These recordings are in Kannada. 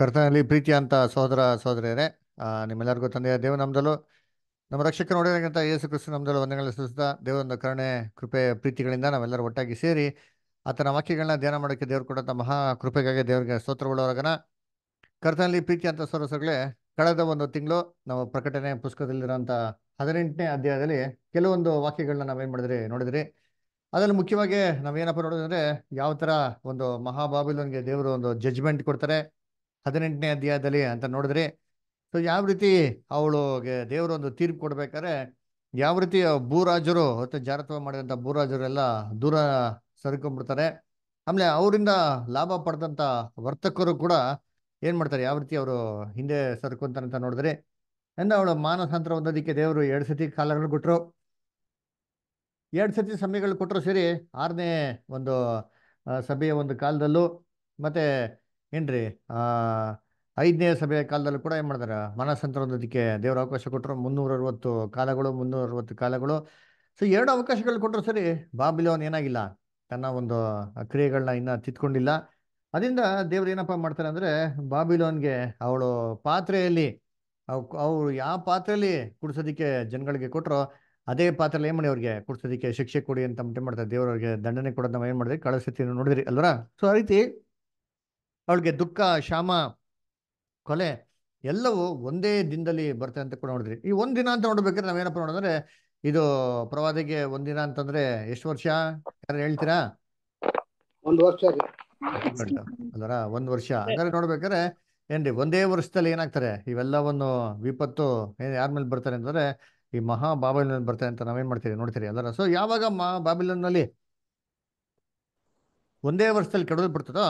ಕರ್ತನಲ್ಲಿ ಪ್ರೀತಿ ಅಂತ ಸಹೋದರ ಸಹೋದರಿಯರೇ ನಿಮ್ಮೆಲ್ಲರಿಗೂ ತಂದೆಯ ದೇವ ನಮ್ದಲು ನಮ್ಮ ರಕ್ಷಕ ನೋಡಿದಂತ ಯೇಸು ಕ್ರಿಸ್ತು ನಮ್ದಲು ವಂದನೆಗಳ ಸುಸ್ತಾ ದೇವರೊಂದು ಕರುಣೆ ಕೃಪೆ ಪ್ರೀತಿಗಳಿಂದ ನಾವೆಲ್ಲರೂ ಒಟ್ಟಾಗಿ ಸೇರಿ ಆತನ ವಾಕ್ಯಗಳನ್ನ ಧ್ಯಾನ ಮಾಡೋಕ್ಕೆ ದೇವರು ಕೊಟ್ಟಂತ ಮಹಾ ಕೃಪೆಗಾಗಿ ದೇವರಿಗೆ ಸ್ತೋತ್ರಗೊಳ್ಳೋರಗನ ಕರ್ತನಲ್ಲಿ ಪ್ರೀತಿ ಅಂತ ಸಹೋದರಗಳೇ ಕಳೆದ ಒಂದು ತಿಂಗಳು ನಾವು ಪ್ರಕಟಣೆ ಪುಸ್ತಕದಲ್ಲಿರುವಂತಹ ಹದಿನೆಂಟನೇ ಅಧ್ಯಾಯದಲ್ಲಿ ಕೆಲವೊಂದು ವಾಕ್ಯಗಳನ್ನ ನಾವೇನ್ ಮಾಡಿದ್ರಿ ನೋಡಿದ್ರಿ ಅದರಲ್ಲಿ ಮುಖ್ಯವಾಗಿ ನಾವೇನಪ್ಪ ನೋಡೋದಂದ್ರೆ ಯಾವ ಥರ ಒಂದು ಮಹಾಬಾಬಿಲೋನ್ಗೆ ದೇವರು ಒಂದು ಜಜ್ಮೆಂಟ್ ಕೊಡ್ತಾರೆ ಹದಿನೆಂಟನೇ ಅಧ್ಯಾಯದಲ್ಲಿ ಅಂತ ನೋಡಿದ್ರಿ ಸೊ ಯಾವ ರೀತಿ ಅವಳುಗೆ ದೇವರು ಒಂದು ತೀರ್ಪು ಕೊಡ್ಬೇಕಾದ್ರೆ ಯಾವ ರೀತಿ ಭೂರಾಜರು ಮತ್ತು ಜಾರತ್ವ ಮಾಡಿದಂಥ ಭೂರಾಜರೆಲ್ಲ ದೂರ ಸರಿಕೊಂಡ್ಬಿಡ್ತಾರೆ ಆಮೇಲೆ ಅವರಿಂದ ಲಾಭ ಪಡೆದಂಥ ವರ್ತಕರು ಕೂಡ ಏನು ಮಾಡ್ತಾರೆ ಯಾವ ರೀತಿ ಅವರು ಹಿಂದೆ ಅಂತ ನೋಡಿದ್ರಿ ಅಂದ ಅವಳು ಮಾನಸಾಂತರ ಹೊಂದೋದಕ್ಕೆ ದೇವರು ಎರಡು ಸತಿ ಕಾಲಗಳು ಕೊಟ್ಟರು ಎರಡು ಸರ್ತಿ ಸಭೆಗಳು ಕೊಟ್ಟರು ಸರಿ ಆರನೇ ಒಂದು ಸಭೆಯ ಒಂದು ಕಾಲದಲ್ಲೂ ಮತ್ತು ಏನ್ರಿ ಐದನೇ ಸಭೆಯ ಕಾಲದಲ್ಲೂ ಕೂಡ ಏನು ಮಾಡಿದಾರೆ ಮನಸ್ಸಂತರದಕ್ಕೆ ದೇವರ ಅವಕಾಶ ಕೊಟ್ಟರು ಮುನ್ನೂರ ಅರವತ್ತು ಕಾಲಗಳು ಮುನ್ನೂರ ಅರವತ್ತು ಕಾಲಗಳು ಸೊ ಎರಡು ಅವಕಾಶಗಳು ಕೊಟ್ಟರು ಸರಿ ಬಾಬಿಲೋನ್ ಏನಾಗಿಲ್ಲ ತನ್ನ ಒಂದು ಕ್ರಿಯೆಗಳನ್ನ ಇನ್ನೂ ತಿತ್ಕೊಂಡಿಲ್ಲ ಅದರಿಂದ ದೇವ್ರು ಏನಪ್ಪ ಮಾಡ್ತಾರೆ ಅಂದರೆ ಬಾಬಿಲೋನ್ಗೆ ಅವಳು ಪಾತ್ರೆಯಲ್ಲಿ ಅವ್ರು ಯಾವ ಪಾತ್ರೆಯಲ್ಲಿ ಕುಡಿಸೋದಕ್ಕೆ ಜನಗಳಿಗೆ ಕೊಟ್ಟರು ಅದೇ ಪಾತ್ರ ಏನ್ ಮಾಡಿ ಅವ್ರಿಗೆ ಕೊಡ್ಸೋದಕ್ಕೆ ಶಿಕ್ಷೆ ಕೊಡಿ ಅಂತ ಮಟ್ಟೆ ಮಾಡ್ತಾರೆ ಅವ್ರಿಗೆ ದಂಡನೆ ಕೊಡೋದು ನಾವು ಏನ್ ಮಾಡಿದ್ರಿ ಕಳಿಸ್ತೀವಿ ನೋಡಿದ್ರಿ ಅಲ್ವರ ಸೊ ಆ ರೀತಿ ಅವಳಿಗೆ ದುಃಖ ಶಾಮ ಕೊಲೆ ಎಲ್ಲವೂ ಒಂದೇ ದಿನದಲ್ಲಿ ಬರ್ತದೆ ಅಂತ ಕೂಡ ನೋಡಿದ್ರಿ ಈ ಒಂದ್ ದಿನ ಅಂತ ನೋಡ್ಬೇಕಾದ್ರೆ ನಾವೇನಪ್ಪ ನೋಡಿದ್ರೆ ಇದು ಪ್ರವಾದಿಗೆ ಒಂದಿನ ಅಂತಂದ್ರೆ ಎಷ್ಟು ವರ್ಷ ಯಾರು ಹೇಳ್ತೀರಾ ಒಂದು ವರ್ಷ ಅಲ್ವರ ಒಂದ್ ವರ್ಷ ಅಂದ್ರೆ ನೋಡ್ಬೇಕಾದ್ರೆ ಏನ್ರಿ ಒಂದೇ ವರ್ಷದಲ್ಲಿ ಏನಾಗ್ತಾರೆ ಇವೆಲ್ಲವನ್ನು ವಿಪತ್ತು ಏನ್ ಯಾರ ಮೇಲೆ ಬರ್ತಾರೆ ಅಂತಂದ್ರೆ ಈ ಮಹಾ ಬಾಬಿಲನ್ ಬರ್ತಾರೆ ಅಂತ ನಾವೇನ್ ಮಾಡ್ತೀರಿ ನೋಡ್ತೀರಿ ಅದರ ಸೊ ಯಾವಾಗ ಮಹಾ ಬಾಬಿಲನ್ನಲ್ಲಿ ಒಂದೇ ವರ್ಷದಲ್ಲಿ ಕೆಡೋದು ಬಿಡ್ತದೋ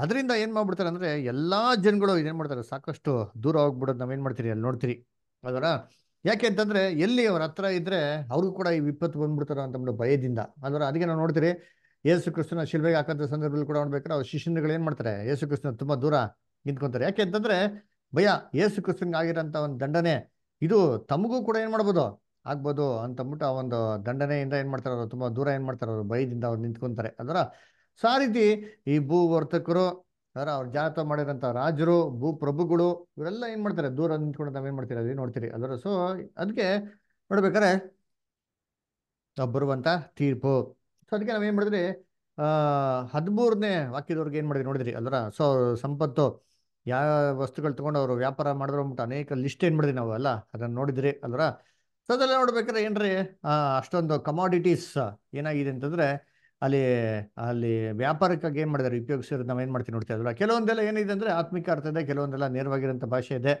ಅದರಿಂದ ಏನು ಮಾಡ್ಬಿಡ್ತಾರೆ ಅಂದ್ರೆ ಎಲ್ಲ ಜನಗಳು ಇದೇನ್ ಮಾಡ್ತಾರೆ ಸಾಕಷ್ಟು ದೂರ ಹೋಗ್ಬಿಡೋದು ನಾವೇನು ಮಾಡ್ತೀರಿ ಅಲ್ಲಿ ನೋಡ್ತೀರಿ ಅದರ ಯಾಕೆ ಅಂತಂದ್ರೆ ಎಲ್ಲಿ ಅವ್ರ ಹತ್ರ ಇದ್ರೆ ಅವ್ರಿಗೂ ಕೂಡ ಈ ವಿಪತ್ತು ಬಂದ್ಬಿಡ್ತಾರೋ ಅಂತಂದ್ಬಿಟ್ಟು ಭಯದಿಂದ ಅದರ ಅದಕ್ಕೆ ನಾವು ನೋಡ್ತೀರಿ ಯೇಸು ಕ್ರಿಸ್ತನ ಶಿಲ್ಬೆಗೆ ಹಾಕೋಂಥ ಸಂದರ್ಭದಲ್ಲಿ ಕೂಡ ನೋಡ್ಬೇಕಾದ್ರೆ ಅವ್ರ ಶಿಷ್ಯನ್ಗಳು ಏನು ಮಾಡ್ತಾರೆ ಯೇಸು ಕ್ರಿಸ್ತನ ತುಂಬ ದೂರ ನಿಂತ್ಕೊಂತಾರೆ ಯಾಕೆ ಅಂತಂದರೆ ಭಯ ಯೇಸು ಕ್ರಿಸ್ತನ್ಗೆ ಆಗಿರೋಂಥ ಒಂದು ದಂಡನೆ ಇದು ತಮಗೂ ಕೂಡ ಏನು ಮಾಡ್ಬೋದು ಆಗ್ಬೋದು ಅಂತಂದ್ಬಿಟ್ಟು ಆ ಒಂದು ದಂಡನೆಯಿಂದ ಏನು ಮಾಡ್ತಾರೆ ಅವರು ತುಂಬ ದೂರ ಏನು ಮಾಡ್ತಾರೆ ಅವರು ಭಯದಿಂದ ಅವ್ರು ನಿಂತ್ಕೊಂತಾರೆ ಅದರ ಸೊ ಆ ರೀತಿ ಈ ಭೂವರ್ತಕರು ಅದರ ಅವ್ರ ಜಾತ ಮಾಡಿದಂಥ ರಾಜರು ಭೂ ಪ್ರಭುಗಳು ಇವರೆಲ್ಲ ಏನು ಮಾಡ್ತಾರೆ ದೂರ ನಿಂತ್ಕೊಂಡು ನಾವೇನು ಮಾಡ್ತೀರಿ ಅದೇ ನೋಡ್ತೀರಿ ಅದರ ಸೊ ಅದಕ್ಕೆ ನೋಡ್ಬೇಕಾರೆ ಬರುವಂಥ ತೀರ್ಪು ಸೊ ಅದಕ್ಕೆ ನಾವೇನು ಮಾಡಿದ್ರಿ ಹದಿಮೂರನೇ ವಾಕ್ಯದವ್ರಿಗೆ ಏನು ಮಾಡಿದ್ರಿ ನೋಡಿದ್ರಿ ಅದರ ಸೊ ಸಂಪತ್ತು ಯಾವ ವಸ್ತುಗಳು ತಗೊಂಡು ಅವರು ವ್ಯಾಪಾರ ಮಾಡಿದ್ರು ಅಂದ್ಬಿಟ್ಟು ಅನೇಕ ಲಿಸ್ಟ್ ಏನು ಮಾಡಿದ್ವಿ ನಾವು ಅಲ್ಲ ಅದನ್ನು ನೋಡಿದ್ರಿ ಅಲ್ರ ಸೊ ಅದೆಲ್ಲ ನೋಡ್ಬೇಕಾದ್ರೆ ಏನ್ರಿ ಅಷ್ಟೊಂದು ಕಮಾಡಿಟೀಸ್ ಏನಾಗಿದೆ ಅಂತಂದ್ರೆ ಅಲ್ಲಿ ಅಲ್ಲಿ ವ್ಯಾಪಾರಕ್ಕಾಗಿ ಏನು ಮಾಡಿದಾರೆ ಉಪಯೋಗಿಸಿರೋದು ನಾವು ಏನು ಮಾಡ್ತೀವಿ ನೋಡ್ತೀವಿ ಇದ್ವಲ್ಲ ಕೆಲವೊಂದೆಲ್ಲ ಏನಿದೆ ಅಂದರೆ ಆತ್ಮಿಕ ಅರ್ಥ ಇದೆ ಕೆಲವೊಂದೆಲ್ಲ ನೇರವಾಗಿರೋಂಥ ಭಾಷೆ ಇದೆ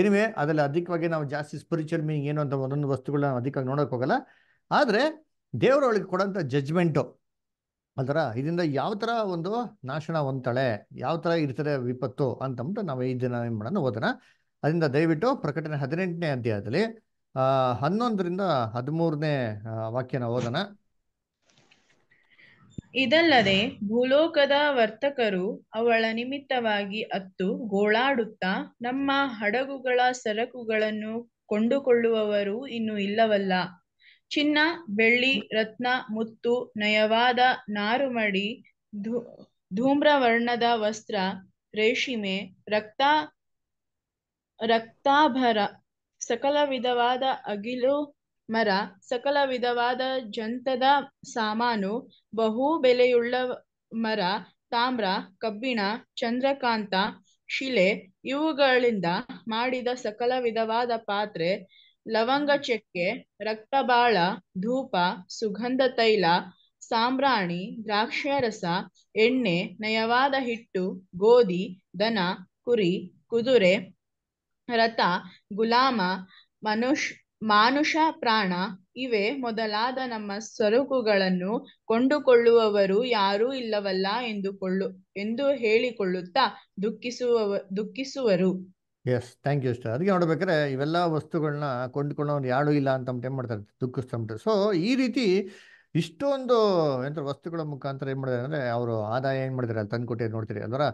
ಏನಿವೆ ಅದರಲ್ಲಿ ಅಧಿಕವಾಗಿ ನಾವು ಜಾಸ್ತಿ ಸ್ಪಿರಿಚುವಲ್ ಮೀನಿಂಗ್ ಏನು ಅಂತ ಒಂದೊಂದು ವಸ್ತುಗಳನ್ನ ಅಧಿಕವಾಗಿ ನೋಡೋಕೆ ಹೋಗಲ್ಲ ಆದರೆ ದೇವರೊಳಗೆ ಕೊಡೋಂಥ ಜಜ್ಮೆಂಟು ಅದರ ಇದರಿಂದ ಯಾವ ತರ ಒಂದು ನಾಶನ ಹೊಂತಾಳೆ ಯಾವ ಥರ ಇರ್ತದೆ ವಿಪತ್ತು ಅಂತಂದ್ಬಿಟ್ಟು ನಾವು ಈ ದಿನ ಏನು ಮಾಡೋಣ ಓದೋಣ ಅದರಿಂದ ದಯವಿಟ್ಟು ಪ್ರಕಟಣೆ ಹದಿನೆಂಟನೇ ಅಧ್ಯಾಯದಲ್ಲಿ ಹನ್ನೊಂದರಿಂದ ಹದಿಮೂರನೇ ವಾಕ್ಯನ ಓದೋಣ ಇದಲ್ಲದೆ ಭೂಲೋಕದ ವರ್ತಕರು ಅವಳ ನಿಮಿತ್ತವಾಗಿ ಅತ್ತು ಗೋಳಾಡುತ್ತಾ ನಮ್ಮ ಹಡಗುಗಳ ಸರಕುಗಳನ್ನು ಕೊಂಡುಕೊಳ್ಳುವವರು ಇನ್ನು ಇಲ್ಲವಲ್ಲ ಚಿನ್ನ ಬೆಳ್ಳಿ ರತ್ನ ಮುತ್ತು ನಯವಾದ ನಾರುಮಡಿ ಧೂ ಧೂಮ್ರವರ್ಣದ ವಸ್ತ್ರ ರೇಷಿಮೆ ರಕ್ತ ರಕ್ತಾಭರ ಸಕಲ ವಿಧವಾದ ಅಗಿಲು ಮರ ಸಕಲ ವಿಧವಾದ ಜಂತದ ಸಾಮಾನು ಬಹು ಬೆಲೆಯುಳ್ಳ ಮರ ತಾಮ್ರ ಕಬ್ಬಿಣ ಚಂದ್ರಕಾಂತ ಶಿಲೆ ಇವುಗಳಿಂದ ಮಾಡಿದ ಸಕಲ ವಿಧವಾದ ಪಾತ್ರೆ ಲವಂಗ ಚಕ್ಕೆ ರಕ್ತಬಾಳ ಧೂಪ ಸುಗಂಧ ತೈಲ ಸಾಂಬ್ರಾಣಿ ರಸ ಎಣ್ಣೆ ನಯವಾದ ಹಿಟ್ಟು ಗೋಧಿ ದನ ಕುರಿ ಕುದುರೆ ರಥ ಗುಲಾಮ ಮನುಷ್ ಮಾನುಷ ಪ್ರಾಣ ಇವೆ ಮೊದಲಾದ ನಮ್ಮ ಸರಕುಗಳನ್ನು ಕೊಂಡುಕೊಳ್ಳುವವರು ಯಾರೂ ಇಲ್ಲವಲ್ಲ ಎಂದುಕೊಳ್ಳು ಎಂದು ಹೇಳಿಕೊಳ್ಳುತ್ತಾ ದುಃಖಿಸುವವ ದುಃಖಿಸುವರು ಎಸ್ ಥ್ಯಾಂಕ್ ಯು ಸರ್ ಅದಕ್ಕೆ ನೋಡ್ಬೇಕಾದ್ರೆ ಇವೆಲ್ಲ ವಸ್ತುಗಳನ್ನ ಕೊಂಡ್ಕೊಳ್ಳೋನು ಯಾರು ಇಲ್ಲ ಅಂತ ಏನು ಮಾಡ್ತಾರೆ ದುಃಖಿಸ್ತಂಬಿಟ್ಟು ಸೊ ಈ ರೀತಿ ಇಷ್ಟೊಂದು ಎಂತ ವಸ್ತುಗಳ ಮುಖಾಂತರ ಏನು ಮಾಡಿದ್ದಾರೆ ಅಂದರೆ ಅವರು ಆದಾಯ ಏನು ಮಾಡಿದ್ದಾರೆ ಅಲ್ಲಿ ಕೊಟ್ಟಿದ್ದು ನೋಡ್ತೀರಿ ಅಲ್ವರ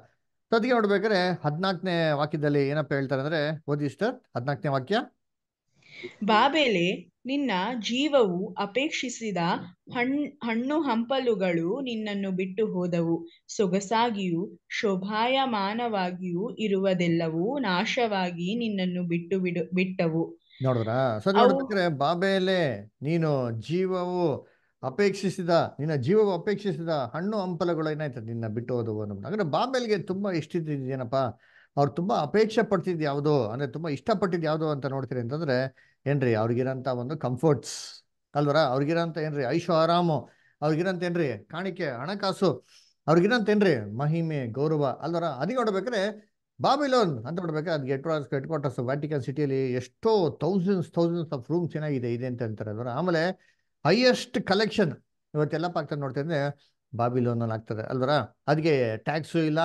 ಸೊ ಅದಕ್ಕೆ ನೋಡ್ಬೇಕಾದ್ರೆ ಹದಿನಾಲ್ಕನೇ ವಾಕ್ಯದಲ್ಲಿ ಏನಪ್ಪ ಹೇಳ್ತಾರೆ ಅಂದರೆ ಓದಿ ಇಷ್ಟ ಹದಿನಾಲ್ಕನೇ ವಾಕ್ಯ ಬಾಬೇಲಿ ನಿನ್ನ ಜೀವವು ಅಪೇಕ್ಷಿಸಿದ ಹಣ್ ಹಣ್ಣು ಹಂಪಲುಗಳು ನಿನ್ನನ್ನು ಬಿಟ್ಟು ಹೋದವು ಸೊಗಸಾಗಿಯೂ ಶೋಭಾಯಮಾನವಾಗಿಯೂ ಇರುವುದೆಲ್ಲವೂ ನಾಶವಾಗಿ ನಿನ್ನನ್ನು ಬಿಟ್ಟು ಬಿಡು ಬಿಟ್ಟವು ನೋಡಿದ್ರ ಸರಿ ನೋಡಿದ್ರೆ ನೀನು ಜೀವವು ಅಪೇಕ್ಷಿಸಿದ ನಿನ್ನ ಜೀವವು ಅಪೇಕ್ಷಿಸಿದ ಹಣ್ಣು ಹಂಪಲುಗಳು ಏನಾಯ್ತು ನಿನ್ನ ಬಿಟ್ಟು ಹೋದವು ಅನ್ನೋ ಅಂದ್ರೆ ಬಾಬೆಲ್ಗೆ ತುಂಬಾ ಇಷ್ಟಿದ್ದೇನಪ್ಪ ಅವ್ರು ತುಂಬಾ ಅಪೇಕ್ಷೆ ಪಡ್ತಿದ್ ಯಾವುದು ಅಂದ್ರೆ ತುಂಬಾ ಇಷ್ಟಪಟ್ಟಿದ್ ಯಾವುದು ಅಂತ ನೋಡ್ತೀರಿ ಅಂತಂದ್ರೆ ಏನ್ರಿ ಅವ್ರಿಗಿರೋಂಥ ಒಂದು ಕಂಫರ್ಟ್ಸ್ ಅಲ್ವರ ಅವ್ರಿಗಿರೋಂಥ ಏನ್ರಿ ಐಶೋ ಆರಾಮು ಅವ್ರಿಗಿರೋಂಥ ಏನ್ರಿ ಕಾಣಿಕೆ ಹಣಕಾಸು ಏನ್ರಿ ಮಹಿಮೆ ಗೌರವ ಅಲ್ವರ ಅದಕ್ಕೆ ಬಾಬಿ ಬಾಬಿಲೋನ್ ಅಂತ ನೋಡ್ಬೇಕು ಅದ್ get quarters headquarters Vatican ಸಿಟಿಯಲ್ಲಿ ಎಷ್ಟೋ ತೌಸಂಡ್ಸ್ ಥೌಸಂಡ್ಸ್ ಆಫ್ ರೂಮ್ಸ್ ಏನಾಗಿದೆ ಇದೆ ಅಂತ ಹೇಳ್ತಾರೆ ಅಲ್ವರ ಆಮೇಲೆ ಹೈಯೆಸ್ಟ್ ಕಲೆಕ್ಷನ್ ಇವತ್ತೆಲ್ಲಪ್ಪ ಆಗ್ತದೆ ನೋಡ್ತೇನೆ ಬಾಬಿಲೋನಲ್ಲಿ ಆಗ್ತದೆ ಅಲ್ವರ ಅದಕ್ಕೆ ಟ್ಯಾಕ್ಸು ಇಲ್ಲ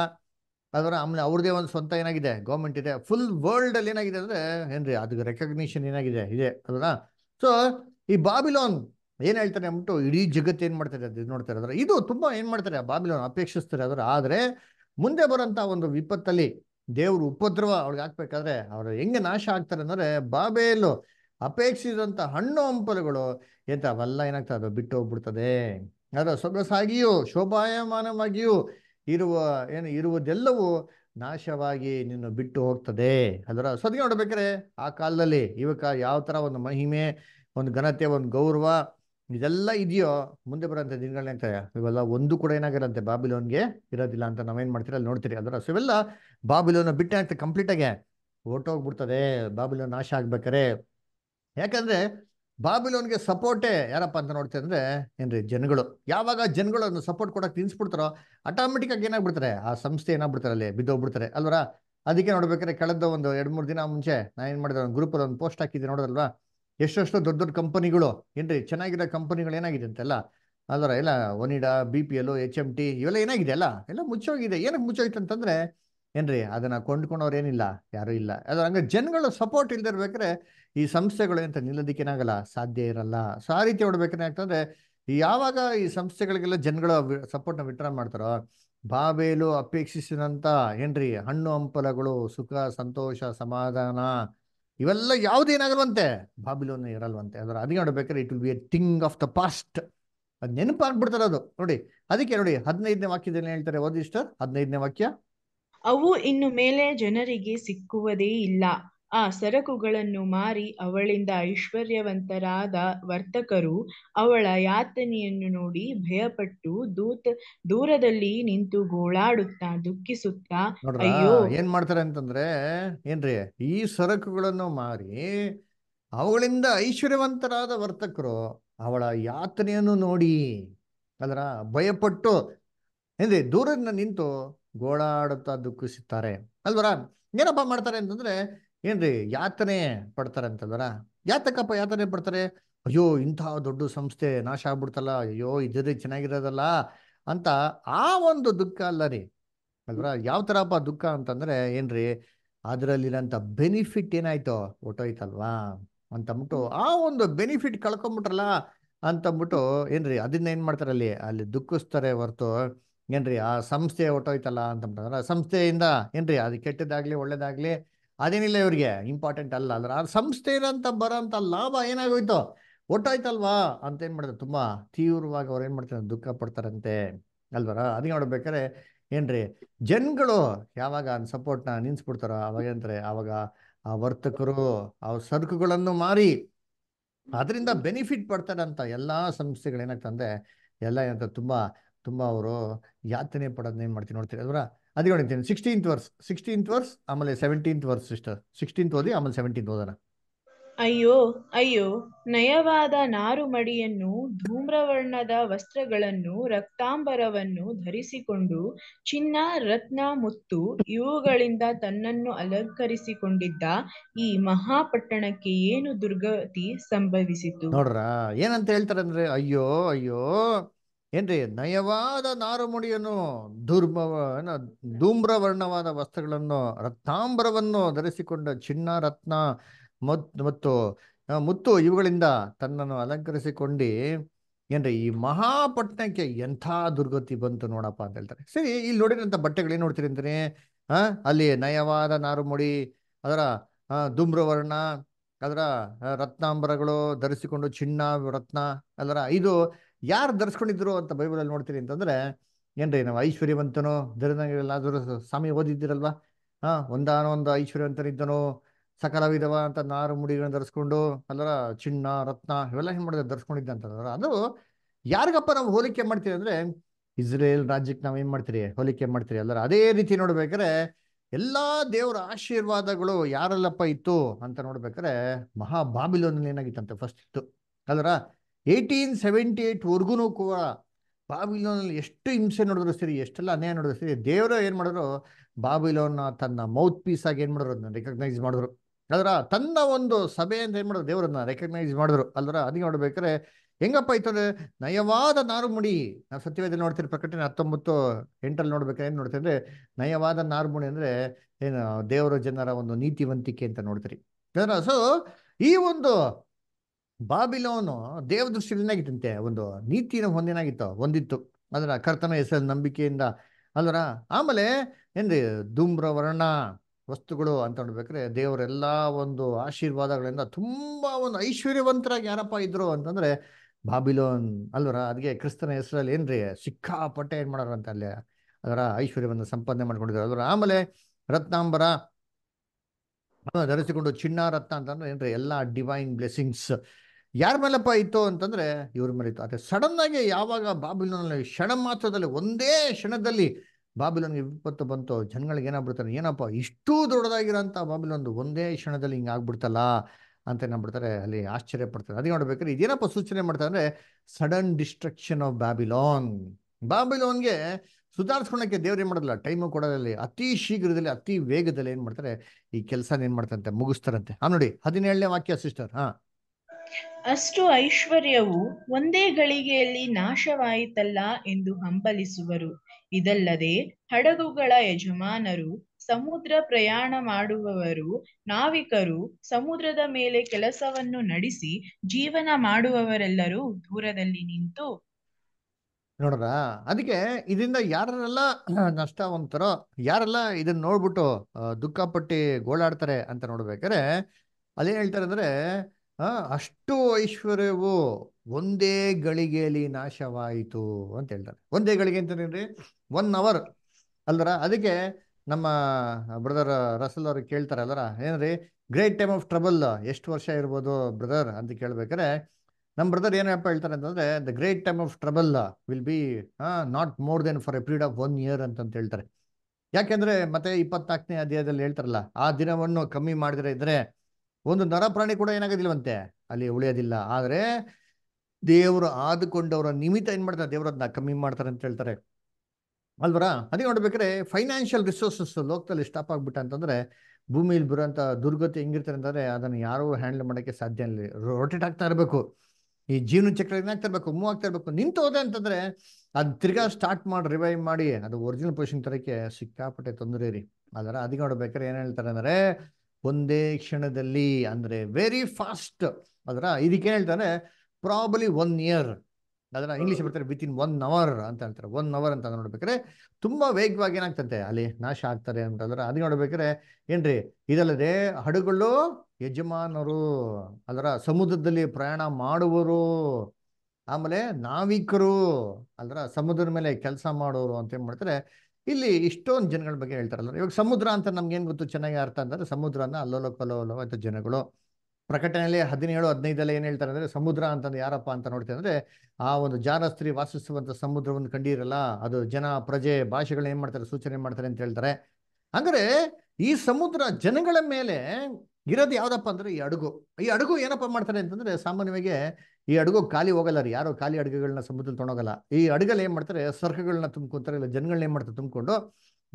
ಅದರ ಆಮೇಲೆ ಅವ್ರದೇ ಒಂದು ಸ್ವಂತ ಏನಾಗಿದೆ ಗೌರ್ಮೆಂಟ್ ಇದೆ ಫುಲ್ ವರ್ಲ್ಡ್ ಅಲ್ಲಿ ಏನಾಗಿದೆ ಅಂದ್ರೆ ಏನ್ರಿ ಅದಕ್ಕೆ ರೆಕಗ್ನಿಷನ್ ಏನಾಗಿದೆ ಇದೆ ಅದರ ಸೊ ಈ ಬಾಬಿಲೋನ್ ಏನು ಹೇಳ್ತಾರೆ ಅಂದ್ಬಿಟ್ಟು ಇಡೀ ಜಗತ್ತು ಏನು ಮಾಡ್ತಾರೆ ಅದು ನೋಡ್ತಾರೆ ಅದರ ಇದು ತುಂಬಾ ಏನು ಮಾಡ್ತಾರೆ ಬಾಬಿಲೋನ್ ಅಪೇಕ್ಷಿಸ್ತಾರೆ ಅದರ ಆದರೆ ಮುಂದೆ ಬರೋಂತ ಒಂದು ವಿಪತ್ತಲ್ಲಿ ದೇವ್ರ ಉಪದ್ರವ ಅವ್ರಿಗೆ ಹಾಕ್ಬೇಕಾದ್ರೆ ಅವ್ರು ಹೆಂಗೆ ನಾಶ ಆಗ್ತಾರೆ ಅಂದ್ರೆ ಬಾಬೇಲು ಅಪೇಕ್ಷಿಸಿದಂತ ಹಣ್ಣು ಹಂಪಲುಗಳು ಎಂತ ಅವೆಲ್ಲ ಏನಾಗ್ತದೆ ಅದು ಬಿಟ್ಟು ಹೋಗ್ಬಿಡ್ತದೆ ಅದರ ಸೊಗಸಾಗಿಯೂ ಶೋಭಾಯಮಾನವಾಗಿಯೂ ಇರುವ ಏನು ಇರುವುದೆಲ್ಲವೂ ನಾಶವಾಗಿ ನಿನ್ನ ಬಿಟ್ಟು ಹೋಗ್ತದೆ ಅದರ ಸದ್ಗೆ ನೋಡ್ಬೇಕಾರೆ ಆ ಕಾಲದಲ್ಲಿ ಇವಕ್ಕ ಯಾವ ಥರ ಒಂದು ಮಹಿಮೆ ಒಂದು ಘನತೆ ಒಂದು ಗೌರವ ಇದೆಲ್ಲ ಇದೆಯೋ ಮುಂದೆ ಬರೋಂಥ ದಿನಗಳೇನಾಗ್ತದೆ ಇವೆಲ್ಲ ಒಂದು ಕೂಡ ಏನಾಗಿರಂತೆ ಬಾಬಿಲೋನ್ಗೆ ಇರೋದಿಲ್ಲ ಅಂತ ನಾವೇನು ಮಾಡ್ತೀರ ಅಲ್ಲಿ ನೋಡ್ತೀರಿ ಅದರ ಸೊ ಬಾಬಿಲೋನ ಬಿಟ್ಟೆ ಕಂಪ್ಲೀಟಾಗೆ ಹೊರಟೋಗ್ಬಿಡ್ತದೆ ಬಾಬಿಲೋನ್ ನಾಶ ಆಗ್ಬೇಕಾರೆ ಯಾಕಂದರೆ ಬಾಬಿಲೋನ್ಗೆ ಸಪೋರ್ಟೇ ಯಾರಪ್ಪ ಅಂತ ನೋಡ್ತೀವಿ ಅಂದರೆ ಏನ್ರಿ ಜನಗಳು ಯಾವಾಗ ಜನಗಳು ಅದನ್ನು ಸಪೋರ್ಟ್ ಕೊಡೋಕೆ ತಿನ್ಸ್ಬಿಡ್ತಾರೋ ಆಟೋಮೆಟಿಕ್ಕಾಗಿ ಏನಾಗ್ಬಿಡ್ತಾರೆ ಆ ಸಂಸ್ಥೆ ಏನಾಗ್ಬಿಡ್ತಾರೆ ಅಲ್ಲಿ ಬಿದ್ದೋಗ್ಬಿಡ್ತಾರೆ ಅಲ್ವರ ಅದಕ್ಕೆ ನೋಡ್ಬೇಕಾದ್ರೆ ಕಳೆದ ಒಂದು ಎರಡು ಮೂರು ದಿನ ಮುಂಚೆ ನಾನು ಏನು ಮಾಡಿದೆ ಒಂದು ಗ್ರೂಪಲ್ಲಿ ಒಂದು ಪೋಸ್ಟ್ ಹಾಕಿದ್ದೆ ನೋಡೋದಲ್ವ ಎಷ್ಟೆಷ್ಟು ದೊಡ್ಡ ದೊಡ್ಡ ಕಂಪನಿಗಳು ಏನ್ರಿ ಚೆನ್ನಾಗಿರೋ ಕಂಪನಿಗಳು ಏನಾಗಿದೆ ಅಂತೆಲ್ಲ ಅಲ್ವರ ಎಲ್ಲ Onida B P L H M T ಇವೆಲ್ಲ ಏನಾಗಿದೆ ಅಲ್ಲ ಎಲ್ಲ ಮುಚ್ಚೋಗಿದೆ ಏನಕ್ಕೆ ಮುಚ್ಚೋಯ್ತು ಅಂತಂದರೆ ಏನ್ರಿ ಅದನ್ನ ಕೊಂಡ್ಕೊಳೋರು ಏನಿಲ್ಲ ಯಾರು ಇಲ್ಲ ಅದ್ರ ಹಂಗ ಜನಗಳ ಸಪೋರ್ಟ್ ಇಲ್ದಿರ್ಬೇಕ್ರೆ ಈ ಸಂಸ್ಥೆಗಳು ಎಂತ ನಿಲ್ಲದಿಕ್ಕೇನಾಗಲ್ಲ ಸಾಧ್ಯ ಇರಲ್ಲ ಸೊ ಆ ರೀತಿ ಹೊಡ್ಬೇಕೇನೆ ಆಗ್ತಂದ್ರೆ ಯಾವಾಗ ಈ ಸಂಸ್ಥೆಗಳಿಗೆಲ್ಲ ಜನಗಳು ಸಪೋರ್ಟ್ನ ವಿಟ್ರಾ ಮಾಡ್ತಾರೋ ಬಾಬೇಲು ಅಪೇಕ್ಷಿಸಿದಂತ ಏನ್ರಿ ಹಣ್ಣು ಹಂಪಲಗಳು ಸುಖ ಸಂತೋಷ ಸಮಾಧಾನ ಇವೆಲ್ಲ ಯಾವ್ದೇನಾಗಲ್ವಂತೆ ಬಾಬಿಲು ಇರಲ್ವಂತೆ ಅದ್ರ ಅದಕ್ಕೆ ನೋಡ್ಬೇಕಾದ್ರೆ it will be a thing of the past ಅದು ನೆನಪಾಗ್ಬಿಡ್ತಾರೆ ಅದು ನೋಡಿ ಅದಕ್ಕೆ ನೋಡಿ ಹದಿನೈದನೇ ವಾಕ್ಯದಲ್ಲಿ ಹೇಳ್ತಾರೆ ಓದಿಷ್ಟರ್ ಹದಿನೈದನೇ ವಾಕ್ಯ ಅವು ಇನ್ನು ಮೇಲೆ ಜನರಿಗೆ ಸಿಕ್ಕುವುದೇ ಇಲ್ಲ ಆ ಸರಕುಗಳನ್ನು ಮಾರಿ ಅವಳಿಂದ ಐಶ್ವರ್ಯವಂತರಾದ ವರ್ತಕರು ಅವಳ ಯಾತನೆಯನ್ನು ನೋಡಿ ಭಯಪಟ್ಟು ದೂತ ದೂರದಲ್ಲಿ ನಿಂತು ಗೋಳಾಡುತ್ತಾ ದುಃಖಿಸುತ್ತಾ ಅಯ್ಯೋ ಏನ್ ಮಾಡ್ತಾರೆ ಅಂತಂದ್ರೆ ಏನ್ರಿ ಈ ಸರಕುಗಳನ್ನು ಮಾರಿ ಅವಳಿಂದ ಐಶ್ವರ್ಯವಂತರಾದ ವರ್ತಕರು ಅವಳ ಯಾತನೆಯನ್ನು ನೋಡಿ ಅದರ ಭಯಪಟ್ಟು ಏನ್ರಿ ದೂರದಿಂದ ನಿಂತು ಗೋಳಾಡುತ್ತಾ ದುಃಖಿಸುತ್ತಾರೆ ಅಲ್ವರ ಏನಪ್ಪ ಮಾಡ್ತಾರೆ ಅಂತಂದ್ರೆ ಏನ್ರಿ ಯಾತನೆ ಪಡ್ತಾರೆ ಅಂತಲ್ವರ ಯಾತಕ್ಕಪ್ಪ ಯಾತನೆ ಪಡ್ತಾರೆ ಅಯ್ಯೋ ಇಂತಹ ದೊಡ್ಡ ಸಂಸ್ಥೆ ನಾಶ ಆಗ್ಬಿಡ್ತಲ್ಲ ಅಯ್ಯೋ ಇದ್ರೆ ಚೆನ್ನಾಗಿರೋದಲ್ಲ ಅಂತ ಆ ಒಂದು ದುಃಖ ಅಲ್ಲ ರೀ ಅಲ್ವರ ಯಾವ ತರಪ್ಪ ದುಃಖ ಅಂತಂದ್ರೆ ಏನ್ರಿ ಅದರಲ್ಲಿರೋಂಥ ಬೆನಿಫಿಟ್ ಏನಾಯ್ತು ಒಟ್ಟೋಯ್ತಲ್ವಾ ಅಂತಂದ್ಬಿಟ್ಟು ಆ ಒಂದು ಬೆನಿಫಿಟ್ ಕಳ್ಕೊಂಬಿಟ್ರಲ್ಲ ಅಂತಂದ್ಬಿಟ್ಟು ಏನ್ರಿ ಅದನ್ನ ಏನ್ ಮಾಡ್ತಾರೆ ಅಲ್ಲಿ ಅಲ್ಲಿ ದುಃಖಿಸ್ತಾರೆ ಹೊರತು ಏನ್ರಿ ಆ ಸಂಸ್ಥೆ ಹೊಟ್ಟೋಯ್ತಲ್ಲ ಅಂತಂದ್ರೆ ಸಂಸ್ಥೆಯಿಂದ ಏನ್ರಿ ಅದು ಕೆಟ್ಟದಾಗ್ಲಿ ಒಳ್ಳೇದಾಗ್ಲಿ ಅದೇನಿಲ್ಲ ಇವ್ರಿಗೆ ಇಂಪಾರ್ಟೆಂಟ್ ಅಲ್ಲ ಅಂದ್ರೆ ಆ ಸಂಸ್ಥೆ ಬರೋ ಬರೋಂಥ ಲಾಭ ಏನಾಗೋಯ್ತು ಒಟ್ಟೋಯ್ತಲ್ವಾ ಅಂತ ಏನು ಮಾಡಿದ್ರೆ ತುಂಬಾ ತೀವ್ರವಾಗಿ ಅವ್ರು ಏನು ಮಾಡ್ತಾರೆ ದುಃಖ ಪಡ್ತಾರಂತೆ ಅಲ್ವರ ಅದಕ್ಕೆ ನೋಡ್ಬೇಕಾರೆ ಏನ್ರಿ ಜನ್ಗಳು ಯಾವಾಗ ಸಪೋರ್ಟ್ನ ನಿನ್ಸ್ಬಿಡ್ತಾರೋ ಅವಾಗ ಏನ್ರಿ ಆವಾಗ ಆ ವರ್ತಕರು ಆ ಸರಕುಗಳನ್ನು ಮಾರಿ ಅದರಿಂದ ಬೆನಿಫಿಟ್ ಪಡ್ತಾರಂತ ಅಂತ ಸಂಸ್ಥೆಗಳು ಏನಾಗ್ತಂದ್ರೆ ಎಲ್ಲ ಏನಂತ ತುಂಬಾ ತುಂಬ ಅವರು ಯಾತನೆ ಪಡೋದನ್ನ ಏನು ಮಾಡ್ತೀನಿ ನೋಡ್ತೀರಿ ಅದರ ಅದಕ್ಕೆ ಹೊಡಿತೀನಿ ಸಿಕ್ಸ್ಟೀನ್ತ್ ವರ್ಸ್ ಸಿಕ್ಸ್ಟೀನ್ತ್ ವರ್ಸ್ ಆಮೇಲೆ ಸೆವೆಂಟೀನ್ತ್ ವರ್ಸ್ ಸಿಸ್ಟರ್ ಸಿಕ್ಸ್ಟೀನ್ತ್ ಓದಿ ಆಮೇಲೆ ಸೆವೆಂಟೀನ್ತ್ ಓದೋಣ ಅಯ್ಯೋ ಅಯ್ಯೋ ನಯವಾದ ನಾರುಮಡಿಯನ್ನು ಧೂಮ್ರವರ್ಣದ ವಸ್ತ್ರಗಳನ್ನು ರಕ್ತಾಂಬರವನ್ನು ಧರಿಸಿಕೊಂಡು ಚಿನ್ನ ರತ್ನ ಮುತ್ತು ಇವುಗಳಿಂದ ತನ್ನನ್ನು ಅಲಂಕರಿಸಿಕೊಂಡಿದ್ದ ಈ ಮಹಾಪಟ್ಟಣಕ್ಕೆ ಏನು ದುರ್ಗತಿ ಸಂಭವಿಸಿತು ನೋಡ್ರ ಏನಂತ ಹೇಳ್ತಾರಂದ್ರೆ ಅಯ್ಯೋ ಅಯ್ಯೋ ಏನ್ರಿ ನಯವಾದ ನಾರುಮುಡಿಯನ್ನು ದುರ್ಮ ಧೂಮ್ರವರ್ಣವಾದ ವಸ್ತ್ರಗಳನ್ನು ರತ್ನಾಂಬರವನ್ನು ಧರಿಸಿಕೊಂಡ ಚಿನ್ನ ರತ್ನ ಮತ್ತು ಮುತ್ತು ಇವುಗಳಿಂದ ತನ್ನನ್ನು ಅಲಂಕರಿಸಿಕೊಂಡು ಏನ್ರಿ ಈ ಮಹಾಪಟ್ಟಣಕ್ಕೆ ಎಂಥ ದುರ್ಗತಿ ಬಂತು ನೋಡಪ್ಪ ಅಂತ ಹೇಳ್ತಾರೆ ಸರಿ ಇಲ್ಲಿ ನೋಡಿದಂಥ ಬಟ್ಟೆಗಳೇನು ನೋಡ್ತೀರಿ ಅಂತಾನೆ ಆ ಅಲ್ಲಿ ನಯವಾದ ನಾರುಮುಡಿ ಅದರ ಧೂಮ್ರವರ್ಣ ಅದರ ರತ್ನಾಂಬರಗಳು ಧರಿಸಿಕೊಂಡು ಚಿನ್ನ ರತ್ನ ಅದರ ಇದು ಯಾರು ಧರಿಸ್ಕೊಂಡಿದ್ರು ಅಂತ ಬೈಬಲಲ್ಲಿ ನೋಡ್ತೀರಿ ಅಂತಂದ್ರೆ ಏನ್ರಿ ನಾವು ಐಶ್ವರ್ಯವಂತನೋ ಎಲ್ಲಾದರೂ ಸ್ವಾಮಿ ಓದಿದ್ದಿರಲ್ವಾ ಹಾ ಒಂದಾನೊಂದು ಐಶ್ವರ್ಯವಂತನಿದ್ದನು ಸಕಲ ವಿಧವ ಅಂತ ನಾರು ಮುಡಿಗಳನ್ನ ಧರಿಸ್ಕೊಂಡು ಅಲ್ಲರ ಚಿನ್ನ ರತ್ನ ಇವೆಲ್ಲ ಏನ್ ಮಾಡಿದ್ರೆ ಧರಿಸ್ಕೊಂಡಿದ್ದೆ ಅಂತಂದ್ರೆ ಅದು ಯಾರಿಗಪ್ಪ ನಾವು ಹೋಲಿಕೆ ಮಾಡ್ತೀವಿ ಅಂದ್ರೆ ಇಸ್ರೇಲ್ ರಾಜ್ಯಕ್ಕೆ ನಾವು ಏನ್ ಮಾಡ್ತೀರಿ ಹೋಲಿಕೆ ಮಾಡ್ತೀರಿ ಅಲ್ಲರ ಅದೇ ರೀತಿ ನೋಡ್ಬೇಕಾದ್ರೆ ಎಲ್ಲಾ ದೇವರ ಆಶೀರ್ವಾದಗಳು ಯಾರಲ್ಲಪ್ಪ ಇತ್ತು ಅಂತ ನೋಡ್ಬೇಕಾದ್ರೆ ಮಹಾಬಾಬಿಲೋನಲ್ಲಿ ಏನಾಗಿತ್ತಂತೆ ಫಸ್ಟ್ ಇತ್ತು ಅಲ್ಲರ ಏಯ್ಟೀನ್ ಸೆವೆಂಟಿ ಏಯ್ಟ್ವರೆಗೂ ಕೂಡ ಬಾಬಿಲೋನಲ್ಲಿ ಎಷ್ಟು ಹಿಂಸೆ ನೋಡಿದ್ರು ಸರಿ ಎಷ್ಟೆಲ್ಲ ಅನ್ಯಾಯ ನೋಡಿದ್ರು ಸರಿ ದೇವರು ಏನು ಮಾಡಿದ್ರು ಬಾಬಿಲೋನ ತನ್ನ ಮೌತ್ ಪೀಸ್ ಆಗಿ ಏನು ಮಾಡಿದ್ರು ಅದನ್ನ ರೆಕಗ್ನೈಸ್ ಮಾಡಿದ್ರು ಅದರ ತನ್ನ ಒಂದು ಸಭೆ ಅಂತ ಏನು ಮಾಡಿದ್ರು ದೇವರನ್ನ ರೆಕಗ್ನೈಸ್ ಮಾಡಿದ್ರು ಅಲ್ದ್ರ ಅದಕ್ಕೆ ನೋಡ್ಬೇಕಾದ್ರೆ ಹೆಂಗಪ್ಪ ಆಯ್ತಂದ್ರೆ ನಯವಾದ ನಾರುಮುಡಿ ನಾವು ಸತ್ಯವೇದ ನೋಡ್ತಿರೋ ಪ್ರಕಟಣೆ ಹತ್ತೊಂಬತ್ತು ಎಂಟಲ್ಲಿ ನೋಡ್ಬೇಕಾದ್ರೆ ಏನು ನೋಡ್ತೀನಿ ಅಂದರೆ ನಯವಾದ ನಾರುಮುಡಿ ಅಂದರೆ ಏನು ದೇವರ ಜನರ ಒಂದು ನೀತಿವಂತಿಕೆ ಅಂತ ನೋಡ್ತೀರಿ ಸೊ ಈ ಒಂದು ಬಾಬಿಲೋನು ದೇವ ದೃಷ್ಟಿಯನ್ನಾಗಿತ್ತಂತೆ ಒಂದು ನೀತಿನ ಹೊಂದಿನಾಗಿತ್ತು ಒಂದಿತ್ತು ಅದರ ಕರ್ತನ ಹೆಸರು ನಂಬಿಕೆಯಿಂದ ಅಲ್ವರ ಆಮೇಲೆ ಏನ್ರಿ ವರ್ಣ ವಸ್ತುಗಳು ಅಂತ ನೋಡ್ಬೇಕ್ರೆ ದೇವರೆಲ್ಲ ಒಂದು ಆಶೀರ್ವಾದಗಳಿಂದ ತುಂಬಾ ಒಂದು ಐಶ್ವರ್ಯವಂತರಾಗಿ ಯಾರಪ್ಪ ಇದ್ರು ಅಂತಂದ್ರೆ ಬಾಬಿಲೋನ್ ಅಲ್ವರ ಅದಕ್ಕೆ ಕ್ರಿಸ್ತನ ಹೆಸರಲ್ಲಿ ಏನ್ರಿ ಸಿಕ್ಕಾಪಟ್ಟೆ ಏನ್ ಅಂತ ಅಲ್ಲಿ ಅದರ ಐಶ್ವರ್ಯವನ್ನು ಸಂಪಾದನೆ ಮಾಡ್ಕೊಂಡಿದ್ರು ಅದರ ಆಮೇಲೆ ರತ್ನಾಂಬರ ಧರಿಸಿಕೊಂಡು ಚಿನ್ನ ರತ್ನ ಅಂತಂದ್ರೆ ಏನ್ರಿ ಎಲ್ಲ ಡಿವೈನ್ ಬ್ಲೆಸ್ಸಿಂಗ್ಸ್ ಯಾರ ಮೇಲಪ್ಪ ಇತ್ತು ಅಂತಂದ್ರೆ ಇವ್ರ ಮೇಲೆ ಇತ್ತು ಅದೇ ಸಡನ್ ಆಗಿ ಯಾವಾಗ ಬಾಬಿಲೋನಲ್ಲಿ ಕ್ಷಣ ಮಾತ್ರದಲ್ಲಿ ಒಂದೇ ಕ್ಷಣದಲ್ಲಿ ಬಾಬಿಲೋನ್ಗೆ ವಿಪತ್ತು ಬಂತು ಜನಗಳಿಗೆ ಏನಾಗ್ಬಿಡ್ತಾರೆ ಏನಪ್ಪ ಇಷ್ಟು ದೊಡ್ಡದಾಗಿರೋಂಥ ಬಾಬಿಲೊಂದು ಒಂದೇ ಕ್ಷಣದಲ್ಲಿ ಹಿಂಗೆ ಆಗ್ಬಿಡ್ತಲ್ಲ ಅಂತ ಏನಾಗ್ಬಿಡ್ತಾರೆ ಅಲ್ಲಿ ಆಶ್ಚರ್ಯ ಪಡ್ತಾರೆ ಅದೇ ನೋಡ್ಬೇಕಾದ್ರೆ ಇದೇನಪ್ಪ ಸೂಚನೆ ಮಾಡ್ತಾರೆ ಅಂದರೆ ಸಡನ್ ಡಿಸ್ಟ್ರಕ್ಷನ್ ಆಫ್ ಬಾಬಿಲೋನ್ ಬಾಬಿಲೋನ್ಗೆ ಸುಧಾರಿಸ್ಕೊಳಕ್ಕೆ ದೇವ್ರೇನು ಮಾಡೋದಿಲ್ಲ ಟೈಮು ಕೊಡೋದಲ್ಲಿ ಅತಿ ಶೀಘ್ರದಲ್ಲಿ ಅತಿ ವೇಗದಲ್ಲಿ ಏನು ಮಾಡ್ತಾರೆ ಈ ಕೆಲಸನ ಏನು ಮಾಡ್ತಾರಂತೆ ಮುಗಿಸ್ತಾರಂತೆ ಹಾಂ ನೋಡಿ ಹದಿನೇಳನೇ ವಾಕ್ಯ ಸಿಸ್ಟರ್ ಹಾಂ ಅಷ್ಟು ಐಶ್ವರ್ಯವು ಒಂದೇ ಗಳಿಗೆಯಲ್ಲಿ ನಾಶವಾಯಿತಲ್ಲ ಎಂದು ಹಂಬಲಿಸುವರು ಇದಲ್ಲದೆ ಹಡಗುಗಳ ಯಜಮಾನರು ಸಮುದ್ರ ಪ್ರಯಾಣ ಮಾಡುವವರು ನಾವಿಕರು ಸಮುದ್ರದ ಮೇಲೆ ಕೆಲಸವನ್ನು ನಡೆಸಿ ಜೀವನ ಮಾಡುವವರೆಲ್ಲರೂ ದೂರದಲ್ಲಿ ನಿಂತು ನೋಡ್ರ ಅದಕ್ಕೆ ಇದರಿಂದ ಯಾರೆಲ್ಲ ಹೊಂತಾರೋ ಯಾರೆಲ್ಲ ಇದನ್ನ ನೋಡ್ಬಿಟ್ಟು ದುಃಖಪಟ್ಟಿ ಗೋಳಾಡ್ತಾರೆ ಅಂತ ನೋಡ್ಬೇಕಾರೆ ಅದೇ ಹೇಳ್ತಾರೆ ಅಂದ್ರೆ ಅಷ್ಟು ಐಶ್ವರ್ಯವು ಒಂದೇ ಗಳಿಗೆಯಲ್ಲಿ ನಾಶವಾಯಿತು ಅಂತ ಹೇಳ್ತಾರೆ ಒಂದೇ ಗಳಿಗೆ ಅಂತಂದ್ರೆ ಒನ್ ಅವರ್ ಅಲ್ದರ ಅದಕ್ಕೆ ನಮ್ಮ ಬ್ರದರ್ ರಸಲ್ ಅವ್ರಿಗೆ ಕೇಳ್ತಾರೆ ಅಲ್ದರ ಏನ್ರಿ ಗ್ರೇಟ್ ಟೈಮ್ ಆಫ್ ಟ್ರಬಲ್ ಎಷ್ಟು ವರ್ಷ ಇರ್ಬೋದು ಬ್ರದರ್ ಅಂತ ಕೇಳ್ಬೇಕಾರೆ ನಮ್ಮ ಬ್ರದರ್ ಏನಪ್ಪ ಹೇಳ್ತಾರೆ ಅಂತಂದ್ರೆ the great time of trouble will be not more than for a period of one year ಅಂತಂತ ಹೇಳ್ತಾರೆ ಯಾಕೆಂದ್ರೆ ಮತ್ತೆ ಇಪ್ಪತ್ನಾಲ್ಕನೇ ಅಧ್ಯಾಯದಲ್ಲಿ ಹೇಳ್ತಾರಲ್ಲ ಆ ದಿನವನ್ನು ಕಮ್ಮಿ ಮಾಡಿದ್ರೆ ಇದ್ರೆ ಒಂದು ನರಪ್ರಾಣಿ ಕೂಡ ಏನಾಗೋದಿಲ್ವಂತೆ ಅಲ್ಲಿ ಉಳಿಯೋದಿಲ್ಲ ಆದರೆ ದೇವರು ಆದುಕೊಂಡವರ ನಿಮಿತ್ತ ಏನು ಮಾಡ್ತಾರೆ ಅದನ್ನ ಕಮ್ಮಿ ಮಾಡ್ತಾರೆ ಅಂತ ಹೇಳ್ತಾರೆ ಅಲ್ವರ ಅದೇ ನೋಡ್ಬೇಕಾದ್ರೆ ಫೈನಾನ್ಷಿಯಲ್ ರಿಸೋರ್ಸಸ್ ಲೋಕದಲ್ಲಿ ಸ್ಟಾಪ್ ಆಗ್ಬಿಟ್ಟ ಅಂತಂದ್ರೆ ಭೂಮಿಯಲ್ಲಿ ಬರುವಂಥ ದುರ್ಗತಿ ಹೆಂಗಿರ್ತಾರೆ ಅಂತಂದ್ರೆ ಅದನ್ನು ಯಾರೂ ಹ್ಯಾಂಡಲ್ ಮಾಡೋಕ್ಕೆ ಸಾಧ್ಯ ಇಲ್ಲ ರೊಟೇಟ್ ಆಗ್ತಾ ಇರಬೇಕು ಈ ಜೀವನ ಚಕ್ರ ಏನಾಗ್ತಾ ಇರಬೇಕು ಮೂವ್ ಆಗ್ತಾ ಇರಬೇಕು ನಿಂತು ಹೋದೆ ಅಂತಂದ್ರೆ ಅದು ತಿರ್ಗಾ ಸ್ಟಾರ್ಟ್ ಮಾಡಿ ರಿವೈವ್ ಮಾಡಿ ಅದು ಒರಿಜಿನಲ್ ಪೊಸಿಷನ್ ತರಕ್ಕೆ ಸಿಕ್ಕಾಪಟ್ಟೆ ತೊಂದರೆ ರೀ ಅದರ ಅದಕ್ಕೆ ನೋಡ್ಬೇಕಾದ್ರೆ ಏನು ಹೇಳ್ತಾರೆ ಅಂದರೆ ಒಂದೇ ಕ್ಷಣದಲ್ಲಿ ಅಂದ್ರೆ ವೆರಿ ಫಾಸ್ಟ್ ಅದರ ಇದಕ್ಕೆ ಹೇಳ್ತಾನೆ ಪ್ರಾಬಲಿ ಒನ್ ಇಯರ್ ಅದರ ಇಂಗ್ಲೀಷ್ ಬರ್ತಾರೆ ವಿತ್ ಇನ್ ಒನ್ ಅವರ್ ಅಂತ ಹೇಳ್ತಾರೆ ಒನ್ ಅವರ್ ಅಂತ ನೋಡ್ಬೇಕಾದ್ರೆ ತುಂಬಾ ವೇಗವಾಗಿ ಏನಾಗ್ತಂತೆ ಅಲ್ಲಿ ನಾಶ ಆಗ್ತಾರೆ ಅಂತ ಅಂದ್ರೆ ಅದು ನೋಡ್ಬೇಕಾದ್ರೆ ಏನ್ರಿ ಇದಲ್ಲದೆ ಹಡಗುಗಳು ಯಜಮಾನರು ಅದರ ಸಮುದ್ರದಲ್ಲಿ ಪ್ರಯಾಣ ಮಾಡುವರು ಆಮೇಲೆ ನಾವಿಕರು ಅದರ ಸಮುದ್ರದ ಮೇಲೆ ಕೆಲಸ ಮಾಡೋರು ಅಂತ ಏನ್ ಮಾಡ್ತಾರೆ ಇಲ್ಲಿ ಇಷ್ಟೊಂದು ಜನಗಳ ಬಗ್ಗೆ ಹೇಳ್ತಾರಲ್ಲ ಇವಾಗ ಸಮುದ್ರ ಅಂತ ಏನ್ ಗೊತ್ತು ಚೆನ್ನಾಗಿ ಅರ್ಥ ಅಂತಂದ್ರೆ ಸಮುದ್ರನ ಅಲ್ಲೋಲೋ ಕಲೋಲೋ ಅಂತ ಜನಗಳು ಪ್ರಕಟಣೆಯಲ್ಲಿ ಹದಿನೇಳು ಹದಿನೈದಲ್ಲೇ ಏನು ಹೇಳ್ತಾರೆ ಅಂದರೆ ಸಮುದ್ರ ಅಂತಂದು ಯಾರಪ್ಪ ಅಂತ ನೋಡ್ತೀವಿ ಅಂದರೆ ಆ ಒಂದು ಜಾನಸ್ತ್ರೀ ವಾಸಿಸುವಂತ ವಾಸಿಸುವಂಥ ಸಮುದ್ರವನ್ನು ಕಂಡಿರಲ್ಲ ಅದು ಜನ ಪ್ರಜೆ ಭಾಷೆಗಳನ್ನ ಏನು ಮಾಡ್ತಾರೆ ಸೂಚನೆ ಮಾಡ್ತಾರೆ ಅಂತ ಹೇಳ್ತಾರೆ ಅಂದರೆ ಈ ಸಮುದ್ರ ಜನಗಳ ಮೇಲೆ ಇರೋದು ಯಾವುದಪ್ಪ ಅಂದ್ರೆ ಈ ಅಡುಗು ಈ ಅಡುಗು ಏನಪ್ಪ ಮಾಡ್ತಾರೆ ಅಂತಂದ್ರೆ ಸಾಮಾನ್ಯವಾಗಿ ಈ ಅಡುಗು ಖಾಲಿ ಹೋಗಲ್ಲ ರೀ ಯಾರೋ ಖಾಲಿ ಅಡುಗೆಗಳನ್ನ ಸಮುದ್ರದಲ್ಲಿ ತೊಗೊಂಡೋಗಲ್ಲ ಈ ಅಡುಗೆಲ್ಲಿ ಏನು ಮಾಡ್ತಾರೆ ಸರ್ಕಗಳನ್ನ ತುಂಬ್ಕೊತಾರೆ ಇಲ್ಲ ಜನಗಳನ್ನ ಏನು ಮಾಡ್ತಾರೆ ತುಂಬಿಕೊಂಡು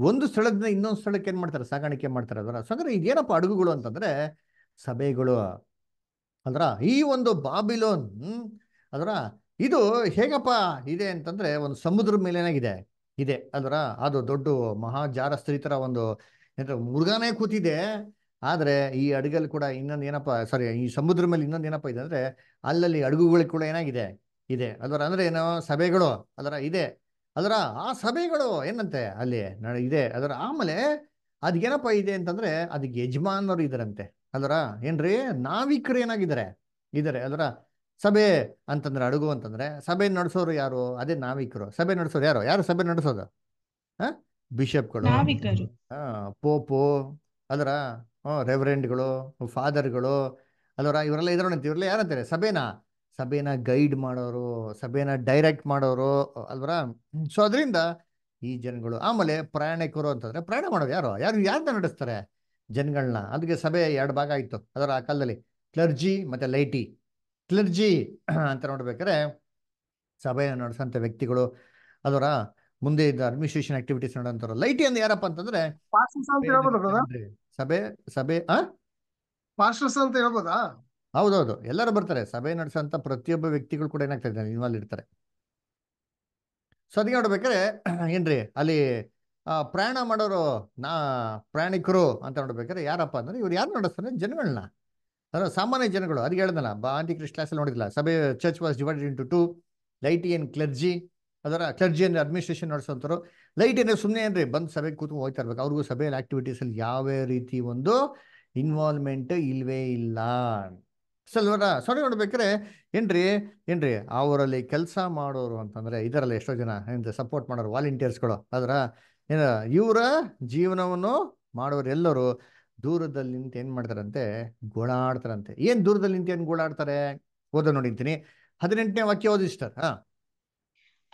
ಒಂದು ಸ್ಥಳದಿಂದ ಇನ್ನೊಂದು ಸ್ಥಳಕ್ಕೆ ಏನು ಮಾಡ್ತಾರೆ ಸಾಗಾಣಿಕೆ ಮಾಡ್ತಾರೆ ಅದರ ಸೊ ಇದೇನಪ್ಪ ಅಡುಗುಗಳು ಅಂತಂದ್ರೆ ಸಭೆಗಳು ಅಂದ್ರ ಈ ಒಂದು ಬಾಬಿಲೋನ್ ಅದರ ಇದು ಹೇಗಪ್ಪ ಇದೆ ಅಂತಂದ್ರೆ ಒಂದು ಸಮುದ್ರ ಮೇಲೇನಾಗಿದೆ ಇದೆ ಅದರ ಅದು ದೊಡ್ಡ ಮಹಾ ಸ್ತ್ರೀ ಥರ ಒಂದು ಮುರುಗಾನೇ ಕೂತಿದೆ ಆದರೆ ಈ ಅಡುಗೆಲಿ ಕೂಡ ಇನ್ನೊಂದು ಏನಪ್ಪ ಸಾರಿ ಈ ಸಮುದ್ರ ಮೇಲೆ ಇನ್ನೊಂದು ಏನಪ್ಪ ಇದೆ ಅಂದರೆ ಅಲ್ಲಲ್ಲಿ ಅಡುಗುಗಳಿಗೆ ಕೂಡ ಏನಾಗಿದೆ ಇದೆ ಅದರ ಅಂದರೆ ಏನೋ ಸಭೆಗಳು ಅದರ ಇದೆ ಅದರ ಆ ಸಭೆಗಳು ಏನಂತೆ ಅಲ್ಲಿ ಇದೆ ಅದರ ಆಮೇಲೆ ಅದಕ್ಕೇನಪ್ಪ ಇದೆ ಅಂತಂದರೆ ಅದಕ್ಕೆ ಯಜಮಾನರು ಇದರಂತೆ ಅದರ ಏನ್ರಿ ನಾವಿಕರು ಏನಾಗಿದ್ದಾರೆ ಇದ್ದಾರೆ ಅದರ ಸಭೆ ಅಂತಂದ್ರೆ ಅಡುಗು ಅಂತಂದ್ರೆ ಸಭೆ ನಡೆಸೋರು ಯಾರು ಅದೇ ನಾವಿಕರು ಸಭೆ ನಡೆಸೋರು ಯಾರು ಯಾರು ಸಭೆ ನಡೆಸೋದು ಬಿಷಪ್ಗಳು ಪೋಪು ಅದರ ರೆವರೆಂಟ್ಗಳು ಫಾದರ್ಗಳು ಅಲ್ಲವರ ಇವರೆಲ್ಲ ಇದ್ರಂತ ಇವರೆಲ್ಲ ಯಾರಂತಾರೆ ಸಭೆನ ಸಭೆನ ಗೈಡ್ ಮಾಡೋರು ಸಭೆನ ಡೈರೆಕ್ಟ್ ಮಾಡೋರು ಅಲ್ವರ ಸೊ ಅದರಿಂದ ಈ ಜನಗಳು ಆಮೇಲೆ ಪ್ರಯಾಣಿಕರು ಅಂತಂದ್ರೆ ಪ್ರಯಾಣ ಮಾಡೋರು ಯಾರು ಯಾರು ಯಾರನ್ನ ನಡೆಸ್ತಾರೆ ಜನಗಳನ್ನ ಅದಕ್ಕೆ ಸಭೆ ಎರಡು ಭಾಗ ಆಯ್ತು ಅದರ ಆ ಕಾಲದಲ್ಲಿ ಕ್ಲರ್ಜಿ ಮತ್ತೆ ಲೈಟಿ ಕ್ಲರ್ಜಿ ಅಂತ ನೋಡ್ಬೇಕಾದ್ರೆ ಸಭೆಯನ್ನು ನಡೆಸಂತ ವ್ಯಕ್ತಿಗಳು ಅದರ ಮುಂದೆ ಇದ್ದ ಅಡ್ಮಿನಿಸ್ಟ್ರೇಷನ್ ಆಕ್ಟಿವಿಟೀಸ್ ನೋಡೋಂಥವ್ರು ಲೈಟಿ ಅಂದ್ರೆ ಯಾರಪ್ಪ ಅಂತಂದ್ರೆ ಸಭೆ ಸಭೆ ಆ ಪಾಸ್ಟರ್ಸ್ ಅಂತ ಹೇಳ್ಬೋದಾ ಹೌದೌದು ಎಲ್ಲರೂ ಬರ್ತಾರೆ ಸಭೆ ನಡೆಸುವಂತ ಪ್ರತಿಯೊಬ್ಬ ವ್ಯಕ್ತಿಗಳು ಕೂಡ ಏನಾಗ್ತಾ ಇನ್ವಾಲ್ವ್ ಇರ್ತಾರೆ ಸೊ ಅದಕ್ಕೆ ನೋಡ್ಬೇಕಾದ್ರೆ ಏನ್ರಿ ಅಲ್ಲಿ ಪ್ರಯಾಣ ಮಾಡೋರು ನಾ ಪ್ರಯಾಣಿಕರು ಅಂತ ನೋಡ್ಬೇಕಾದ್ರೆ ಯಾರಪ್ಪ ಅಂದ್ರೆ ಇವ್ರು ಯಾರು ನಡೆಸ್ತಾರೆ ಜನಗಳನ್ನ ಅಂದ್ರೆ ಸಾಮಾನ್ಯ ಜನಗಳು ಅದಕ್ಕೆ ಹೇಳ್ದಲ್ಲ ಬಾ ಆಂಟಿ ಕ್ರಿಸ್ಟ್ ಕ್ಲಾಸಲ್ಲಿ ನೋಡಿದಿಲ್ಲ ಸಭೆ church was divided into two laity and clergy ಅದರ ಅಂದರೆ ಅಡ್ಮಿನಿಸ್ಟ್ರೇಷನ್ ನಡೆಸೋಂಥವ್ರು ಲೈಟ್ ಏನೇ ಸುಮ್ಮನೆ ಏನ್ರಿ ಬಂದು ಸಭೆಗೆ ಕೂತ್ಕೊಂಡು ಹೋಗ್ತಾ ಇರ್ಬೇಕು ಅವ್ರಿಗೂ ಸಭೆಯಲ್ಲಿ ಆಕ್ಟಿವಿಟೀಸಲ್ಲಿ ಯಾವ ರೀತಿ ಒಂದು ಇನ್ವಾಲ್ವ್ಮೆಂಟ್ ಇಲ್ವೇ ಇಲ್ಲ ಸಲ್ವರ ಸೊನ್ನೆ ನೋಡ್ಬೇಕ್ರೆ ಏನ್ರಿ ಏನ್ರಿ ಅವರಲ್ಲಿ ಕೆಲಸ ಮಾಡೋರು ಅಂತಂದ್ರೆ ಇದರಲ್ಲಿ ಎಷ್ಟೋ ಜನ ಏನು ಸಪೋರ್ಟ್ ಮಾಡೋರು ವಾಲಂಟಿಯರ್ಸ್ಗಳು ಅದರ ಏನ ಇವರ ಜೀವನವನ್ನು ಮಾಡೋರು ಎಲ್ಲರೂ ದೂರದಲ್ಲಿ ನಿಂತು ಏನು ಮಾಡ್ತಾರಂತೆ ಗೋಳಾಡ್ತಾರಂತೆ ಏನು ದೂರದಲ್ಲಿ ನಿಂತು ಏನು ಗೋಳಾಡ್ತಾರೆ ಓದೋ ನೋಡಿಂತೀನಿ ಹದಿನೆಂಟನೇ ವಾಕ್ಯ ಓದಿಸ್ತಾರೆ ಹಾಂ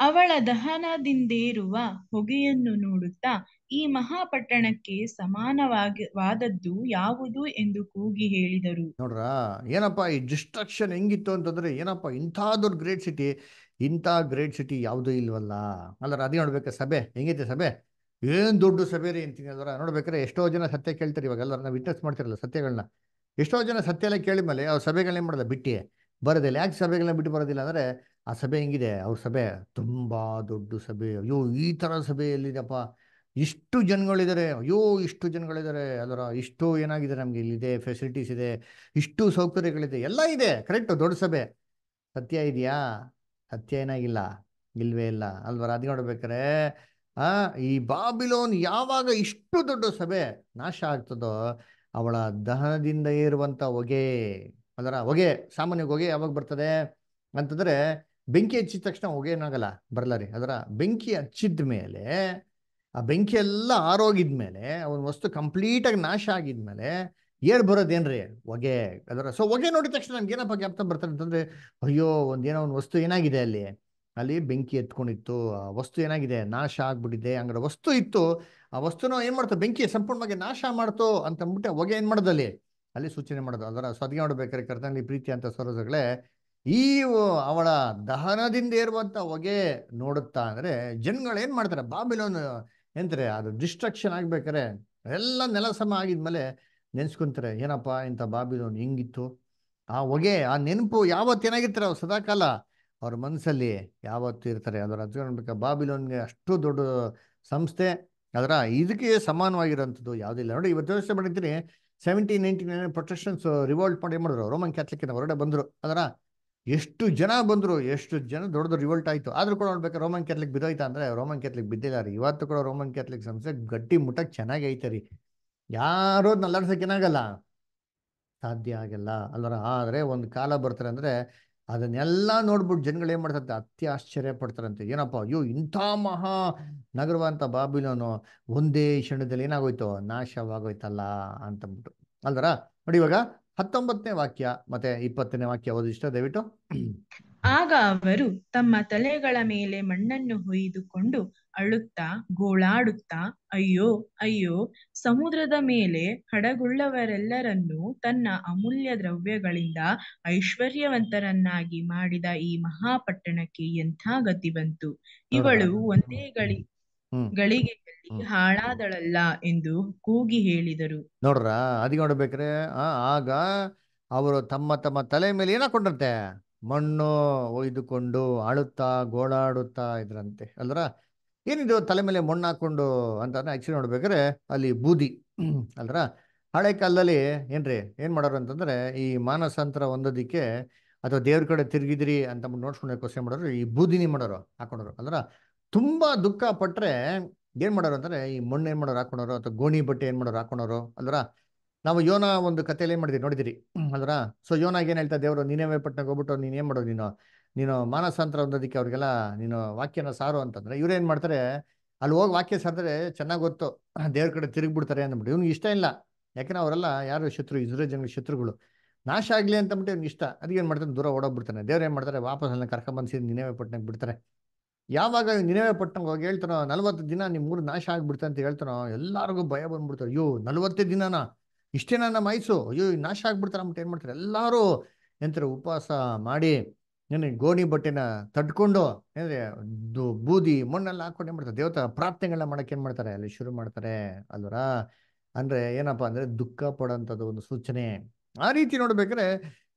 ಅವಳ ದಹನದಿಂದೇರುವ ಹೊಗೆಯನ್ನು ನೋಡುತ್ತಾ ಈ ಮಹಾಪಟ್ಟಣಕ್ಕೆ ಸಮಾನವಾಗಿ ವಾದದ್ದು ಯಾವುದು ಎಂದು ಕೂಗಿ ಹೇಳಿದರು ನೋಡ್ರ ಏನಪ್ಪ ಈ ಡಿಸ್ಟ್ರಕ್ಷನ್ ಹೆಂಗಿತ್ತು ಅಂತಂದ್ರೆ ಏನಪ್ಪ ದೊಡ್ಡ ಗ್ರೇಟ್ ಸಿಟಿ ಇಂಥ ಗ್ರೇಟ್ ಸಿಟಿ ಯಾವುದೂ ಇಲ್ವಲ್ಲ ಅಲ್ಲರ ಅದೇ ನೋಡ್ಬೇಕ ಸಭೆ ಹೆಂಗೈತೆ ಸಭೆ ಏನು ದೊಡ್ಡ ಸಭೆ ರೀ ಅಂತೀನಿ ಅದರ ನೋಡ್ಬೇಕಾರೆ ಎಷ್ಟೋ ಜನ ಸತ್ಯ ಕೇಳ್ತಾರೆ ಇವಾಗ ಎಲ್ಲರನ್ನ ವಿಟ್ನೆಸ್ ಮಾಡ್ತಿರಲ್ಲ ಸತ್ಯಗಳನ್ನ ಎಷ್ಟೋ ಜನ ಸತ್ಯ ಎಲ್ಲ ಕೇಳಿದ್ಮೇಲೆ ಅವ್ರ ಸಭೆಗಳನ್ನ ಏನು ಮಾಡಲ್ಲ ಬಿಟ್ಟಿ ಬರೋದಿಲ್ಲ ಯಾಕೆ ಸಭೆಗಳನ್ನ ಬಿಟ್ಟು ಬರೋದಿಲ್ಲ ಅಂದರೆ ಆ ಸಭೆ ಹೆಂಗಿದೆ ಅವ್ರ ಸಭೆ ತುಂಬ ದೊಡ್ಡ ಸಭೆ ಅಯ್ಯೋ ಈ ಥರ ಸಭೆಯಲ್ಲಿದೆಪ್ಪ ಇಷ್ಟು ಜನಗಳಿದ್ದಾರೆ ಅಯ್ಯೋ ಇಷ್ಟು ಜನಗಳಿದ್ದಾರೆ ಅದರ ಇಷ್ಟು ಏನಾಗಿದೆ ನಮಗೆ ಇಲ್ಲಿದೆ ಫೆಸಿಲಿಟೀಸ್ ಇದೆ ಇಷ್ಟು ಸೌಕರ್ಯಗಳಿದೆ ಎಲ್ಲ ಇದೆ ಕರೆಕ್ಟು ದೊಡ್ಡ ಸಭೆ ಸತ್ಯ ಇದೆಯಾ ಸತ್ಯ ಏನಾಗಿಲ್ಲ ಇಲ್ವೇ ಇಲ್ಲ ಅಲ್ವಾ ಅದು ನೋಡ್ಬೇಕಾರೆ ಆ ಈ ಬಾಬಿಲೋನ್ ಯಾವಾಗ ಇಷ್ಟು ದೊಡ್ಡ ಸಭೆ ನಾಶ ಆಗ್ತದೋ ಅವಳ ದಹನದಿಂದ ಏರುವಂಥ ಹೊಗೆ ಅದರ ಹೊಗೆ ಸಾಮಾನ್ಯ ಹೊಗೆ ಯಾವಾಗ ಬರ್ತದೆ ಅಂತಂದರೆ ಬೆಂಕಿ ಹಚ್ಚಿದ ತಕ್ಷಣ ಹೊಗೇನಾಗಲ್ಲ ಬರಲ್ಲ ರೀ ಅದರ ಬೆಂಕಿ ಹಚ್ಚಿದ ಮೇಲೆ ಆ ಬೆಂಕಿ ಎಲ್ಲ ಮೇಲೆ ಅವನ ವಸ್ತು ಕಂಪ್ಲೀಟಾಗಿ ನಾಶ ಆಗಿದ್ಮೇಲೆ ಏರ್ ಬರೋದೇನ್ರಿ ಹೊಗೆ ಅದರ ಸೊ ಹೊಗೆ ನೋಡಿದ ತಕ್ಷಣ ನಮ್ಗೆ ಏನಪ್ಪ ಜ್ಞಾಪಕ ಬರ್ತಾರೆ ಅಂತಂದ್ರೆ ಅಯ್ಯೋ ಒಂದೇನೋ ಒಂದು ವಸ್ತು ಏನಾಗಿದೆ ಅಲ್ಲಿ ಅಲ್ಲಿ ಬೆಂಕಿ ಎತ್ಕೊಂಡಿತ್ತು ಆ ವಸ್ತು ಏನಾಗಿದೆ ನಾಶ ಆಗ್ಬಿಟ್ಟಿದೆ ಅಂಗಡ ವಸ್ತು ಇತ್ತು ಆ ವಸ್ತುನ ಏನು ಮಾಡ್ತು ಬೆಂಕಿ ಸಂಪೂರ್ಣವಾಗಿ ನಾಶ ಮಾಡ್ತು ಅಂತ ಅಂದ್ಬಿಟ್ಟು ಹೊಗೆ ಏನು ಮಾಡೋದಲ್ಲಿ ಅಲ್ಲಿ ಸೂಚನೆ ಮಾಡೋದು ಅದರ ಸದ್ಗೆ ನೋಡ್ಬೇಕಾದ್ರೆ ಕರ್ತನಲ್ಲಿ ಪ್ರೀತಿ ಅಂತ ಸರೋಜಗಳೇ ಈ ಅವಳ ದಹನದಿಂದ ಇರುವಂತ ಹೊಗೆ ನೋಡುತ್ತಾ ಅಂದ್ರೆ ಜನಗಳು ಏನು ಮಾಡ್ತಾರೆ ಬಾಬಿಲೋನ್ ಎಂತಾರೆ ಅದು ಡಿಸ್ಟ್ರಕ್ಷನ್ ಆಗ್ಬೇಕಾರೆ ಎಲ್ಲ ನೆಲ ಸಮ ಆಗಿದ್ಮೇಲೆ ನೆನ್ಸ್ಕೊಂತಾರೆ ಏನಪ್ಪ ಇಂಥ ಬಾಬಿಲೋನ್ ಹಿಂಗಿತ್ತು ಆ ಹೊಗೆ ಆ ನೆನಪು ಯಾವತ್ತೇನಾಗಿರ್ತಾರೆ ಅವ್ರು ಸದಾಕಾಲ ಅವ್ರ ಮನಸ್ಸಲ್ಲಿ ಯಾವತ್ತು ಇರ್ತಾರೆ ಅದರ ಹಚ್ಕೊಳ್ಬೇಕಾ ಬಾಬಿಲೋನ್ಗೆ ಅಷ್ಟು ದೊಡ್ಡ ಸಂಸ್ಥೆ ಅದರ ಇದಕ್ಕೆ ಸಮಾನವಾಗಿರುವಂಥದ್ದು ಯಾವುದಿಲ್ಲ ನೋಡಿ ಇವತ್ತು ವ್ಯವಸ್ಥೆ ಮಾಡಿದ್ದೀನಿ ಸೆವೆಂಟೀನ್ ನೈನ್ ಪ್ರೊಟೆಕ್ಷನ್ಸ್ ರಿವಾಲ್ಟ್ ಮಾಡಿ ಮಾಡಿದ್ರು ರೋಮನ್ ಕ್ಯಾಥಲಿಕ್ಕಿನ ಹೊರಗಡೆ ಬಂದರು ಅದರ ಎಷ್ಟು ಜನ ಬಂದರು ಎಷ್ಟು ಜನ ದೊಡ್ಡದು ರಿವಲ್ಟ್ ಆಯಿತು ಆದರೂ ಕೂಡ ನೋಡ್ಬೇಕು ರೋಮನ್ ಕ್ಯಾಥಲಿಕ್ ಬಿದ್ದೋಯ್ತಾ ಅಂದರೆ ರೋಮನ್ ಕ್ಯಾಥಲಿಕ್ ಬಿದ್ದಿಲ್ಲ ರೀ ಇವತ್ತು ಕೂಡ ರೋಮನ್ ಕ್ಯಾಥಲಿಕ್ ಸಂಸ್ಥೆ ಗಟ್ಟಿ ಮುಟ್ಟಕ್ಕೆ ಚೆನ್ನಾಗಿ ಐತೆ ರೀ ಯಾರೂ ಏನಾಗಲ್ಲ ಸಾಧ್ಯ ಆಗಲ್ಲ ಅಲ್ವರ ಆದರೆ ಒಂದು ಕಾಲ ಬರ್ತಾರೆ ಅಂದರೆ ಅದನ್ನೆಲ್ಲ ನೋಡ್ಬಿಟ್ಟು ಜನಗಳು ಏನು ಮಾಡ್ತಾರೆ ಅತಿ ಆಶ್ಚರ್ಯ ಪಡ್ತಾರಂತೆ ಏನಪ್ಪ ಅಯ್ಯೋ ಇಂಥ ಮಹಾ ನಗರವಂತ ಬಾಬಿಲೋನು ಒಂದೇ ಕ್ಷಣದಲ್ಲಿ ಏನಾಗೋಯ್ತೋ ನಾಶವಾಗೋಯ್ತಲ್ಲ ಅಂತಂದ್ಬಿಟ್ಟು ಅಲ್ದರ ನೋಡಿ ಇವಾಗ ಹತ್ತೊಂಬತ್ತನೇ ವಾಕ್ಯ ಮತ್ತೆ ಇಪ್ಪತ್ತನೇ ವಾಕ್ಯ ಓದಿಷ್ಟ ದಯವಿಟ್ಟು ಆಗ ಅವರು ತಮ್ಮ ತಲೆಗಳ ಮೇಲೆ ಮಣ್ಣನ್ನು ಹೊಯ್ದುಕೊಂಡು ಅಳುತ್ತಾ ಗೋಳಾಡುತ್ತಾ ಅಯ್ಯೋ ಅಯ್ಯೋ ಸಮುದ್ರದ ಮೇಲೆ ಹಡಗುಳ್ಳವರೆಲ್ಲರನ್ನೂ ತನ್ನ ಅಮೂಲ್ಯ ದ್ರವ್ಯಗಳಿಂದ ಐಶ್ವರ್ಯವಂತರನ್ನಾಗಿ ಮಾಡಿದ ಈ ಮಹಾಪಟ್ಟಣಕ್ಕೆ ಎಂಥ ಗತಿ ಬಂತು ಇವಳು ಒಂದೇ ಗಳಿ ಗಳಿಗೆ ಹಾಳಾದಳಲ್ಲ ಎಂದು ಕೂಗಿ ಹೇಳಿದರು ನೋಡ್ರ ಅದಿಗೆ ನೋಡ್ಬೇಕ್ರೆ ಆಗ ಅವರು ತಮ್ಮ ತಮ್ಮ ತಲೆ ಮೇಲೆ ಏನಾಕೊಂಡ್ರಂತೆ ಮಣ್ಣು ಒಯ್ದುಕೊಂಡು ಅಳುತ್ತಾ ಗೋಳಾಡುತ್ತಾ ಇದ್ರಂತೆ ಅಲ್ರ ಏನಿದು ತಲೆ ಮೇಲೆ ಮಣ್ಣು ಹಾಕೊಂಡು ಅಂತ ಆಕ್ಚುಲಿ ನೋಡ್ಬೇಕ್ರೆ ಅಲ್ಲಿ ಬೂದಿ ಅಲ್ರ ಹಳೆ ಕಾಲದಲ್ಲಿ ಏನ್ರಿ ಏನ್ ಮಾಡೋರು ಅಂತಂದ್ರೆ ಈ ಮಾನಸಾಂತರ ಹೊಂದೋದಿಕ್ಕೆ ಅಥವಾ ದೇವ್ರ ಕಡೆ ತಿರುಗಿದ್ರಿ ಅಂತ ನೋಡ್ಸ್ಕೊಂಡು ಕ್ವಶನ್ ಮಾಡೋರು ಈ ಬೂದಿನಿ ಮಾಡೋರು ಹಾಕೊಂಡ್ರು ಅಲ್ರ ತುಂಬಾ ದುಃಖ ಪಟ್ರೆ ಏನ್ ಮಾಡೋರು ಅಂದ್ರೆ ಈ ಮಣ್ಣು ಏನ್ ಮಾಡೋರು ಹಾಕೊಂಡವರು ಅಥವಾ ಗೋಣಿ ಬಟ್ಟೆ ಏನ್ ಮಾಡೋರು ಹಾಕೊಂಡವರು ಅಲ್ರ ನಾವು ಯೋನ ಒಂದು ಕಥೆಯಲ್ಲಿ ಏನ್ ಮಾಡಿದ್ವಿ ನೋಡಿದಿರಿ ಅಲ್ರ ಸೊ ಯೋನಾಗ ಏನ್ ಹೇಳ್ತಾ ದೇವರು ನೀನೇ ಪಟ್ಟಣಕ್ಕೆ ಹೋಗ್ಬಿಟ್ಟು ನೀನ್ ಏನ್ ಮಾಡೋದು ನೀನು ನೀನು ಮಾನಸಾಂತರ ಒಂದೋದಕ್ಕೆ ಅವ್ರಿಗೆಲ್ಲ ನೀನು ವಾಕ್ಯನ ಸಾರು ಅಂತಂದ್ರೆ ಇವ್ರೇನ್ ಮಾಡ್ತಾರೆ ಅಲ್ಲಿ ಹೋಗಿ ವಾಕ್ಯ ಸಾರಿದ್ರೆ ಚೆನ್ನಾಗಿ ಗೊತ್ತು ದೇವ್ರ ಕಡೆ ಬಿಡ್ತಾರೆ ಅಂದ್ಬಿಟ್ಟು ಇವ್ನಿಗೆ ಇಷ್ಟ ಇಲ್ಲ ಯಾಕಂದ್ರೆ ಅವರೆಲ್ಲ ಯಾರು ಶತ್ರು ಇಸ್ರೇಲ್ ಜನಗಳ ಶತ್ರುಗಳು ನಾಶ ಆಗಲಿ ಅಂತಂದ್ಬಿಟ್ಟು ಇವ್ನಿಗೆ ಇಷ್ಟ ಅದಕ್ಕೆ ಏನು ಮಾಡ್ತಾನೆ ದೂರ ಓಡೋಗ್ಬಿಡ್ತಾನೆ ದೇವ್ರು ಏನು ಮಾಡ್ತಾರೆ ವಾಪಸ್ ಅಲ್ಲಿ ಕರ್ಕೊಂಬಂದು ನಿನ್ನೆ ಪಟ್ಟಣಕ್ಕೆ ಬಿಡ್ತಾರೆ ಯಾವಾಗ ನಿನವೆ ಪಟ್ಟಂಗೆ ಹೋಗಿ ಹೇಳ್ತಾನೋ ನಲ್ವತ್ತು ದಿನ ನಿಮ್ಮೂರು ನಾಶ ಆಗ್ಬಿಡ್ತಾ ಅಂತ ಹೇಳ್ತಾನೋ ಎಲ್ಲರಿಗೂ ಭಯ ಬಂದ್ಬಿಡ್ತಾರೆ ಅಯ್ಯೋ ನಲ್ವತ್ತೇ ದಿನನ ಇಷ್ಟೇನ ನನ್ನ ಮೈಸು ಅಯ್ಯೋ ನಾಶ ಆಗ್ಬಿಡ್ತಾರೆ ಅಂತ ಏನು ಮಾಡ್ತಾರೆ ಎಲ್ಲರೂ ಎಂತಾರೆ ಉಪವಾಸ ಮಾಡಿ ಏನೇ ಗೋಣಿ ಬಟ್ಟೆನ ತಟ್ಕೊಂಡು ಏನಂದ್ರೆ ಬೂದಿ ಮಣ್ಣೆಲ್ಲ ಹಾಕೊಂಡು ಏನು ಮಾಡ್ತಾರೆ ದೇವತಾ ಪ್ರಾರ್ಥನೆಗಳನ್ನ ಮಾಡಕ್ಕೆ ಏನು ಮಾಡ್ತಾರೆ ಅಲ್ಲಿ ಶುರು ಮಾಡ್ತಾರೆ ಅಲ್ವರ ಅಂದ್ರೆ ಏನಪ್ಪ ಅಂದ್ರೆ ದುಃಖ ಪಡೋಂಥದ್ದು ಒಂದು ಸೂಚನೆ ಆ ರೀತಿ ನೋಡ್ಬೇಕಾದ್ರೆ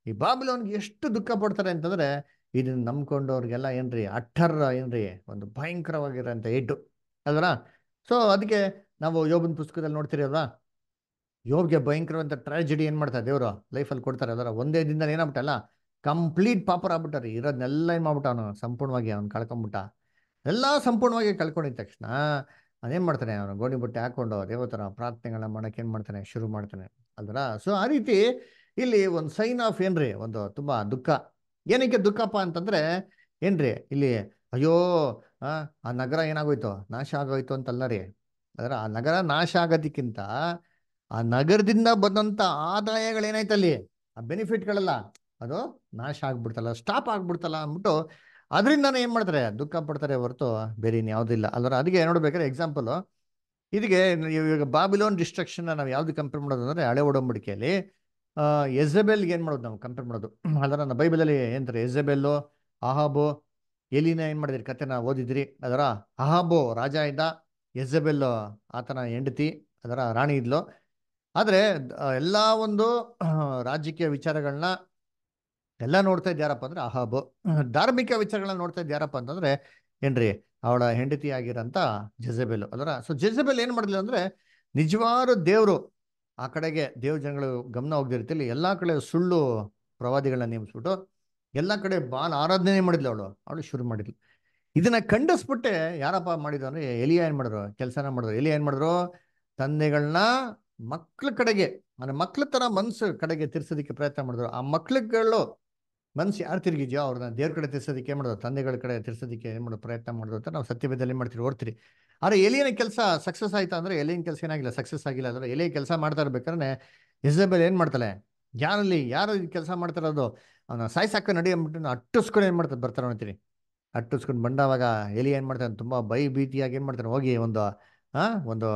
ಈ ಅವನಿಗೆ ಎಷ್ಟು ದುಃಖ ಪಡ್ತಾರೆ ಅಂತಂದ್ರೆ ಇದನ್ನು ನಂಬ್ಕೊಂಡವ್ರಿಗೆಲ್ಲ ಏನ್ರಿ ರೀ ಅಠರ್ ಏನು ರೀ ಒಂದು ಭಯಂಕರವಾಗಿರೋಂಥ ಏಟು ಅಲ್ವ ಸೊ ಅದಕ್ಕೆ ನಾವು ಯೋಬನ ಪುಸ್ತಕದಲ್ಲಿ ಅಲ್ವಾ ಯೋಗ್ಯ ಭಯಂಕರವಂಥ ಟ್ರಾಜಿಡಿ ಏನು ಮಾಡ್ತಾರೆ ದೇವರು ಲೈಫಲ್ಲಿ ಕೊಡ್ತಾರೆ ಅದರ ಒಂದೇ ದಿನದಲ್ಲಿ ಏನಾಗ್ಬಿಟ್ಟಲ್ಲ ಕಂಪ್ಲೀಟ್ ಪಾಪರ್ ಆಗ್ಬಿಟ್ಟಾರೆ ಇರೋದನ್ನೆಲ್ಲ ಏನು ಮಾಡ್ಬಿಟ್ಟ ಅವನು ಸಂಪೂರ್ಣವಾಗಿ ಅವ್ನು ಕಳ್ಕೊಂಬಿಟ್ಟ ಎಲ್ಲ ಸಂಪೂರ್ಣವಾಗಿ ಕಳ್ಕೊಂಡಿದ್ದ ತಕ್ಷಣ ಅದೇನು ಮಾಡ್ತಾನೆ ಅವನು ಗೋಣಿ ಬಟ್ಟೆ ಹಾಕೊಂಡು ದೇವತರ ಪ್ರಾರ್ಥನೆಗಳನ್ನ ಮಾಡೋಕೆ ಏನು ಮಾಡ್ತಾನೆ ಶುರು ಮಾಡ್ತಾನೆ ಅಲ್ದರ ಸೊ ಆ ರೀತಿ ಇಲ್ಲಿ ಒಂದು ಸೈನ್ ಆಫ್ ಏನ್ರಿ ಒಂದು ತುಂಬ ದುಃಖ ಏನಕ್ಕೆ ದುಃಖಪ್ಪ ಅಂತಂದ್ರೆ ಏನ್ರಿ ಇಲ್ಲಿ ಅಯ್ಯೋ ಆ ನಗರ ಏನಾಗೋಯ್ತು ನಾಶ ಆಗೋಯ್ತು ಅಂತಲ್ಲ ರೀ ಅದರ ಆ ನಗರ ನಾಶ ಆಗೋದಕ್ಕಿಂತ ಆ ನಗರದಿಂದ ಬಂದಂತ ಅಲ್ಲಿ ಆ ಬೆನಿಫಿಟ್ಗಳೆಲ್ಲ ಅದು ನಾಶ ಆಗ್ಬಿಡ್ತಲ್ಲ ಸ್ಟಾಪ್ ಆಗ್ಬಿಡ್ತಲ್ಲ ಅಂದ್ಬಿಟ್ಟು ಅದರಿಂದನೇ ಏನು ಮಾಡ್ತಾರೆ ದುಃಖ ಪಡ್ತಾರೆ ಹೊರತು ಬೇರೆ ಯಾವ್ದು ಇಲ್ಲ ಅಲ್ಲರ ಅದಕ್ಕೆ ನೋಡ್ಬೇಕಾದ್ರೆ ಎಕ್ಸಾಂಪಲ್ ಇದಕ್ಕೆ ಇವಾಗ ಬಾಬಿಲೋನ್ ಡಿಸ್ಟ್ರಕ್ಷನ್ ನಾವು ಯಾವ್ದು ಕಂಪೇರ್ ಮಾಡೋದಂದ್ರೆ ಹಳೆ ಒಡಂಬಡಿಕೆಯಲ್ಲಿ ಎಝಬೆಲ್ಗೆ ಏನು ಮಾಡೋದು ನಾವು ಕಂಪೇರ್ ಮಾಡೋದು ಅದರ ನನ್ನ ಬೈಬಲಲ್ಲಿ ಏನಂತಾರೆ ಎಝಬೆಲ್ಲು ಅಹಾಬು ಎಲಿನ ಏನು ಮಾಡಿದ್ರಿ ಕತೆನ ಓದಿದ್ರಿ ಅದರ ಅಹಾಬು ರಾಜ ಇದ್ದ ಎಝಬೆಲ್ ಆತನ ಹೆಂಡತಿ ಅದರ ರಾಣಿ ಇದ್ಲು ಆದರೆ ಎಲ್ಲ ಒಂದು ರಾಜಕೀಯ ವಿಚಾರಗಳನ್ನ ಎಲ್ಲ ನೋಡ್ತಾ ಇದ್ಯಾರಪ್ಪ ಅಂದ್ರೆ ಅಹಾಬು ಧಾರ್ಮಿಕ ವಿಚಾರಗಳನ್ನ ನೋಡ್ತಾ ಇದ್ದಾರಪ್ಪ ಅಂತಂದ್ರೆ ಏನ್ರಿ ಅವಳ ಹೆಂಡತಿ ಆಗಿರೋಂಥ ಜೆಜೆಬೆಲ್ ಅದರ ಸೊ ಜೆಜೆಬೆಲ್ ಏನು ಮಾಡಿದ್ಲು ಅಂದ್ರೆ ನಿಜವಾರು ದೇವರು ಆ ಕಡೆಗೆ ದೇವ ಜನಗಳು ಗಮನ ಹೋಗದ ಎಲ್ಲ ಕಡೆ ಸುಳ್ಳು ಪ್ರವಾದಿಗಳನ್ನ ನೇಮಿಸ್ಬಿಟ್ಟು ಎಲ್ಲ ಕಡೆ ಬಾಲ ಆರಾಧನೆ ಮಾಡಿದ್ಲು ಅವಳು ಅವಳು ಶುರು ಮಾಡಿದ್ಲು ಇದನ್ನ ಖಂಡಿಸ್ಬಿಟ್ಟೆ ಯಾರಪ್ಪ ಮಾಡಿದ್ರು ಅಂದ್ರೆ ಎಲಿಯ ಏನ್ ಮಾಡಿದ್ರು ಕೆಲಸನ ಮಾಡಿದ್ರು ಎಲಿಯ ಏನ್ ಮಾಡಿದ್ರು ತಂದೆಗಳನ್ನ ಮಕ್ಳ ಕಡೆಗೆ ಅಂದ್ರೆ ಮಕ್ಳ ತರ ಮನ್ಸು ಕಡೆಗೆ ತಿರ್ಸೋದಕ್ಕೆ ಪ್ರಯತ್ನ ಮಾಡಿದ್ರು ಆ ಮಕ್ಳುಗಳು ಮನ್ಸು ಯಾರು ತಿರುಗಿದ್ಯೋ ಅವ್ರನ್ನ ದೇವ್ರ ಕಡೆ ತಿರ್ಸೋದಕ್ಕೆ ಏನ್ ಮಾಡೋದು ತಂದೆಗಳ ಕಡೆ ತಿರ್ಸೋದಕ್ಕೆ ಏನ್ ಮಾಡೋ ಪ್ರಯತ್ನ ಮಾಡಿದ್ರು ಅಂತ ನಾವು ಸತ್ಯವೇದಲ್ಲಿ ಮಾಡ್ತೀವಿ ಓಡ್ತೀರಿ ಆದರೆ ಎಲಿಯನ ಕೆಲಸ ಸಕ್ಸಸ್ ಆಯ್ತಾ ಅಂದ್ರೆ ಎಲಿಯನ್ ಕೆಲಸ ಏನಾಗಿಲ್ಲ ಸಕ್ಸಸ್ ಆಗಿಲ್ಲ ಅಂದ್ರೆ ಎಲೆ ಕೆಲಸ ಮಾಡ್ತಾ ಇರ್ಬೇಕಾದ್ರೆ ಇಸಬೆಲ್ ಏನು ಮಾಡ್ತಾಳೆ ಯಾರಲ್ಲಿ ಯಾರು ಕೆಲಸ ಮಾಡ್ತಾರದು ಅವನ ಸಾಯಿ ನಡಿ ಅಂದ್ಬಿಟ್ಟು ಅಟ್ಟಿಸ್ಕೊಂಡು ಏನು ಮಾಡ್ತಾರೆ ಬರ್ತಾರೆ ಅಂತೀನಿ ಅಟ್ಟಿಸ್ಕೊಂಡು ಬಂದವಾಗ ಎಲಿ ಏನು ಮಾಡ್ತಾನೆ ತುಂಬಾ ಬೈ ಭೀತಿಯಾಗಿ ಏನು ಮಾಡ್ತಾನೆ ಹೋಗಿ ಒಂದು ಆ ಒಂದು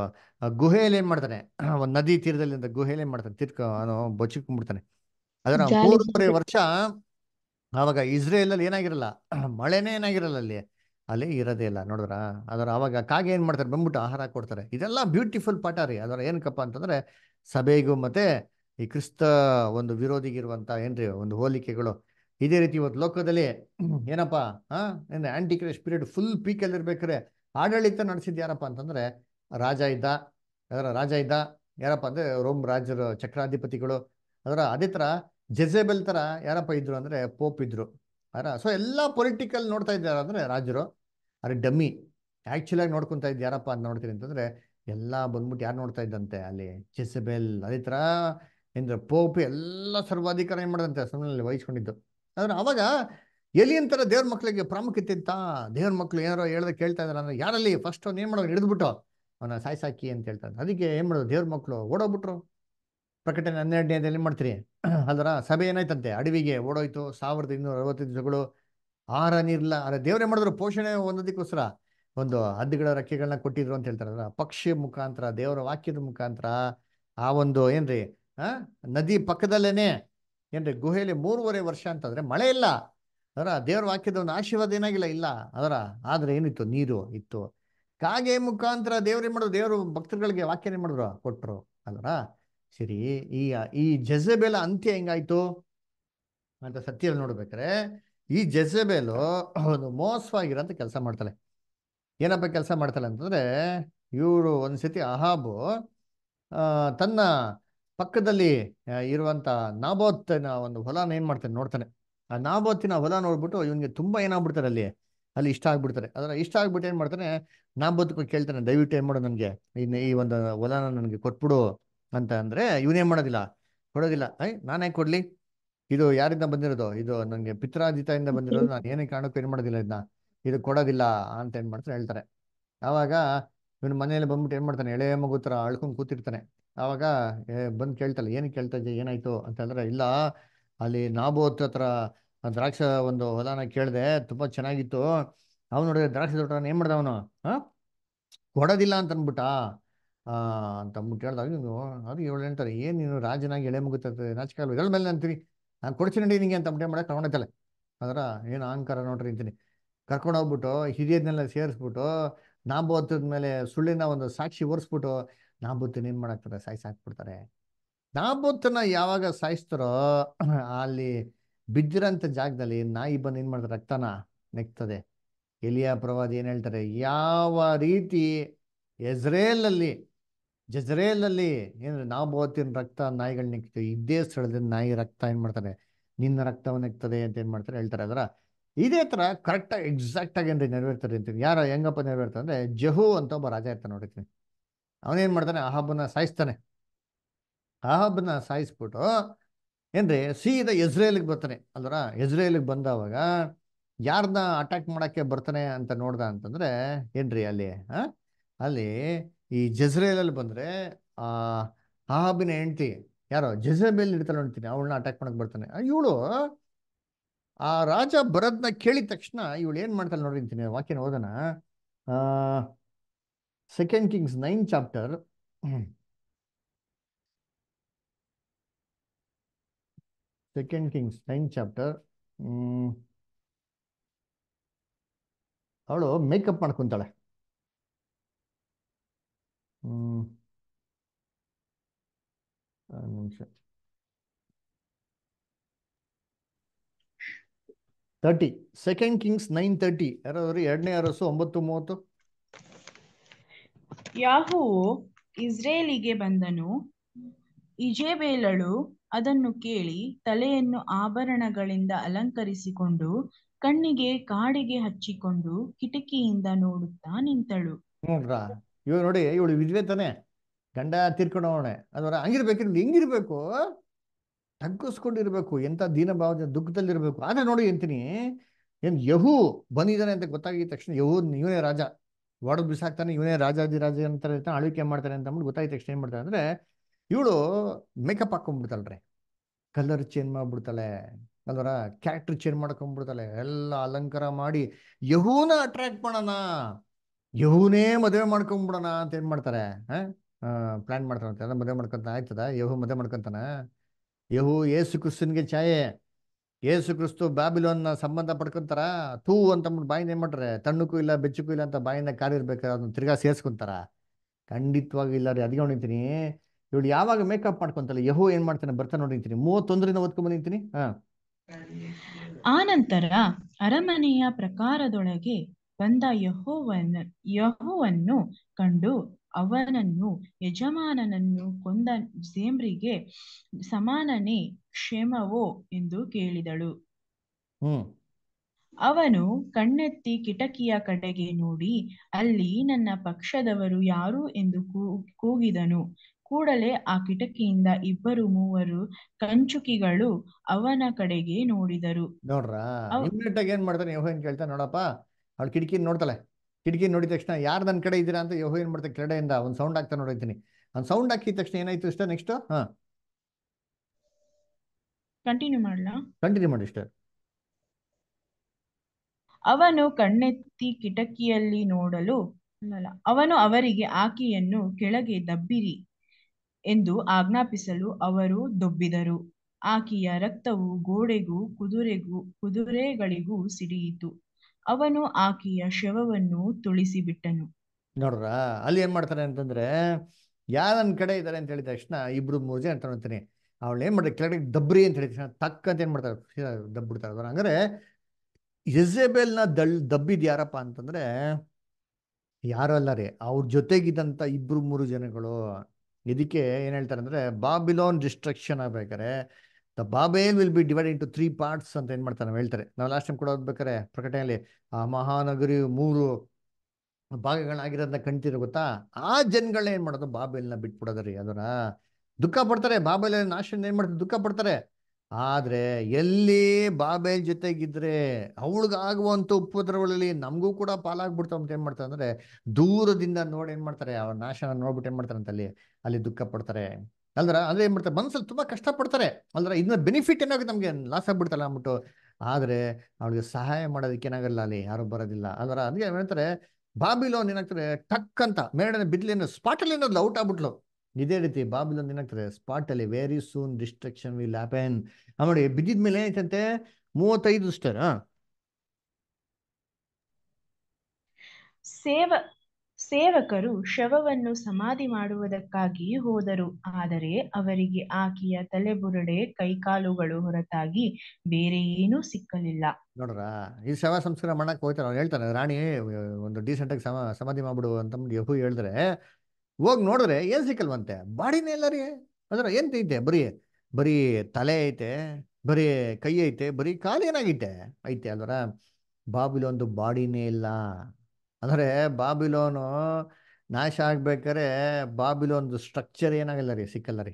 ಗುಹೆಯಲ್ಲಿ ಏನು ಮಾಡ್ತಾನೆ ಒಂದು ನದಿ ತೀರದಲ್ಲಿ ಅಂತ ಗುಹೆಯಲ್ಲಿ ಏನು ಮಾಡ್ತಾನೆ ತಿರ್ಕ ಅವನು ಬಚ್ಚಿಕೊಂಡ್ಬಿಡ್ತಾನೆ ಅದರ ಮೂರೂವರೆ ವರ್ಷ ಆವಾಗ ಇಸ್ರೇಲಲ್ಲಿ ಏನಾಗಿರಲ್ಲ ಮಳೆನೇ ಏನಾಗಿರಲ್ಲ ಅಲ್ಲಿ ಅಲ್ಲೇ ಇರೋದೇ ಇಲ್ಲ ನೋಡಿದ್ರ ಅದರ ಅವಾಗ ಕಾಗೆ ಏನು ಮಾಡ್ತಾರೆ ಬಂದ್ಬಿಟ್ಟು ಆಹಾರ ಕೊಡ್ತಾರೆ ಇದೆಲ್ಲ ಬ್ಯೂಟಿಫುಲ್ ಪಾಠ ರೀ ಅದರ ಏನಕ್ಕಪ್ಪ ಅಂತಂದರೆ ಸಭೆಗೂ ಮತ್ತು ಈ ಕ್ರಿಸ್ತ ಒಂದು ವಿರೋಧಿಗಿರುವಂಥ ಏನ್ರಿ ಒಂದು ಹೋಲಿಕೆಗಳು ಇದೇ ರೀತಿ ಇವತ್ತು ಲೋಕದಲ್ಲಿ ಏನಪ್ಪ ಹಾಂ ಏನು ಆ್ಯಂಟಿ ಕ್ರೇ ಸ್ಪಿರಿಟ್ ಫುಲ್ ಪೀಕಲ್ಲಿ ಇರ್ಬೇಕಾರೆ ಆಡಳಿತ ನಡೆಸಿದ್ದು ಯಾರಪ್ಪ ಅಂತಂದರೆ ರಾಜ ಇದ್ದ ಅದರ ರಾಜ ಇದ್ದ ಯಾರಪ್ಪ ಅಂದರೆ ರೋಮ್ ರಾಜರು ಚಕ್ರಾಧಿಪತಿಗಳು ಅದರ ಅದೇ ಥರ ಜೆಜೆಬೆಲ್ ಥರ ಯಾರಪ್ಪ ಇದ್ರು ಅಂದರೆ ಪೋಪ್ ಇದ್ರು ಅರ ಸೊ ಎಲ್ಲ ಪೊಲಿಟಿಕಲ್ ನೋಡ್ತಾ ಇದ್ದಾರೆ ಅಂದರೆ ರಾಜರು ಅರೆ ಡಮ್ಮಿ ಆ್ಯಕ್ಚುಲಾಗಿ ನೋಡ್ಕೊತಾ ಇದ್ದ ಯಾರಪ್ಪ ಅಂತ ನೋಡ್ತೀನಿ ಅಂತಂದರೆ ಎಲ್ಲ ಬಂದ್ಬಿಟ್ಟು ಯಾರು ನೋಡ್ತಾ ಇದ್ದಂತೆ ಅಲ್ಲಿ ಚೆಸ್ಬೆಲ್ ಅದೇ ಥರ ಏನಂದ್ರೆ ಪೋಪ್ ಎಲ್ಲ ಸರ್ವಾಧಿಕಾರ ಏನು ಮಾಡಿದಂತೆ ಸುಮ್ಮನೆ ವಹಿಸ್ಕೊಂಡಿದ್ದು ಆದರೆ ಅವಾಗ ಎಲ್ಲಿ ಥರ ದೇವ್ರ ಮಕ್ಕಳಿಗೆ ಪ್ರಾಮುಖ್ಯತೆ ಅಂತ ದೇವ್ರ ಮಕ್ಕಳು ಏನಾರೋ ಹೇಳ್ದೆ ಕೇಳ್ತಾ ಇದ್ದಾರೆ ಅಂದರೆ ಯಾರಲ್ಲಿ ಫಸ್ಟ್ ಅವ್ನು ಏನು ಮಾಡೋದು ಹಿಡಿದ್ಬಿಟ್ಟು ಅವನ ಸಾಯಿಸಾಕಿ ಅಂತ ಹೇಳ್ತಾನೆ ಅದಕ್ಕೆ ಏನು ಮಾಡೋದು ದೇವ್ರ ಮಕ್ಕಳು ಓಡೋಗ್ಬಿಟ್ರು ಪ್ರಕಟಣೆ ಹನ್ನೆರಡನೇದಲ್ಲಿ ಮಾಡ್ತೀರಿ ಅದರ ಸಭೆ ಏನಾಯ್ತಂತೆ ಅಡವಿಗೆ ಓಡೋಯ್ತು ಸಾವಿರದ ಇನ್ನೂರ ಅರವತ್ತು ದಿವಸಗಳು ಆಹಾರ ನೀರಿಲ್ಲ ಅದೇ ದೇವರೇ ಮಾಡಿದ್ರು ಪೋಷಣೆ ಹೊಂದೋದಕ್ಕೋಸ್ಕರ ಒಂದು ಹದ್ದುಗಳ ರೆಕ್ಕೆಗಳನ್ನ ಕೊಟ್ಟಿದ್ರು ಅಂತ ಹೇಳ್ತಾರಲ್ಲ ಪಕ್ಷಿ ಮುಖಾಂತರ ದೇವರ ವಾಕ್ಯದ ಮುಖಾಂತರ ಆ ಒಂದು ಏನ್ರಿ ಆ ನದಿ ಪಕ್ಕದಲ್ಲೇನೆ ಏನ್ರಿ ಗುಹೆಯಲ್ಲಿ ಮೂರುವರೆ ವರ್ಷ ಅಂತಂದ್ರೆ ಮಳೆ ಇಲ್ಲ ಅದರ ದೇವ್ರ ವಾಕ್ಯದ ಒಂದು ಆಶೀರ್ವಾದ ಏನಾಗಿಲ್ಲ ಇಲ್ಲ ಅದರ ಆದ್ರೆ ಏನಿತ್ತು ನೀರು ಇತ್ತು ಕಾಗೆ ಮುಖಾಂತರ ದೇವ್ರೇನ್ ಮಾಡಿದ್ರು ದೇವರು ಭಕ್ತರುಗಳಿಗೆ ಏನ್ ಮಾಡಿದ್ರು ಕೊಟ್ರು ಅಲ್ರ ಸರಿ ಈ ಈ ಜಜೆಬೆಲ ಅಂತ್ಯ ಹೆಂಗಾಯ್ತು ಅಂತ ಸತ್ಯದಲ್ಲಿ ನೋಡ್ಬೇಕ್ರೆ ಈ ಜಜಬೆಲು ಒಂದು ಅಂತ ಕೆಲಸ ಮಾಡ್ತಾಳೆ ಏನಪ್ಪ ಕೆಲಸ ಮಾಡ್ತಾಳೆ ಅಂತಂದ್ರೆ ಇವರು ಒಂದ್ಸತಿ ಅಹಾಬು ತನ್ನ ಪಕ್ಕದಲ್ಲಿ ಇರುವಂತ ನಾಬೋತ್ನ ಒಂದು ಹೊಲನ ಏನ್ ಮಾಡ್ತಾನೆ ನೋಡ್ತಾನೆ ಆ ನಾಬೋತ್ತಿನ ಹೊಲ ನೋಡ್ಬಿಟ್ಟು ಇವನ್ಗೆ ತುಂಬಾ ಏನಾಗ್ಬಿಡ್ತಾರೆ ಅಲ್ಲಿ ಅಲ್ಲಿ ಇಷ್ಟ ಆಗ್ಬಿಡ್ತಾರೆ ಅದರ ಇಷ್ಟ ಆಗ್ಬಿಟ್ಟು ಏನ್ ಮಾಡ್ತಾನೆ ಕೇಳ್ತಾನೆ ದಯವಿಟ್ಟು ಏನ್ ಮಾಡು ನನ್ಗೆ ಇನ್ನು ಈ ಒಂದು ಹೊಲನ ನನ್ಗೆ ಕೊಟ್ಬಿಡು ಅಂತ ಅಂದರೆ ಇವನೇನು ಮಾಡೋದಿಲ್ಲ ಕೊಡೋದಿಲ್ಲ ಐ ನಾನೇ ಕೊಡ್ಲಿ ಇದು ಯಾರಿಂದ ಬಂದಿರೋದು ಇದು ನನಗೆ ಇಂದ ಬಂದಿರೋದು ನಾನು ಏನೇ ಕಾರಣಕ್ಕೂ ಏನು ಮಾಡೋದಿಲ್ಲ ಇದನ್ನ ಇದು ಕೊಡೋದಿಲ್ಲ ಅಂತ ಏನ್ ಮಾಡ್ತಾರೆ ಹೇಳ್ತಾರೆ ಆವಾಗ ಇವನು ಮನೆಯಲ್ಲಿ ಬಂದ್ಬಿಟ್ಟು ಏನು ಮಾಡ್ತಾನೆ ಎಳೆಯ ಮಗು ಥರ ಅಳ್ಕೊಂಡು ಕೂತಿರ್ತಾನೆ ಆವಾಗ ಬಂದು ಕೇಳ್ತಾಳೆ ಏನ್ ಕೇಳ್ತಾ ಇದ್ದೆ ಏನಾಯಿತು ಅಂತ ಹೇಳಿದ್ರೆ ಇಲ್ಲ ಅಲ್ಲಿ ನಾಬೋತ್ ಹತ್ರ ದ್ರಾಕ್ಷ ಒಂದು ಹೊಲನ ಕೇಳಿದೆ ತುಂಬಾ ಚೆನ್ನಾಗಿತ್ತು ಅವ್ನು ನೋಡಿದ್ರೆ ದ್ರಾಕ್ಷ ದೊಡ್ಡ ಏನು ಮಾಡ್ದ ಅವನು ಹಾಂ ಕೊಡೋದಿಲ್ಲ ಅಂತ ಅಂದ್ಬಿಟ್ಟ ಅಂತ ಅಂದ್ಬಿಟ್ಟು ಹೇಳಿದಾಗ ನೀವು ಅದು ಏಳು ಹೇಳ್ತಾರೆ ಏನು ನೀನು ರಾಜನಾಗಿ ಎಳೆ ಮುಗುತ್ತೆ ನಾಚಿಕಲ್ವ ಎಳ್ ಮೇಲೆ ಅಂತೀರಿ ನಾನು ಕೊಡ್ತೀನಿ ನಿನಗೆ ಅಂತ ಅಂಬೆ ಮಾಡಕ್ಕೆ ತಗೊಂಡೈತಲ್ಲ ಅದರ ಏನು ಅಹಂಕಾರ ನೋಡ್ರಿ ಅಂತೀನಿ ಕರ್ಕೊಂಡು ಹೋಗ್ಬಿಟ್ಟು ಹಿರಿಯದನ್ನೆಲ್ಲ ಸೇರಿಸ್ಬಿಟ್ಟು ನಾಂಬತ್ತದ ಮೇಲೆ ಸುಳ್ಳಿನ ಒಂದು ಸಾಕ್ಷಿ ಒರೆಸ್ಬಿಟ್ಟು ನಾಂಬತ್ತನ ಏನು ಮಾಡಾಕ್ತಾರೆ ಸಾಯಿಸಿ ಹಾಕ್ಬಿಡ್ತಾರೆ ನಾಂಬತ್ತನ ಯಾವಾಗ ಸಾಯಿಸ್ತಾರೋ ಅಲ್ಲಿ ಬಿದ್ದಿರೋಂಥ ಜಾಗದಲ್ಲಿ ನಾಯಿ ಬಂದು ಏನು ಮಾಡ್ತಾರೆ ರಕ್ತನ ನೆಕ್ತದೆ ಎಲಿಯ ಪ್ರವಾದಿ ಏನು ಹೇಳ್ತಾರೆ ಯಾವ ರೀತಿ ಎಜ್ರೇಲಲ್ಲಿ ಜಜ್ರೇಲಲ್ಲಿ ಏನಂದ್ರೆ ನಾವು ಬೋತಿನ ರಕ್ತ ನಾಯಿಗಳು ನೆಕ್ತೀವಿ ಇದೇ ಸ್ಥಳದಿಂದ ನಾಯಿ ರಕ್ತ ಏನ್ ಮಾಡ್ತಾರೆ ನಿನ್ನ ರಕ್ತವನ್ನ ನೆಕ್ತದೆ ಅಂತ ಏನ್ ಮಾಡ್ತಾರೆ ಹೇಳ್ತಾರೆ ಅದರ ಇದೇ ಆಗಿ ಎಕ್ಸಾಕ್ಟ್ ಆಗಿ ಏನ್ರಿ ನೆರವೇರ್ತಾರೆ ಅಂತ ಯಾರ ಹೆಂಗಪ್ಪ ನೆರವೇರ್ತಾರೆ ಅಂದ್ರೆ ಜಹು ಅಂತ ಒಬ್ಬ ರಾಜ ಇರ್ತಾನೆ ನೋಡಿರ್ತೀನಿ ಅವನೇನ್ ಮಾಡ್ತಾನೆ ಹಬ್ಬನ ಸಾಯಿಸ್ತಾನೆ ಹಬ್ಬನ ಸಾಯಿಸ್ಬಿಟ್ಟು ಏನ್ರಿ ಸೀದ ಇಸ್ರೇಲ್ಗೆ ಬರ್ತಾನೆ ಅಲ್ರ ಇಸ್ರೇಲ್ಗೆ ಬಂದವಾಗ ಯಾರನ್ನ ಅಟ್ಯಾಕ್ ಮಾಡೋಕ್ಕೆ ಬರ್ತಾನೆ ಅಂತ ನೋಡ್ದ ಅಂತಂದ್ರೆ ಏನ್ರಿ ಅಲ್ಲಿ ಅಲ್ಲಿ ಈ ಜಜ್ರೇಲಲ್ಲಿ ಬಂದರೆ ಆ ಆಹಾಬಿನ ಹೆಂಡ್ತಿ ಯಾರೋ ಜಜ್ರೇಬೇಲ್ ಇರ್ತಾಳೆ ಅಂತೀನಿ ಅವಳನ್ನ ಅಟ್ಯಾಕ್ ಮಾಡಕ್ಕೆ ಬರ್ತಾನೆ ಇವಳು ಆ ರಾಜ ಭರತ್ನ ಕೇಳಿದ ತಕ್ಷಣ ಇವಳು ಏನು ಮಾಡ್ತಾಳೆ ನೋಡಿ ಅಂತೀನಿ ವಾಕ್ಯನ ಓದೋಣ second Kings nine chapter second Kings nine chapter ಅವಳು ಮೇಕಪ್ ಮಾಡ್ಕೊತಾಳೆ ನಿಮಿಷ thirty second Kings nine thirty ಯಾರಾದ್ರೂ ಎರಡನೇ ಅರಸು ಒಂಬತ್ತು ಮೂವತ್ತು ಯಾಹುವು ಇಸ್ರೇಲಿಗೆ ಬಂದನು ಇಜೇಬೇಲಳು ಅದನ್ನು ಕೇಳಿ ತಲೆಯನ್ನು ಆಭರಣಗಳಿಂದ ಅಲಂಕರಿಸಿಕೊಂಡು ಕಣ್ಣಿಗೆ ಕಾಡಿಗೆ ಹಚ್ಚಿಕೊಂಡು ಕಿಟಕಿಯಿಂದ ನೋಡುತ್ತಾ ನಿಂತಳು ಇವ್ ನೋಡಿ ಇವಳು ವಿದ್ವೆ ತಾನೆ ಗಂಡ ತೀರ್ಕೊಂಡವಣೆ ಅದರ ಹಂಗಿರ್ಬೇಕಿರ್ಲಿ ಹಿಂಗಿರ್ಬೇಕು ತಗ್ಗಿಸ್ಕೊಂಡಿರ್ಬೇಕು ಎಂಥ ದೀನಭಾವದ ದುಃಖದಲ್ಲಿರ್ಬೇಕು ಆದರೆ ನೋಡಿ ಅಂತೀನಿ ಏನು ಯಹು ಬಂದಿದ್ದಾನೆ ಅಂತ ಗೊತ್ತಾಗಿದ ತಕ್ಷಣ ಯಹು ಇವನೇ ರಾಜ ಒಡದ್ ಬಿಸಾಕ್ತಾನೆ ಇವನೇ ರಾಜ ಅಂತ ಆಳ್ವಿಕೆ ಮಾಡ್ತಾನೆ ಅಂತ ಅಂದ್ಬಿಟ್ಟು ಗೊತ್ತಾಗಿದ ತಕ್ಷಣ ಏನ್ ಮಾಡ್ತಾನೆ ಅಂದ್ರೆ ಇವಳು ಮೇಕಪ್ ಹಾಕೊಂಡ್ಬಿಡ್ತಾಳ್ರಿ ಕಲರ್ ಚೇಂಜ್ ಮಾಡ್ಬಿಡ್ತಾಳೆ ಅಲ್ವರ ಕ್ಯಾರೆಕ್ಟರ್ ಚೇಂಜ್ ಮಾಡ್ಕೊಂಡ್ಬಿಡ್ತಾಳೆ ಎಲ್ಲ ಅಲಂಕಾರ ಮಾಡಿ ಯಹೂನ ಅಟ್ರಾಕ್ಟ್ ಮಾಡೋಣ ಯಹುನೇ ಮದುವೆ ಮಾಡ್ಕೊಂಬಿಡೋಣ ಅಂತ ಏನ್ ಮಾಡ್ತಾರೆ ಪ್ಲಾನ್ ಮಾಡ್ತಾರಂತೆ ಅದ ಮದುವೆ ಮಾಡ್ಕೊಂತ ಆಯ್ತದ ಯಹು ಮದುವೆ ಮಾಡ್ಕೊಂತಾನ ಯಹು ಏಸು ಕ್ರಿಸ್ತನ್ಗೆ ಛಾಯೆ ಏಸು ಕ್ರಿಸ್ತು ಬ್ಯಾಬಿಲೋನ್ನ ಸಂಬಂಧ ಪಡ್ಕೊಂತಾರ ತೂ ಅಂತ ಬಾಯಿಂದ ಏನ್ ಮಾಡ್ತಾರೆ ತಣ್ಣಕ್ಕೂ ಇಲ್ಲ ಬೆಚ್ಚಕ್ಕೂ ಇಲ್ಲ ಅಂತ ಬಾಯಿಂದ ಕಾಲಿರ್ಬೇಕಾದ್ರೆ ಅದನ್ನ ತಿರ್ಗಾ ಸೇರ್ಸ್ಕೊಂತಾರ ಖಂಡಿತವಾಗಿ ಇಲ್ಲ ರೀ ಅದಿಗೆ ಹೊಡಿತೀನಿ ಇವಳು ಯಾವಾಗ ಮೇಕಪ್ ಮಾಡ್ಕೊಂತಲ್ಲ ಯಹೋ ಏನ್ ಮಾಡ್ತಾನೆ ಬರ್ತಾ ಮೂವತ್ ಮೂವತ್ತೊಂದರಿಂದ ಓದ್ಕೊಂಡ್ ಬಂದಿತೀನಿ ಹಾ ಆನಂತರ ಅರಮನೆಯ ಪ್ರಕಾರದೊಳಗೆ ಬಂದ ಯಹೋವನ ಯಹೋವನ್ನು ಕಂಡು ಅವನನ್ನು ಯಜಮಾನನನ್ನು ಕೊಂದ ಜೇಮ್ರಿಗೆ ಸಮಾನನೇ ಕ್ಷೇಮವೋ ಎಂದು ಕೇಳಿದಳು ಅವನು ಕಣ್ಣೆತ್ತಿ ಕಿಟಕಿಯ ಕಡೆಗೆ ನೋಡಿ ಅಲ್ಲಿ ನನ್ನ ಪಕ್ಷದವರು ಯಾರು ಎಂದು ಕೂಗಿದನು ಕೂಡಲೇ ಆ ಕಿಟಕಿಯಿಂದ ಇಬ್ಬರು ಮೂವರು ಕಂಚುಕಿಗಳು ಅವನ ಕಡೆಗೆ ನೋಡಿದರು ನೋಡ್ರಾ ಏನ್ ಮಾಡ್ತಾನೆ ಕೇಳ್ತಾ ನೋಡಪ್ಪ ಅವಳು ಕಿಟಕಿ ನೋಡ್ತಾಳೆ ಕಿಟಕಿ ನೋಡಿದ ತಕ್ಷಣ ಯಾರು ನನ್ನ ಕಡೆ ಇದ್ದೀರಾ ಅಂತ ಯೋಹೋ ಏನು ಮಾಡ್ತಾರೆ ಕ್ರೀಡೆಯಿಂದ ಒಂದು ಸೌಂಡ್ ಆಗ್ತಾ ನೋಡಿದ್ದೀನಿ ಒಂದು ಸೌಂಡ್ ಹಾಕಿದ ತಕ್ಷಣ ಏನಾಯ್ತು ಇಷ್ಟ ನೆಕ್ಸ್ಟ್ ಹಾ ಕಂಟಿನ್ಯೂ ಮಾಡಲಾ ಕಂಟಿನ್ಯೂ ಮಾಡಿ ಇಷ್ಟ ಅವನು ಕಣ್ಣೆತ್ತಿ ಕಿಟಕಿಯಲ್ಲಿ ನೋಡಲು ಅವನು ಅವರಿಗೆ ಆಕೆಯನ್ನು ಕೆಳಗೆ ದಬ್ಬಿರಿ ಎಂದು ಆಜ್ಞಾಪಿಸಲು ಅವರು ದೊಬ್ಬಿದರು ಆಕೆಯ ರಕ್ತವು ಗೋಡೆಗೂ ಕುದುರೆಗೂ ಕುದುರೆಗಳಿಗೂ ಸಿಡಿಯಿತು ಅವನು ಆಕೆಯ ಶವವನ್ನು ತುಳಿಸಿಬಿಟ್ಟನು ನೋಡ್ರ ಅಲ್ಲಿ ಏನ್ ಮಾಡ್ತಾರೆ ಅಂತಂದ್ರೆ ಯಾರನ್ ಕಡೆ ಇದ್ದಾರೆ ಅಂತ ಹೇಳಿದ ತಕ್ಷಣ ಇಬ್ರು ಮೂರು ಜನ ಅಂತ ಅಂತಾನೆ ಅವಳು ಏನ್ ಮಾಡ್ತಾರೆ ಕೆಳಗಡೆ ದಬ್ರಿ ಅಂತ ಹೇಳಿದ ತಕ್ಷಣ ತಕ್ಕ ಅಂತ ಏನ್ ಮಾಡ್ತಾರೆ ದಬ್ಬಿಡ್ತಾರೆ ಅಂದ್ರೆ ಹಂಗಾರೆ ನ ದಳ್ ದಬ್ಬಿದ್ ಅಂತಂದ್ರೆ ಯಾರು ಅಲ್ಲ ರೀ ಅವ್ರ ಜೊತೆಗಿದ್ದಂಥ ಇಬ್ರು ಮೂರು ಜನಗಳು ಇದಕ್ಕೆ ಏನ್ ಹೇಳ್ತಾರೆ ಅಂದ್ರೆ ಬಾಬಿಲೋನ್ ಡಿಸ್ಟ್ರಕ್ಷನ್ ಆಗ್ಬೇಕಾರೆ the Babel will be divide into three parts ಅಂತ ಏನು ಮಾಡ್ತಾರೆ ನಾವು ಹೇಳ್ತಾರೆ ನಾವು ಲಾಸ್ಟ್ ಟೈಮ್ ಕೂಡ ಓದ್ಬೇಕಾರೆ ಪ್ರಕಟಣೆಯಲ್ಲಿ ಆ ಮಹಾನಗರಿ ಮೂರು ಭಾಗಗಳಾಗಿರೋದನ್ನ ಕಣ್ತಿರೋ ಗೊತ್ತಾ ಆ ಜನಗಳನ್ನ ಏನು ಮಾಡೋದು ಬಾಬೇಲ್ನ ಬಿಟ್ಬಿಡೋದ್ರಿ ಅದನ್ನ ದುಃಖ ಪಡ್ತಾರೆ ಬಾಬೇಲ್ ನಾಶ ಏನು ಮಾಡ್ತಾರೆ ದುಃಖ ಪಡ್ತಾರೆ ಆದರೆ ಎಲ್ಲಿ ಬಾಬೇಲ್ ಜೊತೆಗಿದ್ರೆ ಅವಳಿಗಾಗುವಂಥ ಉಪದ್ರವಗಳಲ್ಲಿ ನಮಗೂ ಕೂಡ ಪಾಲಾಗ್ಬಿಡ್ತಾವ ಅಂತ ಏನು ಮಾಡ್ತಾರೆ ಅಂದರೆ ದೂರದಿಂದ ನೋಡಿ ಏನು ಮಾಡ್ತಾರೆ ಅವ್ರ ನಾಶನ ನೋಡ್ಬಿಟ್ಟು ಏನು ಮಾಡ್ತಾರೆ ಅಂತ ಅಲ್ಲಿ ಅಲ್ಲಿ ದುಃಖ ಪಡ್ತಾರೆ ಅಲ್ದ್ರ ಅಂದ್ರೆ ಏನ್ ಮಾಡ್ತಾರೆ ಮನ್ಸಲ್ಲಿ ತುಂಬಾ ಕಷ್ಟ ಪಡ್ತಾರೆ ಅಲ್ದ್ರ ಇದನ್ನ ಬೆನಿಫಿಟ್ ಏನಾಗುತ್ತೆ ನಮ್ಗೆ ಲಾಸ್ ಆಗ್ಬಿಡ್ತಲ್ಲ ಅಂದ್ಬಿಟ್ಟು ಆದ್ರೆ ಅವ್ರಿಗೆ ಸಹಾಯ ಮಾಡೋದಕ್ಕೆ ಏನಾಗಲ್ಲ ಅಲ್ಲಿ ಯಾರು ಬರೋದಿಲ್ಲ ಅಂದ್ರ ಅದಕ್ಕೆ ಹೇಳ್ತಾರೆ ಬಾಬಿಲೋನ್ ಏನಾಗ್ತಾರೆ ಟಕ್ ಅಂತ ಮೇಡನ ಸ್ಪಾಟ್ ಅಲ್ಲಿ ಏನೋ ಔಟ್ ಆಗ್ಬಿಟ್ಲು ಇದೇ ರೀತಿ ಬಾಬಿಲೋನ್ ಏನಾಗ್ತಾರೆ ಅಲ್ಲಿ very soon destruction will happen ಆಮೇಲೆ ಬಿದ್ದಿದ ಮೇಲೆ ಏನೈತಂತೆ ಮೂವತ್ತೈದು ಸ್ಟರ್ ಸೇವ ಸೇವಕರು ಶವವನ್ನು ಸಮಾಧಿ ಮಾಡುವುದಕ್ಕಾಗಿ ಹೋದರು ಆದರೆ ಅವರಿಗೆ ಆಕೆಯ ತಲೆಬುರುಡೆ ಕೈಕಾಲುಗಳು ಹೊರತಾಗಿ ಬೇರೆ ಏನೂ ಸಿಕ್ಕಲಿಲ್ಲ ನೋಡ್ರ ಈ ಶವ ಸಂಸ್ಕಾರ ಮಾಡಕ್ ಹೋಯ್ತಾರ ಅವ್ರು ಹೇಳ್ತಾರೆ ರಾಣಿ ಒಂದು ಡಿಸೆಂಟ್ ಆಗಿ ಸಮಾಧಿ ಮಾಡ್ಬಿಡು ಅಂತ ಯಹು ಹೇಳಿದ್ರೆ ಹೋಗಿ ನೋಡಿದ್ರೆ ಏನ್ ಸಿಕ್ಕಲ್ವಂತೆ ಬಾಡಿನೇ ಇಲ್ಲ ರೀ ಅದ್ರ ಏನ್ ಐತೆ ಬರೀ ಬರೀ ತಲೆ ಐತೆ ಬರೀ ಕೈ ಐತೆ ಬರೀ ಕಾಲು ಏನಾಗೈತೆ ಐತೆ ಅಲ್ವರ ಒಂದು ಬಾಡಿನೇ ಇಲ್ಲ ಅಂದರೆ ಬಾಬಿಲೋನು ನಾಶ ಆಗ್ಬೇಕಾದ್ರೆ ಬಾಬಿಲೋನ್ದು ಸ್ಟ್ರಕ್ಚರ್ ಏನಾಗಲ್ಲ ರೀ ಸಿಕ್ಕಲ್ಲ ರೀ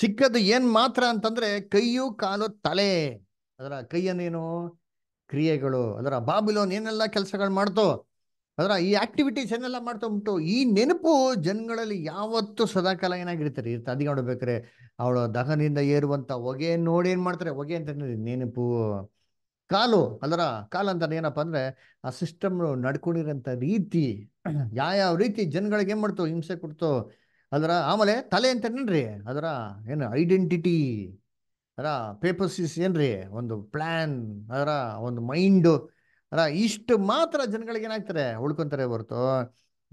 ಸಿಕ್ಕದ್ದು ಏನು ಮಾತ್ರ ಅಂತಂದ್ರೆ ಕೈಯು ಕಾಲು ತಲೆ ಅದರ ಕೈಯನ್ನೇನು ಕ್ರಿಯೆಗಳು ಅದರ ಬಾಬಿಲೋನ್ ಏನೆಲ್ಲ ಕೆಲಸಗಳು ಮಾಡ್ತೋ ಅದರ ಈ ಆಕ್ಟಿವಿಟೀಸ್ ಏನೆಲ್ಲ ಮಾಡ್ತಾ ಉಂಟು ಈ ನೆನಪು ಜನಗಳಲ್ಲಿ ಯಾವತ್ತು ಸದಾಕಾಲ ಏನಾಗಿರ್ತಾರೆ ರೀ ಅದಿಗೆ ನೋಡ್ಬೇಕಾರೆ ಅವಳು ದಹನಿಂದ ಏರುವಂಥ ಹೊಗೆ ನೋಡಿ ಏನು ಮಾಡ್ತಾರೆ ಹೊಗೆ ಅಂತ ನೆನಪು ಕಾಲು ಅದರ ಕಾಲು ಅಂತ ಏನಪ್ಪ ಅಂದ್ರೆ ಆ ಸಿಸ್ಟಮ್ ನಡ್ಕೊಂಡಿರೋಂಥ ರೀತಿ ಯಾವ ರೀತಿ ಜನಗಳಿಗೆ ಏನು ಮಾಡ್ತು ಹಿಂಸೆ ಕೊಡ್ತು ಅದರ ಆಮೇಲೆ ತಲೆ ಅಂತ ಏನ್ರಿ ಅದರ ಏನು ಐಡೆಂಟಿಟಿ ಅದರ ಪೇಪರ್ಸಿಸ್ ಏನ್ರಿ ಒಂದು ಪ್ಲ್ಯಾನ್ ಅದರ ಒಂದು ಮೈಂಡು ಅದರ ಇಷ್ಟು ಮಾತ್ರ ಜನಗಳಿಗೆ ಏನಾಗ್ತಾರೆ ಉಳ್ಕೊತಾರೆ ಹೊರತು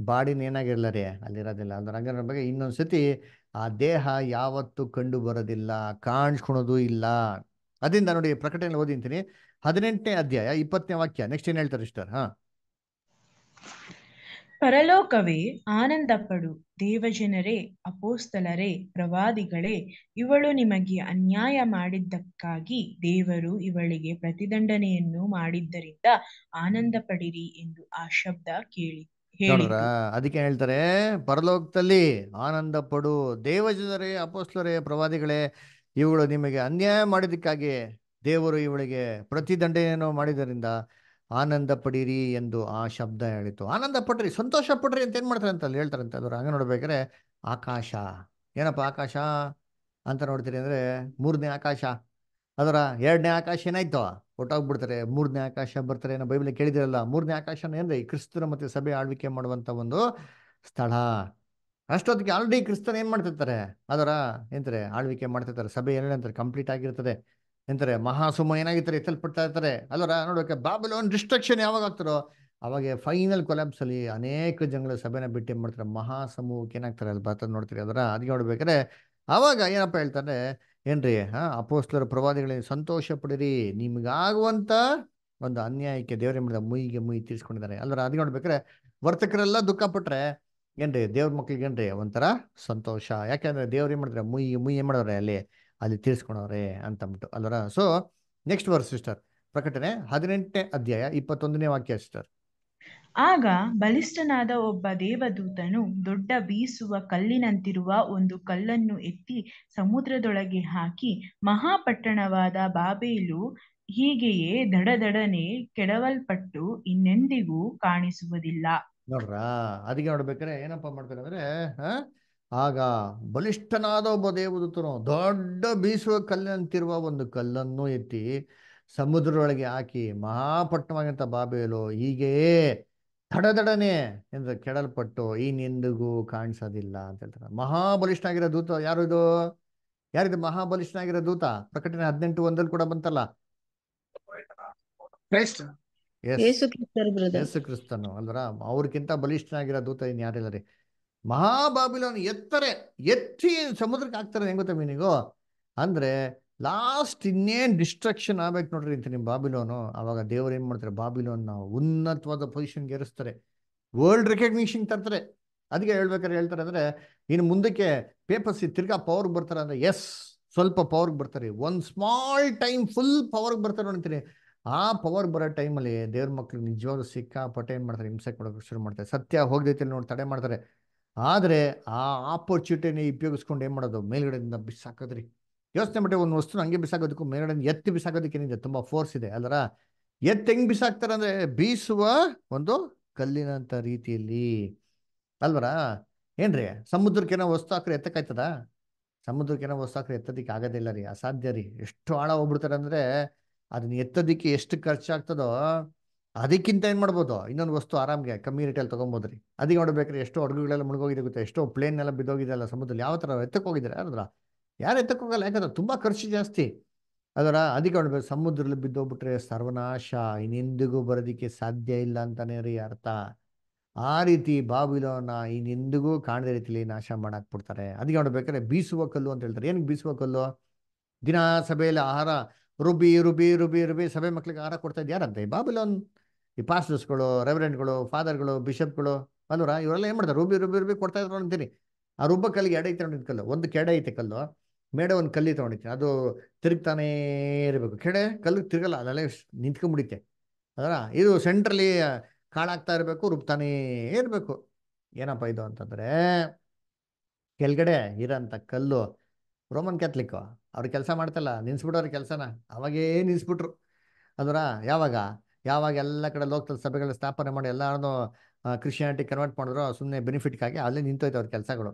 ಬಾಡಿನ ಏನಾಗಿರಲ್ಲ ರೀ ಅಲ್ಲಿರೋದಿಲ್ಲ ಅಂದ್ರೆ ಹಂಗ ಬಗ್ಗೆ ಇನ್ನೊಂದು ಆ ದೇಹ ಯಾವತ್ತು ಕಂಡು ಬರೋದಿಲ್ಲ ಕಾಣಿಸ್ಕೊಳೋದು ಇಲ್ಲ ಅದರಿಂದ ನೋಡಿ ಪ್ರಕಟಣೆ ಓದಿಂತೀನಿ ಹದಿನೆಂಟನೇ ಅಧ್ಯಾಯ ಇಪ್ಪತ್ತನೇ ವಾಕ್ಯ ನೆಕ್ಸ್ಟ್ ಏನ್ ಹೇಳ್ತಾರೆ ಇಷ್ಟರ್ ಹಾ ಪರಲೋಕವೇ ಆನಂದ ಪಡು ದೇವಜನರೇ ಅಪೋಸ್ತಲರೇ ಪ್ರವಾದಿಗಳೇ ಇವಳು ನಿಮಗೆ ಅನ್ಯಾಯ ಮಾಡಿದ್ದಕ್ಕಾಗಿ ದೇವರು ಇವಳಿಗೆ ಪ್ರತಿದಂಡನೆಯನ್ನು ಮಾಡಿದ್ದರಿಂದ ಆನಂದ ಪಡಿರಿ ಎಂದು ಆ ಶಬ್ದ ಕೇಳಿ ಅದಕ್ಕೆ ಹೇಳ್ತಾರೆ ಪರಲೋಕದಲ್ಲಿ ಆನಂದ ಪಡು ದೇವಜನರೇ ಅಪೋಸ್ತಲರೇ ಪ್ರವಾದಿಗಳೇ ಇವಳು ನಿಮಗೆ ಅನ್ಯಾಯ ಮಾಡಿದ್ದಕ್ಕಾಗಿ ದೇವರು ಇವಳಿಗೆ ಪ್ರತಿ ಪ್ರತಿದಂಡೆಯನ್ನು ಮಾಡಿದ್ದರಿಂದ ಆನಂದ ಪಡೀರಿ ಎಂದು ಆ ಶಬ್ದ ಹೇಳಿತು ಆನಂದ ಪಡ್ರಿ ಸಂತೋಷ ಪಡ್ರಿ ಅಂತ ಏನು ಮಾಡ್ತಾರೆ ಅಂತ ಅಲ್ಲಿ ಅಂತ ಅದರ ಹಂಗೆ ನೋಡ್ಬೇಕಾರೆ ಆಕಾಶ ಏನಪ್ಪ ಆಕಾಶ ಅಂತ ನೋಡ್ತೀರಿ ಅಂದ್ರೆ ಮೂರನೇ ಆಕಾಶ ಅದರ ಎರಡನೇ ಆಕಾಶ ಏನಾಯ್ತು ಒಟ್ಟಾಗ್ಬಿಡ್ತಾರೆ ಮೂರನೇ ಆಕಾಶ ಬರ್ತಾರೆ ಏನೋ ಬೈಬಲ್ ಕೇಳಿದಿರಲ್ಲ ಮೂರನೇ ಆಕಾಶನ ಏನ್ರಿ ಕ್ರಿಸ್ತನ ಮತ್ತೆ ಸಭೆ ಆಳ್ವಿಕೆ ಮಾಡುವಂತ ಒಂದು ಸ್ಥಳ ಅಷ್ಟೊತ್ತಿಗೆ ಆಲ್ರೆಡಿ ಕ್ರಿಸ್ತನ ಏನು ಮಾಡ್ತಿರ್ತಾರೆ ಅದರ ಏನಂತಾರೆ ಆಳ್ವಿಕೆ ಮಾಡ್ತಿರ್ತಾರೆ ಸಭೆ ಏನಂತಾರೆ ಕಂಪ್ಲೀಟ್ ಆಗಿರ್ತದೆ ಎಂತಾರೆ ಮಹಾಸುಮ ಏನಾಗಿರ್ತಾರೆ ಎತ್ತಲ್ಪಡ್ತಾ ಇರ್ತಾರೆ ಅಲ್ವರ ನೋಡೋಕೆ ಬಾಬಲೋನ್ ಡಿಸ್ಟ್ರಕ್ಷನ್ ಯಾವಾಗ ಆಗ್ತಾರೋ ಅವಾಗ ಫೈನಲ್ ಕೊಲಾಬ್ಸಲ್ಲಿ ಅನೇಕ ಜನಗಳ ಸಭೆನ ಬಿಟ್ಟು ಏನು ಮಾಡ್ತಾರೆ ಮಹಾಸಮೂಹಕ್ಕೆ ಏನಾಗ್ತಾರೆ ಅಲ್ಲಿ ಬರ್ತಾ ನೋಡ್ತೀರಿ ಅದರ ಅದಕ್ಕೆ ನೋಡ್ಬೇಕಾದ್ರೆ ಆವಾಗ ಏನಪ್ಪ ಹೇಳ್ತಾರೆ ಏನ್ರಿ ಹಾಂ ಅಪೋಸ್ಲರ್ ಪ್ರವಾದಿಗಳಿಗೆ ಸಂತೋಷ ಪಡಿರಿ ನಿಮಗಾಗುವಂಥ ಒಂದು ಅನ್ಯಾಯಕ್ಕೆ ದೇವ್ರ ಮಾಡಿದ ಮುಯಿಗೆ ಮುಯಿ ತೀರಿಸ್ಕೊಂಡಿದ್ದಾರೆ ಅಲ್ವರ ಅದಕ್ಕೆ ನೋಡ್ಬೇಕಾದ್ರೆ ವರ್ತಕರೆಲ್ಲ ದುಃಖ ಪಟ್ರೆ ಏನ್ರಿ ದೇವ್ರ ಮಕ್ಳಿಗೆ ಏನ್ರಿ ಒಂಥರ ಸಂತೋಷ ಯಾಕೆಂದ್ರೆ ದೇವ್ರು ಏನು ಮಾಡಿದ್ರೆ ಮುಯಿ ಮುಯಿ ಏನು ಮಾಡಿದ್ರೆ ಅಲ್ಲಿ ಅಲ್ಲಿ ತಿಳಿಸ್ಕೊಳವ್ರೆ ಅಂತಂದ್ಬಿಟ್ಟು ಅಲ್ವರ ಸೊ ನೆಕ್ಸ್ಟ್ ವರ್ಸ್ ಸಿಸ್ಟರ್ ಪ್ರಕಟಣೆ ಹದಿನೆಂಟನೇ ಅಧ್ಯಾಯ ಇಪ್ಪತ್ತೊಂದನೇ ವಾಕ್ಯ ಸಿಸ್ಟರ್ ಆಗ ಬಲಿಷ್ಠನಾದ ಒಬ್ಬ ದೇವದೂತನು ದೊಡ್ಡ ಬೀಸುವ ಕಲ್ಲಿನಂತಿರುವ ಒಂದು ಕಲ್ಲನ್ನು ಎತ್ತಿ ಸಮುದ್ರದೊಳಗೆ ಹಾಕಿ ಮಹಾಪಟ್ಟಣವಾದ ಬಾಬೇಲು ಹೀಗೆಯೇ ದಡದಡನೆ ಕೆಡವಲ್ಪಟ್ಟು ಇನ್ನೆಂದಿಗೂ ಕಾಣಿಸುವುದಿಲ್ಲ ನೋಡ್ರಾ ಅದಕ್ಕೆ ನೋಡ್ಬೇಕಾದ್ರೆ ಏನಪ್ಪಾ ಮಾಡ್ಬೇಕಂದ್ರೆ ಆಗ ಬಲಿಷ್ಠನಾದ ಒಬ್ಬ ದೇವದೂತನು ದೊಡ್ಡ ಬೀಸುವ ಕಲ್ಲಂತಿರುವ ಒಂದು ಕಲ್ಲನ್ನು ಎತ್ತಿ ಸಮುದ್ರದೊಳಗೆ ಹಾಕಿ ಮಹಾಪಟ್ಟಣವಾಗಿಂತ ಬಾಬೇಲು ಹೀಗೆ ತಡದಡನೆ ಎಂದು ಕೆಡಲ್ಪಟ್ಟು ಈ ಇನ್ನೆಂದಿಗೂ ಕಾಣಿಸೋದಿಲ್ಲ ಅಂತ ಹೇಳ್ತಾರೆ ಆಗಿರೋ ದೂತ ಯಾರು ಇದು ಯಾರಿದು ಮಹಾಬಲಿಷ್ಠನಾಗಿರೋ ದೂತ ಪ್ರಕಟಣೆ ಹದಿನೆಂಟು ಒಂದಲ್ಲಿ ಕೂಡ ಬಂತಲ್ಲ ಯೇಸು ಕ್ರಿಸ್ತನು ಅಲ್ವರ ಅವ್ರಿಗಿಂತ ಬಲಿಷ್ಠನಾಗಿರೋ ದೂತ ಇನ್ ಯಾರಿಲ್ಲ ರೀ ಮಹಾಬಾಬಿಲೋನ್ ಎತ್ತರೆ ಎತ್ತಿ ಸಮುದ್ರಕ್ಕೆ ಹಾಕ್ತಾರೆ ಹೆಂಗ ಗೊತ್ತಾ ಅಂದ್ರೆ ಅಂದರೆ ಲಾಸ್ಟ್ ಇನ್ನೇನು ಡಿಸ್ಟ್ರಕ್ಷನ್ ಆಗ್ಬೇಕು ನೋಡ್ರಿ ಅಂತ ನಿಮ್ಮ ಬಾಬಿಲೋನು ಅವಾಗ ದೇವರು ಏನು ಮಾಡ್ತಾರೆ ಬಾಬಿಲೋನ್ ಉನ್ನತವಾದ ಪೊಸಿಷನ್ಗೆ ಏರಿಸ್ತಾರೆ ವರ್ಲ್ಡ್ ರೆಕಗ್ನಿಷನ್ ತರ್ತಾರೆ ಅದಕ್ಕೆ ಹೇಳ್ಬೇಕಾದ್ರೆ ಹೇಳ್ತಾರೆ ಅಂದ್ರೆ ಇನ್ನು ಮುಂದಕ್ಕೆ ಪೇಪರ್ಸ್ ತಿರ್ಗಾ ಪವರ್ಗೆ ಬರ್ತಾರೆ ಅಂದ್ರೆ ಎಸ್ ಸ್ವಲ್ಪ ಪವರ್ಗೆ ಬರ್ತಾರೆ ಒಂದ್ ಸ್ಮಾಲ್ ಟೈಮ್ ಫುಲ್ ಪವರ್ಗೆ ಬರ್ತಾರೆ ನೋಡ್ತೀನಿ ಆ ಪವರ್ ಬರೋ ಟೈಮಲ್ಲಿ ದೇವ್ರ ಮಕ್ಳಿಗೆ ಸಿಕ್ಕಾ ಸಿಕ್ಕಾಪಟ್ಟೆ ಏನ್ ಮಾಡ್ತಾರೆ ಹಿಂಸೆ ಕೊಡೋಕೆ ಶುರು ಮಾಡ್ತಾರೆ ಸತ್ಯ ಹೋಗ್ದೈತಿ ನೋಡಿ ತಡೆ ಮಾಡ್ತಾರೆ ಆದರೆ ಆ ಆಪರ್ಚುನಿಟಿನ ಉಪಯೋಗಿಸ್ಕೊಂಡು ಏನು ಮಾಡೋದು ಮೇಲ್ಗಡೆಯಿಂದ ಬಿಸಾಕೋದ್ರಿ ಯೋಚನೆ ಮಾಡಿ ಒಂದು ವಸ್ತು ಹಂಗೆ ಬಿಸಾಕೋದಕ್ಕೂ ಮೇಲ್ಗಡೆಯಿಂದ ಎತ್ತಿ ಬಿಸಾಕೋದಕ್ಕೇನಿದೆ ತುಂಬ ಫೋರ್ಸ್ ಇದೆ ಅಲ್ದರ ಎತ್ತ ಹೆಂಗೆ ಬಿಸಾಕ್ತಾರೆ ಅಂದರೆ ಬೀಸುವ ಒಂದು ಕಲ್ಲಿನಂಥ ರೀತಿಯಲ್ಲಿ ಅಲ್ವರ ಏನ್ರಿ ಸಮುದ್ರಕ್ಕೇನೋ ವಸ್ತು ಹಾಕ್ರೆ ಎತ್ತಕ್ಕಾಯ್ತದ ಸಮುದ್ರಕ್ಕೇನೋ ವಸ್ತು ಹಾಕ್ರೆ ಎತ್ತೋದಕ್ಕೆ ಆಗೋದಿಲ್ಲ ರೀ ಅಸಾಧ್ಯ ರೀ ಎಷ್ಟು ಆಳ ಹೋಗ್ಬಿಡ್ತಾರೆ ಅಂದರೆ ಅದನ್ನ ಎತ್ತದಿಕ್ಕೆ ಎಷ್ಟು ಖರ್ಚಾಗ್ತದೋ ಅದಕ್ಕಿಂತ ಏನ್ ಮಾಡ್ಬೋದು ಇನ್ನೊಂದು ವಸ್ತು ಆರಾಮ್ಗೆ ಕಮ್ಮಿ ರೇಟಲ್ಲಿ ತಗೊಂಬೋದ್ರಿ ಅದಕ್ಕೆ ನೋಡ್ಬೇಕ್ರಿ ಎಷ್ಟೋ ಅಡುಗೆಗಳೆಲ್ಲ ಮುಳುಗೋಗಿದೆ ಗೊತ್ತಾ ಎಷ್ಟೋ ಪ್ಲೇನ್ ಎಲ್ಲ ಬಿದ್ದೋಗಿದೆ ಅಲ್ಲ ಸಮುದ್ರದಲ್ಲಿ ಯಾವ ಥರ ಎತ್ತಕ್ಕೆ ಹೋಗಿದ್ದಾರೆ ಯಾರದ್ರ ಯಾರು ಎತ್ತಕ್ಕೆ ಹೋಗಲ್ಲ ಯಾಕಂದ್ರೆ ತುಂಬ ಖರ್ಚು ಜಾಸ್ತಿ ಅದರ ಅದಕ್ಕೆ ನೋಡ್ಬೇಕು ಸಮುದ್ರದಲ್ಲಿ ಬಿದ್ದೋಗ್ಬಿಟ್ರೆ ಸರ್ವನಾಶ ಇನ್ನೆಂದಿಗೂ ಬರೋದಕ್ಕೆ ಸಾಧ್ಯ ಇಲ್ಲ ಅಂತಾನೆ ರೀ ಅರ್ಥ ಆ ರೀತಿ ಬಾಬಿಲೋನ ಇನ್ನೆಂದಿಗೂ ಕಾಣದ ರೀತಿಲಿ ನಾಶ ಮಾಡಾಕ್ಬಿಡ್ತಾರೆ ಅದಕ್ಕೆ ನೋಡ್ಬೇಕಾದ್ರೆ ಬೀಸುವ ಕಲ್ಲು ಅಂತ ಹೇಳ್ತಾರೆ ಏನಕ್ಕೆ ಬೀಸುವ ಕಲ್ಲು ದಿನ ಸಭೆಯಲ್ಲಿ ಆಹಾರ ರುಬಿ ರುಬಿ ರುಬಿ ರುಬಿ ಸಭೆ ಮಕ್ಕಳಿಗೆ ಆಹಾರ ಕೊಡ್ತಾ ಇದ್ಯಾರಂತೆ ಬಾಬಿಲೋನ್ ಈ ಪಾಸ್ಟರ್ಸ್ಗಳು ರೆವರೆಂಟ್ಗಳು ಫಾದರ್ಗಳು ಬಿಷಪ್ಗಳು ಅಂದ್ರೆ ಇವರೆಲ್ಲ ಏನು ಮಾಡ್ತಾರೆ ರುಬ್ಬಿ ರುಬ್ಬಿ ರುಬ್ಬಿ ಕೊಡ್ತಾ ಇದ್ರು ಅಂತೀನಿ ಆ ರುಬ್ಬ ಕಲ್ಲಿಗೆ ಎಡೆ ತಗೊಂಡಿದ್ದ ಕಲ್ಲು ಒಂದು ಕೆಡೆ ಐತೆ ಕಲ್ಲು ಮೇಡ ಒಂದು ಕಲ್ಲಿ ತೊಗೊಂಡಿತ್ತು ಅದು ತಿರುಗ್ತಾನೇ ಇರಬೇಕು ಕೆಡೆ ಕಲ್ಲು ತಿರುಗಲ್ಲ ಅದೆಲ್ಲ ನಿಂತ್ಕೊಂಡ್ಬಿಡುತ್ತೆ ಅದರ ಇದು ಸೆಂಟ್ರಲ್ಲಿ ಕಾಳಾಗ್ತಾ ಇರಬೇಕು ರುಬ್ತಾನೇ ಇರಬೇಕು ಏನಪ್ಪ ಇದು ಅಂತಂದರೆ ಕೆಳಗಡೆ ಇರೋಂಥ ಕಲ್ಲು ರೋಮನ್ ಕ್ಯಾಥ್ಲಿಕ್ಕು ಅವ್ರ ಕೆಲಸ ಮಾಡ್ತಲ್ಲ ನಿನ್ಸ್ಬಿಡೋರು ಕೆಲಸನ ಅವಾಗೇ ನಿನ್ಸ್ಬಿಟ್ರು ಅದರ ಯಾವಾಗ ಯಾವಾಗ ಎಲ್ಲ ಕಡೆ ಲೋಕ ಸಭೆಗಳ ಸ್ಥಾಪನೆ ಮಾಡಿ ಎಲ್ಲರನ್ನೂ ಕ್ರಿಶ್ಚಿಯಾನಿಟಿ ಕನ್ವರ್ಟ್ ಮಾಡಿದ್ರು ಸುಮ್ಮನೆ ಬೆನಿಫಿಟ್ಗಾಗಿ ಅಲ್ಲೇ ನಿಂತೋಯ್ತು ಅವ್ರ ಕೆಲಸಗಳು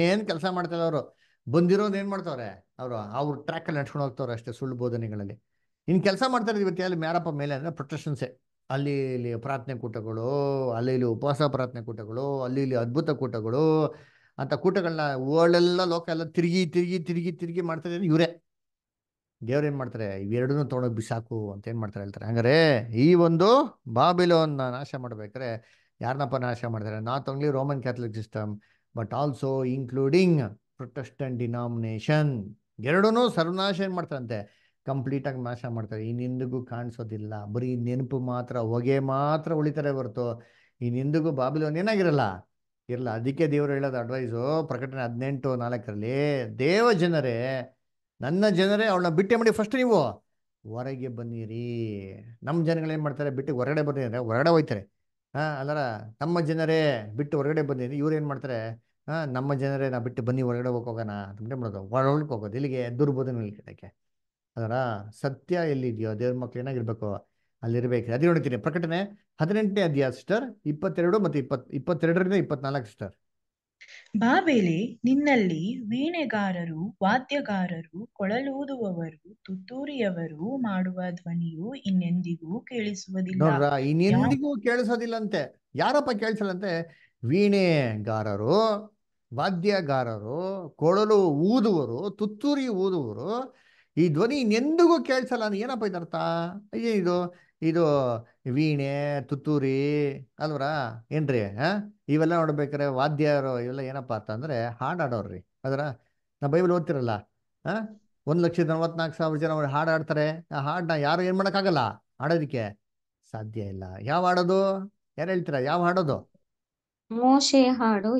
ಏನು ಕೆಲಸ ಮಾಡ್ತಾರೆ ಅವರು ಬಂದಿರೋದು ಏನು ಮಾಡ್ತಾವ್ರೆ ಅವರು ಅವ್ರ ಟ್ರ್ಯಾಕಲ್ಲಿ ನಡ್ಸ್ಕೊಂಡು ಹೋಗ್ತಾವ್ರೆ ಅಷ್ಟೇ ಸುಳ್ಳು ಬೋಧನೆಗಳಲ್ಲಿ ಇನ್ನು ಕೆಲಸ ಮಾಡ್ತಾರೆ ಇವತ್ತಲ್ಲಿ ಅಲ್ಲಿ ಮ್ಯಾರಪ್ಪ ಮೇಲೆ ಅಂದರೆ ಪ್ರೊಟೆಕ್ಷನ್ಸೆ ಅಲ್ಲಿ ಇಲ್ಲಿ ಪ್ರಾರ್ಥನೆ ಕೂಟಗಳು ಅಲ್ಲಿ ಇಲ್ಲಿ ಉಪವಾಸ ಪ್ರಾರ್ಥನೆ ಕೂಟಗಳು ಅಲ್ಲಿ ಇಲ್ಲಿ ಅದ್ಭುತ ಕೂಟಗಳು ಅಂತ ಕೂಟಗಳನ್ನ ಓಳೆಲ್ಲ ಲೋಕ ಎಲ್ಲ ತಿರುಗಿ ತಿರುಗಿ ತಿರುಗಿ ತಿರುಗಿ ಮಾಡ್ತಾ ಇವರೇ ದೇವ್ರು ಏನು ಮಾಡ್ತಾರೆ ಇವೆರಡನ್ನೂ ತೊಗೊಂಡೋಗಿ ಬಿಸಾಕು ಅಂತ ಏನು ಮಾಡ್ತಾರೆ ಹೇಳ್ತಾರೆ ಹಂಗಾರೆ ಈ ಒಂದು ಬಾಬಿಲೋನ್ನ ನಾಶ ಮಾಡ್ಬೇಕಾದ್ರೆ ಯಾರನ್ನಪ್ಪ ನಾಶ ಮಾಡ್ತಾರೆ not only Roman Catholic system but also including Protestant denomination ಎರಡೂ ಸರ್ವನಾಶ ಏನು ಮಾಡ್ತಾರಂತೆ ಕಂಪ್ಲೀಟಾಗಿ ನಾಶ ಮಾಡ್ತಾರೆ ಇನ್ನಿಂದಿಗೂ ಕಾಣಿಸೋದಿಲ್ಲ ಬರೀ ನೆನಪು ಮಾತ್ರ ಹೊಗೆ ಮಾತ್ರ ಉಳಿತಾರೆ ಹೊರತು ಇನ್ನಿಂದಿಗೂ ಬಾಬಿಲೋನ್ ಏನಾಗಿರಲ್ಲ ಇರಲ್ಲ ಅದಕ್ಕೆ ದೇವರು ಹೇಳೋದು ಅಡ್ವೈಸು ಪ್ರಕಟಣೆ ಹದಿನೆಂಟು ನಾಲ್ಕರಲ್ಲಿ ದೇವ ಜನರೇ ನನ್ನ ಜನರೇ ಅವಳನ್ನ ಬಿಟ್ಟೆ ಮಾಡಿ ಫಸ್ಟ್ ನೀವು ಹೊರಗೆ ಬನ್ನಿರಿ ನಮ್ಮ ಏನು ಮಾಡ್ತಾರೆ ಬಿಟ್ಟು ಹೊರಗಡೆ ಬನ್ನಿ ಅಂದರೆ ಹೊರಗಡೆ ಹೋಯ್ತಾರೆ ಹಾಂ ಅಲ್ಲರ ನಮ್ಮ ಜನರೇ ಬಿಟ್ಟು ಹೊರಗಡೆ ಬನ್ನಿರಿ ಇವ್ರು ಏನು ಮಾಡ್ತಾರೆ ಹಾಂ ನಮ್ಮ ಜನರೇ ನಾ ಬಿಟ್ಟು ಬನ್ನಿ ಹೊರಗಡೆ ಹೋಗೋಣ ಅಂತಂದ್ರೆ ಮಾಡೋದು ಒಳಗೆ ಹೋಗೋದು ಇಲ್ಲಿಗೆ ಇಲ್ಲಿ ಕಡೆಗೆ ಅದರ ಸತ್ಯ ಎಲ್ಲಿದೆಯೋ ದೇವ್ರ ಮಕ್ಳು ಏನಾಗಿರ್ಬೇಕು ಅಲ್ಲಿರ್ಬೇಕು ಅದೇ ನೋಡ್ತೀನಿ ಪ್ರಕಟಣೆ ಹದಿನೆಂಟನೇ ಅಧ್ಯಾಯ ಸಿಸ್ಟರ್ ಇಪ್ಪತ್ತೆರಡು ಮತ್ತು ಇಪ್ಪತ್ತು ಇಪ್ಪತ್ತೆರಡರಿಂದ ಇಪ್ಪತ್ನಾಲ್ಕು ಸಿಸ್ಟರ್ ಬಾಬೆಲೆ ನಿನ್ನಲ್ಲಿ ವೀಣೆಗಾರರು ವಾದ್ಯಗಾರರು ಕೊಳಲೂದುವವರು ತುತ್ತೂರಿಯವರು ಮಾಡುವ ಧ್ವನಿಯು ಇನ್ನೆಂದಿಗೂ ಕೇಳಿಸುವುದಿಲ್ಲ ಇನ್ನೆಂದಿಗೂ ಕೇಳಿಸೋದಿಲ್ಲಂತೆ ಯಾರಪ್ಪ ಕೇಳಿಸಲಂತೆ ವೀಣೆಗಾರರು ವಾದ್ಯಗಾರರು ಕೊಳಲು ಊದುವರು ತುತ್ತೂರಿ ಊದುವರು ಈ ಧ್ವನಿ ಇನ್ನೆಂದಿಗೂ ಕೇಳಿಸಲ್ಲ ಏನಪ್ಪ ಇದರ್ಥ ಇದು ಇದು ವೀಣೆ ತುತ್ತೂರಿ ಅಲ್ವರ ಏನ್ರಿ ಹಾಂ ಇವೆಲ್ಲ ನೋಡ್ಬೇಕಾರೆ ವಾದ್ಯರು ಇವೆಲ್ಲ ಏನಪ್ಪ ಅಂದ್ರೆ ಹಾಡ್ ಹಾಡೋರ್ರಿ ಅದರ ನಾ ಬೈಬಲ್ ಓದ್ತಿರಲ್ಲ ಹಾ ಒಂದ್ ಲಕ್ಷದ ನಲ್ವತ್ನಾಲ್ಕು ಸಾವಿರ ಜನ ಅವ್ರು ಹಾಡಾಡ್ತಾರೆ ಹಾಡ್ತಾರೆ ಆ ಹಾಡನ್ನ ಯಾರು ಏನು ಆಗಲ್ಲ ಹಾಡೋದಿಕ್ಕೆ ಸಾಧ್ಯ ಇಲ್ಲ ಯಾವ ಹಾಡೋದು ಯಾರು ಹೇಳ್ತೀರ ಯಾವ ಹಾಡೋದು ಮೋಶೆ ಹಾಡು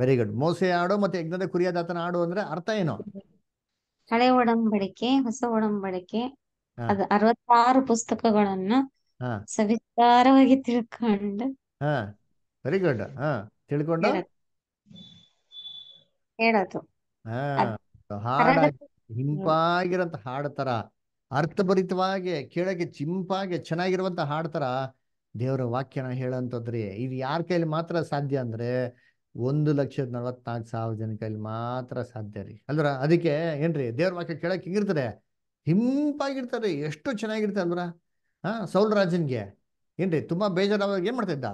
ವೆರಿ ಗುಡ್ ಮೋಸೆ ಹಾಡು ಮತ್ತೆ ಯಜ್ಞದ ಕುರಿಯಾದಾತನ ಹಾಡು ಅಂದ್ರೆ ಅರ್ಥ ಏನು ಹಳೆ ಒಡಂಬಡಿಕೆ ಹೊಸ ಒಡಂಬಡಿಕೆ ಅದ್ ಅರವತ್ತಾರು ಪುಸ್ತಕಗಳನ್ನ ಹಾ ಸವಿಸ್ತಾರವಾಗಿ ತಿಳ್ಕೊಂಡು ಹಾ ವೆರಿ ಗುಡ್ ಹಾ ಹೇಳೋದು ಹಾ ಹಿಂಪಾಗಿರಂತ ಹಾಡ್ತಾರ ಅರ್ಥಭರಿತವಾಗಿ ಕೇಳಕ್ಕೆ ಚಿಂಪಾಗಿ ಚೆನ್ನಾಗಿರುವಂತ ಹಾಡ್ತಾರ ದೇವರ ವಾಕ್ಯನ ಹೇಳಂತದ್ರಿ ಇದು ಯಾರ ಕೈಲಿ ಮಾತ್ರ ಸಾಧ್ಯ ಅಂದ್ರೆ ಒಂದು ಲಕ್ಷದ ನಲವತ್ನಾಲ್ಕು ಸಾವಿರ ಜನ ಕೈಲಿ ಮಾತ್ರ ಸಾಧ್ಯ ರೀ ಅಲ್ರ ಅದಕ್ಕೆ ಏನ್ರಿ ದೇವ್ರ ವಾಕ್ಯ ಕೇಳಕ್ ಹಿಂಗಿರ್ತಾರೆ ಹಿಂಪಾಗಿರ್ತಾರೆ ಎಷ್ಟು ಚೆನ್ನಾಗಿರ್ತಾರೆ ಅಲ್ವರ ಹಾ ಸೌಲರಾಜನ್ಗೆ ಏನ್ರಿ ತುಂಬಾ ಬೇಜಾರಾಗ ಏನ್ ಮಾಡ್ತಾ ಇದ್ದ